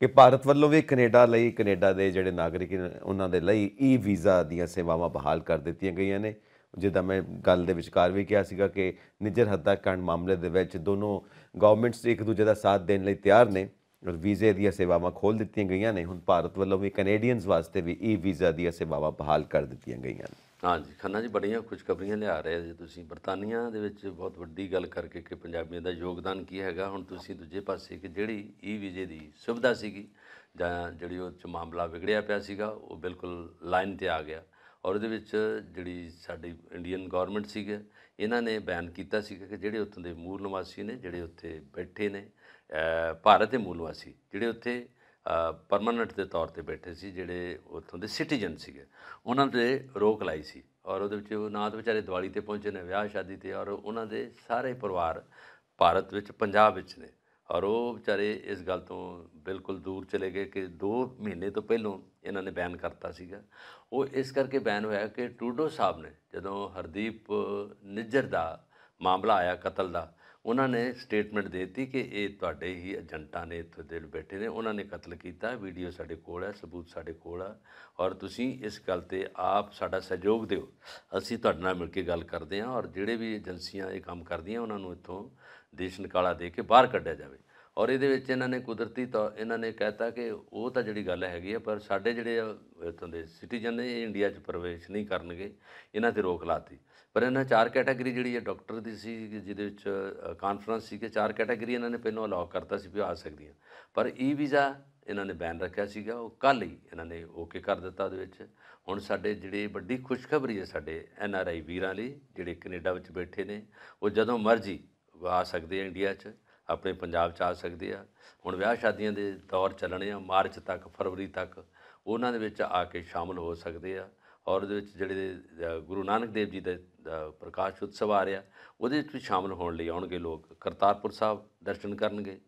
ਕਿ ਭਾਰਤ ਵੱਲੋਂ ਵੀ ਕੈਨੇਡਾ ਲਈ ਕੈਨੇਡਾ ਦੇ ਜਿਹੜੇ ਨਾਗਰਿਕ ਉਹਨਾਂ ਦੇ ਲਈ ਈ ਵੀਜ਼ਾ ਦੀਆਂ ਸੇਵਾਵਾਂ ਬਹਾਲ ਕਰ ਦਿੱਤੀਆਂ ਗਈਆਂ ਨੇ ਜਿੱਦਾਂ ਮੈਂ ਗੱਲ ਦੇ ਵਿਚਕਾਰ ਵੀ ਕਿਹਾ ਸੀਗਾ ਕਿ ਨਿਜਰ ਨਿੱਜਰ ਕੰਡ ਮਾਮਲੇ ਦੇ ਵਿੱਚ ਦੋਨੋਂ ਗਵਰਨਮੈਂਟਸ ਇੱਕ ਦੂਜੇ ਦਾ ਸਾਥ ਦੇਣ ਲਈ ਤਿਆਰ ਨੇ ਔਰ ਵੀਜ਼ੇ ਦੀਆਂ ਸੇਵਾਵਾਂ ਖੋਲ ਦਿੱਤੀਆਂ ਗਈਆਂ ਨੇ ਹੁਣ ਭਾਰਤ ਵੱਲੋਂ ਵੀ ਕੈਨੇਡੀਅਨਸ ਵਾਸਤੇ ਵੀ ਈ ਵੀਜ਼ਾ ਦੀਆਂ ਸੇਵਾਵਾਂ ਬਹਾਲ ਕਰ ਦਿੱਤੀਆਂ ਗਈਆਂ ਨੇ ਹਾਂਜੀ ਖੰਨਾ ਜੀ ਬੜੀਆਂ ਖੁਸ਼ਖਬਰੀਆਂ ਲਿਆ ਰਹੇ ਜੇ ਤੁਸੀਂ ਬਰਤਾਨੀਆ ਦੇ ਵਿੱਚ ਬਹੁਤ ਵੱਡੀ ਗੱਲ ਕਰਕੇ ਕਿ ਪੰਜਾਬੀਆਂ ਦਾ ਯੋਗਦਾਨ ਕੀ ਹੈਗਾ ਹੁਣ ਤੁਸੀਂ ਦੂਜੇ ਪਾਸੇ ਕਿ ਜਿਹੜੀ ਈ ਵੀਜ਼ੇ ਦੀ ਸੁਵਿਧਾ ਸੀਗੀ ਜਾਂ ਜਿਹੜੀ ਉਹ ਚ ਮਾਮਲਾ ਵਿਗੜਿਆ ਪਿਆ ਸੀਗਾ ਉਹ ਬਿਲਕੁਲ ਲਾਈਨ ਤੇ ਆ ਗਿਆ ਔਰ ਉਹਦੇ ਵਿੱਚ ਜਿਹੜੀ ਸਾਡੀ ਇੰਡੀਅਨ ਗਵਰਨਮੈਂਟ ਸੀਗੇ ਇਹਨਾਂ ਨੇ ਬੈਨ ਕੀਤਾ ਸੀਗਾ ਕਿ ਜਿਹੜੇ ਉੱਥੋਂ ਦੇ ਮੂਲ ਨਿਵਾਸੀ ਨੇ ਜਿਹੜੇ ਉੱਥੇ ਬੈਠੇ ਨੇ ਭਾਰਤ ਦੇ ਮੂਲ ਨਿਵਾਸੀ ਜਿਹੜੇ ਉੱਥੇ ਪਰਮਨੈਂਟ ਦੇ ਤੌਰ ਤੇ ਬੈਠੇ ਸੀ ਜਿਹੜੇ ਉੱਥੋਂ ਦੇ ਸਿਟੀਜ਼ਨ ਸੀਗੇ ਉਹਨਾਂ ਤੇ ਰੋਕ ਲਾਈ ਸੀ ਔਰ ਉਹਦੇ ਵਿੱਚ ਉਹ ਨਾਦ ਵਿਚਾਰੇ ਦਿਵਾਲੀ ਤੇ ਪਹੁੰਚੇ ਨੇ ਵਿਆਹ ਸ਼ਾਦੀ ਤੇ ਔਰ ਉਹਨਾਂ ਦੇ ਸਾਰੇ ਪਰਿਵਾਰ ਭਾਰਤ ਵਿੱਚ ਪੰਜਾਬ ਵਿੱਚ ਨੇ ਔਰ ਉਹ ਵਿਚਾਰੇ ਇਸ ਗੱਲ ਤੋਂ ਬਿਲਕੁਲ ਦੂਰ ਚਲੇ ਗਏ ਕਿ 2 ਮਹੀਨੇ ਤੋਂ ਪਹਿਲਾਂ ਇਹਨਾਂ ਨੇ ਬੈਨ ਕਰਤਾ ਸੀਗਾ ਉਹ ਇਸ ਕਰਕੇ ਬੈਨ ਹੋਇਆ ਕਿ ਟੂਡੋ ਸਾਹਿਬ ਨੇ ਜਦੋਂ ਹਰਦੀਪ ਨਿੱਜਰ ਦਾ ਮਾਮਲਾ ਆਇਆ ਕਤਲ ਦਾ ਉਹਨਾਂ ਨੇ ਸਟੇਟਮੈਂਟ ਦਿੱਤੀ ਕਿ ਇਹ ਤੁਹਾਡੇ ਹੀ ਏਜੰਟਾਂ ਨੇ ਇੱਥੇ ਦੇ ਬੈਠੇ ਨੇ ਉਹਨਾਂ ਨੇ ਕਤਲ ਕੀਤਾ ਵੀਡੀਓ ਸਾਡੇ ਕੋਲ ਹੈ ਸਬੂਤ ਸਾਡੇ ਕੋਲ ਆ ਔਰ ਤੁਸੀਂ ਇਸ ਗੱਲ ਤੇ ਆਪ ਸਾਡਾ ਸਹਿਯੋਗ ਦਿਓ ਅਸੀਂ ਤੁਹਾਡੇ ਨਾਲ ਮਿਲ ਕੇ ਗੱਲ ਕਰਦੇ ਹਾਂ ਔਰ ਜਿਹੜੇ ਵੀ ਏਜੰਸੀਆਂ ਇਹ ਕੰਮ ਕਰਦੀਆਂ ਉਹਨਾਂ ਨੂੰ ਇੱਥੋਂ ਦੇਸ਼ ਨਿਕਾਲਾ ਦੇ ਕੇ ਬਾਹਰ ਕੱਢਿਆ ਜਾਵੇ ਔਰ ਇਹਦੇ ਵਿੱਚ ਇਹਨਾਂ ਨੇ ਕੁਦਰਤੀ ਤੌਰ ਇਹਨਾਂ ਨੇ ਕਹਿਤਾ ਕਿ ਉਹ ਤਾਂ ਜਿਹੜੀ ਗੱਲ ਹੈਗੀ ਆ ਪਰ ਸਾਡੇ ਜਿਹੜੇ ਇਥੋਂ ਦੇ ਸਿਟੀਜ਼ਨ ਨੇ ਇਹ ਇੰਡੀਆ 'ਚ ਪ੍ਰਵੇਸ਼ ਨਹੀਂ ਕਰਨਗੇ ਇਹਨਾਂ ਤੇ ਰੋਕ ਲਾਤੀ ਪਰ ਇਹਨਾਂ ਚਾਰ ਕੈਟਾਗਰੀ ਜਿਹੜੀ ਹੈ ਡਾਕਟਰ ਦੀ ਸੀ ਜਿਹਦੇ ਵਿੱਚ ਕਾਨਫਰੰਸ ਸੀ ਕਿ ਚਾਰ ਕੈਟਾਗਰੀ ਇਹਨਾਂ ਨੇ ਪਹਿਲਾਂ ਅਲਾਉ ਕਰਤਾ ਸੀ ਵੀ ਆ ਸਕਦੀਆਂ ਪਰ ਈ e ਵੀਜ਼ਾ ਇਹਨਾਂ ਨੇ ਬੈਨ ਰੱਖਿਆ ਸੀਗਾ ਉਹ ਕੱਲ ਹੀ ਇਹਨਾਂ ਨੇ ਓਕੇ ਕਰ ਦਿੱਤਾ ਉਹਦੇ ਵਿੱਚ ਹੁਣ ਸਾਡੇ ਜਿਹੜੇ ਵੱਡੀ ਖੁਸ਼ਖਬਰੀ ਹੈ ਸਾਡੇ ਐਨ ਆਰ ਆਈ ਵੀਰਾਂ ਲਈ ਜਿਹੜੇ ਕੈਨੇਡਾ ਵਿੱਚ ਬੈਠੇ ਨੇ ਉਹ ਜਦੋਂ ਮਰਜ਼ੀ ਆ ਸਕਦੇ ਆ ਇੰਡੀਆ 'ਚ ਆਪਣੇ ਪੰਜਾਬ 'ਚ ਆ ਸਕਦੇ ਆ ਹੁਣ ਵਿਆਹ ਸ਼ਾਦੀਆਂ ਦੇ ਦੌਰ ਚੱਲਣੇ ਆ ਮਾਰਚ ਤੱਕ ਫਰਵਰੀ ਤੱਕ ਉਹਨਾਂ ਦੇ ਵਿੱਚ ਆ ਕੇ ਸ਼ਾਮਲ ਹੋ ਸਕਦੇ ਆ ਔਰ ਉਹਦੇ ਵਿੱਚ ਜਿਹੜੇ ਗੁਰੂ ਨਾਨਕ ਦੇਵ ਜੀ ਦੇ ਪ੍ਰਕਾਸ਼ ਉਤਸਵ ਆ ਰਿਹਾ ਉਹਦੇ ਵਿੱਚ ਵੀ ਸ਼ਾਮਲ ਹੋਣ ਲਈ ਆਉਣਗੇ ਲੋਕ ਕਰਤਾਰਪੁਰ ਸਾਹਿਬ ਦਰਸ਼ਨ ਕਰਨਗੇ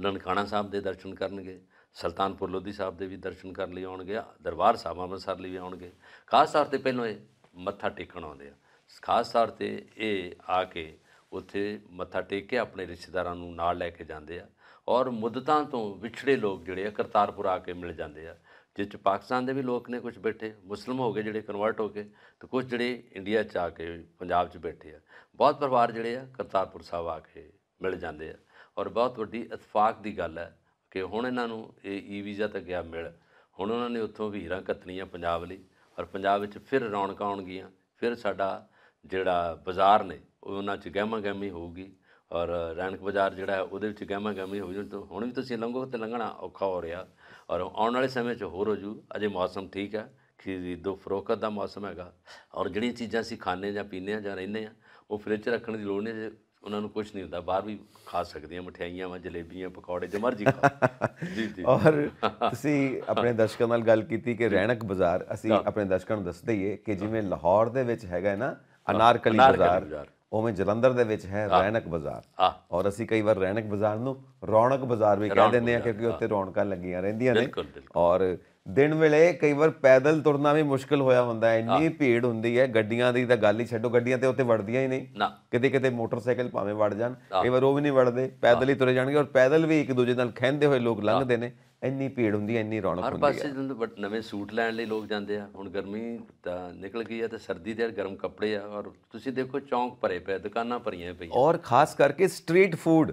ਨਨਕਾਣਾ ਸਾਹਿਬ ਦੇ ਦਰਸ਼ਨ ਕਰਨਗੇ ਸultanpur ਲੋਧੀ ਸਾਹਿਬ ਦੇ ਵੀ ਦਰਸ਼ਨ ਕਰਨ ਲਈ ਆਉਣਗੇ ਦਰਬਾਰ ਸਾਹਿਬ ਅੰਮ੍ਰਿਤਸਰ ਲਈ ਵੀ ਆਉਣਗੇ ਖਾਸ ਤੌਰ ਤੇ ਪਹਿਲਾਂ ਇਹ ਮੱਥਾ ਟੇਕਣ ਆਉਂਦੇ ਆ ਖਾਸ ਤੌਰ ਤੇ ਇਹ ਆ ਕੇ ਉੱਥੇ ਮੱਥਾ ਟੇਕ ਕੇ ਆਪਣੇ ਰਿਸ਼ਤੇਦਾਰਾਂ ਨੂੰ ਨਾਲ ਲੈ ਕੇ ਜਾਂਦੇ ਆ ਔਰ ਮੁੱਦਤਾਂ ਤੋਂ ਵਿਛੜੇ ਲੋਕ ਜਿਹੜੇ ਆ ਕਰਤਾਰਪੁਰ ਆ ਕੇ ਮਿਲ ਜਾਂਦੇ ਆ ਜਿੱਚ ਪਾਕਿਸਤਾਨ ਦੇ ਵੀ ਲੋਕ ਨੇ ਕੁਝ ਬੈਠੇ ਮੁਸਲਮ ਹੋ ਗਏ ਜਿਹੜੇ ਕਨਵਰਟ ਹੋ ਕੇ ਤੇ ਕੁਝ ਜਿਹੜੇ ਇੰਡੀਆ ਚ ਆ ਕੇ ਪੰਜਾਬ ਚ ਬੈਠੇ ਆ ਬਹੁਤ ਪਰਿਵਾਰ ਜਿਹੜੇ ਆ ਕਰਤਾਰਪੁਰ ਸਾਹਿਬ ਆ ਕੇ ਮਿਲ ਜਾਂਦੇ ਆ ਔਰ ਬਹੁਤ ਵੱਡੀ ਇਤਫਾਕ ਦੀ ਗੱਲ ਹੈ ਕਿ ਹੁਣ ਇਹਨਾਂ ਨੂੰ ਇਹ ਈ ਵੀਜ਼ਾ ਤਾਂ ਗਿਆ ਮਿਲ ਹੁਣ ਉਹਨਾਂ ਨੇ ਉੱਥੋਂ ਵੀ ਕੱਤਣੀਆਂ ਪੰਜਾਬ ਲਈ ਔਰ ਪੰਜਾਬ ਵਿੱਚ ਫਿਰ ਰੌਣਕਾਂ ਆਉਣਗੀਆਂ ਫਿਰ ਸਾਡਾ ਜਿਹੜਾ ਬਾਜ਼ਾਰ ਨੇ ਉਹਨਾਂ 'ਚ ਗਹਿਮਾ ਗਹਿਮੀ ਹੋਊਗੀ ਔਰ ਰੈਣਕ ਬਾਜ਼ਾਰ ਜਿਹੜਾ ਉਹਦੇ ਵਿੱਚ ਗਹਿਮਾ ਗਹਿਮੀ ਹੋ ਜੂ ਹੁਣ ਵੀ ਤੁਸੀਂ ਲੰਘੋ ਤੇ ਲੰਘਣਾ ਔਖਾ ਹੋ ਰਿਹਾ ਔਰ ਆਉਣ ਵਾਲੇ ਸਮੇਂ 'ਚ ਹੋਰ ਹੋ ਜੂ ਅਜੇ ਮੌਸਮ ਠੀਕ ਹੈ ਦੋ ਫਰੋਕਤ ਦਾ ਮੌਸਮ ਹੈਗਾ ਔਰ ਜਿਹੜੀਆਂ ਚੀਜ਼ਾਂ ਅਸੀਂ ਖਾਣੇ ਜਾਂ ਪੀਨੇ ਆ ਜਾਂ ਰਹਿੰਦੇ ਆ ਉਹ ਫ੍ਰਿਜ 'ਚ ਰੱਖਣ ਦੀ ਲੋੜ ਨਹੀਂ ਉਹਨਾਂ ਨੂੰ ਕੁਝ ਨਹੀਂ ਹੁੰਦਾ ਬਾਹਰ ਵੀ ਖਾ ਸਕਦੇ ਆ ਮਠਿਆਈਆਂ ਵਾਂ ਜਲੇਬੀਆਂ ਪਕੌੜੇ ਜੋ ਮਰਜ਼ੀ ਖਾ ਜੀ ਜੀ ਔਰ ਤੁਸੀਂ ਆਪਣੇ ਦਰਸ਼ਕਾਂ ਨਾਲ ਗੱਲ ਕੀਤੀ ਕਿ ਰੈਣਕ ਬਾਜ਼ਾਰ ਅਸੀਂ ਆਪਣੇ ਦਰਸ਼ਕਾਂ ਨੂੰ ਦੱਸ ਦਈਏ ਕਿ ਜਿਵੇਂ ਲਾਹੌਰ ਦੇ ਵਿੱਚ ਹੈਗਾ ਨਾ ਅਨਾਰਕਲੀ ਬਾਜ਼ਾਰ ਉਵੇਂ ਜਲੰਧਰ ਦੇ ਵਿੱਚ ਹੈ ਰੈਣਕ ਬਾਜ਼ਾਰ ਔਰ ਅਸੀਂ ਕਈ ਵਾਰ ਰੈਣਕ ਬਾਜ਼ਾਰ ਨੂੰ ਰੌਣਕ ਬਾਜ਼ਾਰ ਵੀ ਕਹਿ ਦਿੰਦੇ ਆ ਕਿਉਂਕਿ ਉੱਥੇ ਰੌਣਕਾਂ ਲੱਗੀਆਂ ਰਹਿੰਦੀਆਂ ਨੇ ਔਰ ਦਿਨ ਵੇਲੇ ਕਈ ਵਾਰ ਪੈਦਲ ਤੁਰਨਾ ਵੀ ਮੁਸ਼ਕਲ ਹੋਇਆ ਹੁੰਦਾ ਹੈ ਇੰਨੀ ਭੀੜ ਹੁੰਦੀ ਹੈ ਗੱਡੀਆਂ ਦੀ ਤਾਂ ਗੱਲ ਹੀ ਛੱਡੋ ਗੱਡੀਆਂ ਤੇ ਉੱਤੇ ਵੜਦੀਆਂ ਹੀ ਨਹੀਂ ਕਿਤੇ ਕਿਤੇ ਮੋਟਰਸਾਈਕਲ ਭਾਵੇਂ ਵੜ ਜਾਣ ਕਈ ਵਾਰ ਉਹ ਵੀ ਨਹੀਂ ਵੜਦੇ ਪੈਦਲ ਹੀ ਤੁਰੇ ਜਾਣਗੇ ਔਰ ਪੈਦਲ ਵੀ ਇੱਕ ਦੂਜੇ ਨਾਲ ਖੈਂਦੇ ਹੋਏ ਲੋਕ ਲੰਘਦੇ ਨੇ ਇੰਨੀ ਭੀੜ ਹੁੰਦੀ ਹੈ ਇੰਨੀ ਰੌਣਕ ਹਰ ਪਾਸੇ ਹੈ ਜਦੋਂ ਨਵੇਂ ਸੂਟ ਲੈਣ ਲਈ ਲੋਕ ਜਾਂਦੇ ਆ ਹੁਣ ਗਰਮੀ ਤਾਂ ਨਿਕਲ ਗਈ ਆ ਤੇ ਸਰਦੀ ਦੇ ਗਰਮ ਕੱਪੜੇ ਆ ਔਰ ਤੁਸੀਂ ਦੇਖੋ ਚੌਂਕ ਭਰੇ ਪਏ ਦੁਕਾਨਾਂ ਭਰੀਆਂ ਪਈਆਂ ਔਰ ਖਾਸ ਕਰਕੇ ਸਟਰੀਟ ਫੂਡ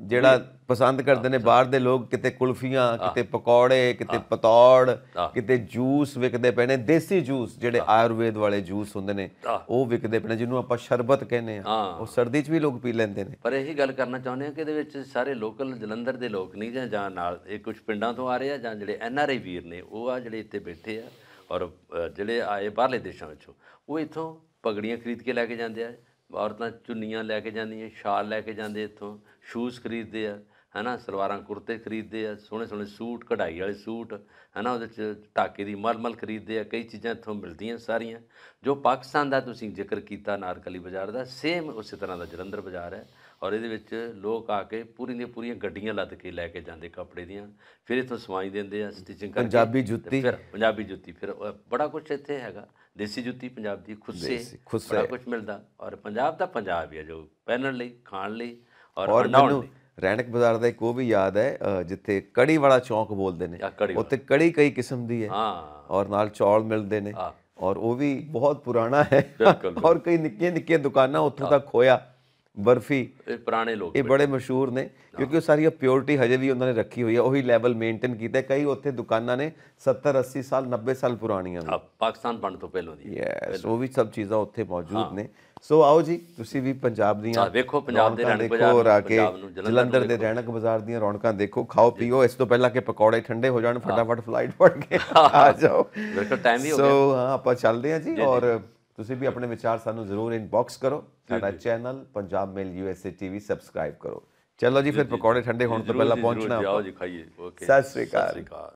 ਜਿਹੜਾ ਪਸੰਦ ਕਰਦੇ ਨੇ ਬਾਹਰ ਦੇ ਲੋਕ ਕਿਤੇ ਕੁਲਫੀਆਂ ਕਿਤੇ ਪਕੌੜੇ ਕਿਤੇ ਪਤੌੜ ਕਿਤੇ ਜੂਸ ਵਿਕਦੇ ਪਏ ਨੇ ਦੇਸੀ ਜੂਸ ਜਿਹੜੇ ਆਯੁਰਵੇਦ ਵਾਲੇ ਜੂਸ ਹੁੰਦੇ ਨੇ ਉਹ ਵਿਕਦੇ ਪਏ ਨੇ ਜਿਹਨੂੰ ਆਪਾਂ ਸ਼ਰਬਤ ਕਹਿੰਦੇ ਆ ਉਹ ਸਰਦੀ 'ਚ ਵੀ ਲੋਕ ਪੀ ਲੈਂਦੇ ਨੇ ਪਰ ਇਹੀ ਗੱਲ ਕਰਨਾ ਚਾਹੁੰਦੇ ਆ ਕਿ ਇਹਦੇ ਵਿੱਚ ਸਾਰੇ ਲੋਕਲ ਜਲੰਧਰ ਦੇ ਲੋਕ ਨਹੀਂ ਜਾਂ- ਜਾਂ ਨਾਲ ਇਹ ਕੁਝ ਪਿੰਡਾਂ ਪਿੰਡਾਂ ਤੋਂ ਆ ਰਹੇ ਆ ਜਾਂ ਜਿਹੜੇ ਐਨ ਆਰ ਆਈ ਵੀਰ ਨੇ ਉਹ ਆ ਜਿਹੜੇ ਇੱਥੇ ਬੈਠੇ ਆ ਔਰ ਜਿਹੜੇ ਆਏ ਬਾਹਰਲੇ ਦੇਸ਼ਾਂ ਵਿੱਚੋਂ ਉਹ ਇੱਥੋਂ ਪਗੜੀਆਂ ਖਰੀਦ ਕੇ ਲੈ ਕੇ ਜਾਂਦੇ ਆ ਔਰਤਾਂ ਚੁੰਨੀਆਂ ਲੈ ਕੇ ਜਾਂਦੀਆਂ ਸ਼ਾਲ ਲੈ ਕੇ ਜਾਂਦੇ ਇੱਥੋਂ ਸ਼ੂਜ਼ ਖਰੀਦਦੇ ਆ ਹਨਾ ਸਲਵਾਰਾਂ ਕੁਰਤੇ ਖਰੀਦਦੇ ਆ ਸੋਹਣੇ ਸੋਹਣੇ ਸੂਟ ਕਢਾਈ ਵਾਲੇ ਸੂਟ ਹਨਾ ਉਹਦੇ ਚ ਟਾਕੇ ਦੀ ਮਲਮਲ ਖਰੀਦਦੇ ਆ ਕਈ ਚੀਜ਼ਾਂ ਇੱਥੋਂ ਮਿਲਦੀਆਂ ਸਾਰੀਆਂ ਜੋ ਪਾਕਿਸਤਾਨ ਦਾ ਤੁਸੀਂ ਜ਼ਿਕਰ ਕੀਤਾ ਨਾਰਕਲੀ ਬਾਜ਼ਾਰ ਦਾ ਸੇਮ ਉਸੇ ਤਰ੍ਹਾਂ ਦਾ ਜਲੰਧਰ ਬਾਜ਼ਾਰ ਹੈ ਔਰ ਇਹਦੇ ਵਿੱਚ ਲੋਕ ਆ ਕੇ ਪੂਰੀ ਦੀ ਪੂਰੀਆਂ ਗੱਡੀਆਂ ਲੱਦ ਕੇ ਲੈ ਕੇ ਜਾਂਦੇ ਕੱਪੜੇ ਦੀਆਂ ਫਿਰ ਇਥੋਂ ਸਵਾਈ ਦਿੰਦੇ ਆ ਸਟਿਚਿੰਗ ਕਰਕੇ ਪੰਜਾਬੀ ਜੁੱਤੀ ਫਿਰ ਪੰਜਾਬੀ ਜੁੱਤੀ ਫਿਰ ਬੜਾ ਕੁਝ ਇੱਥੇ ਹੈਗਾ ਦੇਸੀ ਜੁੱਤੀ ਪੰਜਾਬ ਦੀ ਖੁੱਸੇ ਬੜਾ ਕੁਝ ਮਿਲਦਾ ਔਰ ਪੰਜਾਬ ਦਾ ਪੰਜਾਬ ਹੀ ਆ ਜੋ ਪਹਿਨਣ ਲਈ ਖਾਣ ਲਈ ਔਰ ਮੈਨੂੰ ਰੈਣਕ ਬਾਜ਼ਾਰ ਦਾ ਇੱਕ ਉਹ ਵੀ ਯਾਦ ਹੈ ਜਿੱਥੇ ਕੜੀ ਵਾਲਾ ਚੌਂਕ ਬੋਲਦੇ ਨੇ ਉੱਥੇ ਕੜੀ ਕਈ ਕਿਸਮ ਦੀ ਹੈ ਹਾਂ ਔਰ ਨਾਲ ਚੌਲ ਮਿਲਦੇ ਨੇ ਔਰ ਉਹ ਵੀ ਬਹੁਤ ਪੁਰਾਣਾ ਹੈ ਔਰ ਕਈ ਨਿੱਕੀਆਂ ਨਿੱਕੀਆਂ ਦੁਕਾਨਾਂ ਉੱਥੋਂ ਤੱਕ ਖੋਇਆ ਬਰਫੀ ਇਹ ਪੁਰਾਣੇ ਲੋਕ ਇਹ ਬੜੇ ਮਸ਼ਹੂਰ ਨੇ ਕਿਉਂਕਿ ਉਹ ਸਾਰੀ ਪਿਓਰਿਟੀ ਹਜੇ ਵੀ ਉਹਨਾਂ ਨੇ ਰੱਖੀ ਹੋਈ ਹੈ ਉਹੀ ਲੈਵਲ ਮੇਨਟੇਨ ਕੀਤਾ ਕਈ ਉੱਥੇ ਦੁਕਾਨਾਂ ਨੇ 70 80 ਸਾਲ 90 ਸਾਲ ਪੁਰਾਣੀਆਂ ਨੇ ਪਾਕਿਸਤਾਨ ਬਣ ਤੋਂ ਪਹਿਲਾਂ ਦੀ ਯੈਸ ਉਹ ਵੀ ਸਭ ਚੀਜ਼ਾਂ ਉੱਥੇ ਮੌਜੂਦ ਨੇ ਸੋ ਆਓ ਜੀ ਤੁਸੀਂ ਵੀ ਪੰਜਾਬ ਦੀਆਂ ਵੇਖੋ ਪੰਜਾਬ ਦੇ ਰਣਕ ਬਾਜ਼ਾਰ ਪੰਜਾਬ ਨੂੰ ਜਲੰਧਰ ਦੇ ਰਣਕ ਬਾਜ਼ਾਰ ਦੀਆਂ ਰੌਣਕਾਂ ਦੇਖੋ ਖਾਓ ਪੀਓ ਇਸ ਤੋਂ ਪਹਿਲਾਂ ਕਿ ਪਕੌੜੇ ਠੰਡੇ ਹੋ ਜਾਣ ਫਟਾਫਟ ਫਲਾਈਟ ਫੜ ਕੇ ਆ ਜਾਓ ਬਿਲਕੁਲ ਟਾਈਮ ਵੀ ਹੋ ਗਿਆ ਸੋ ਹਾਂ ਆਪਾਂ ਚੱਲਦੇ ਹਾਂ ਜੀ ਔਰ ਤੁਸੀਂ ਵੀ ਆਪਣੇ ਵਿਚਾਰ ਸਾਨੂੰ ਜ਼ਰੂਰ ਇਨਬਾਕਸ ਕਰੋ ਸਾਡਾ channel Punjab mail USA TV subscribe ਕਰੋ ਚਲੋ ਜੀ ਫਿਰ ਪਕੌੜੇ ਠੰਡੇ ਹੋਣ ਤੋਂ ਪਹਿਲਾਂ ਪਹੁੰਚਣਾ ਆਓ ਜੀ ਖਾਈਏ ਓਕੇ ਸਤਿ ਸ੍ਰੀ ਅਕਾਲ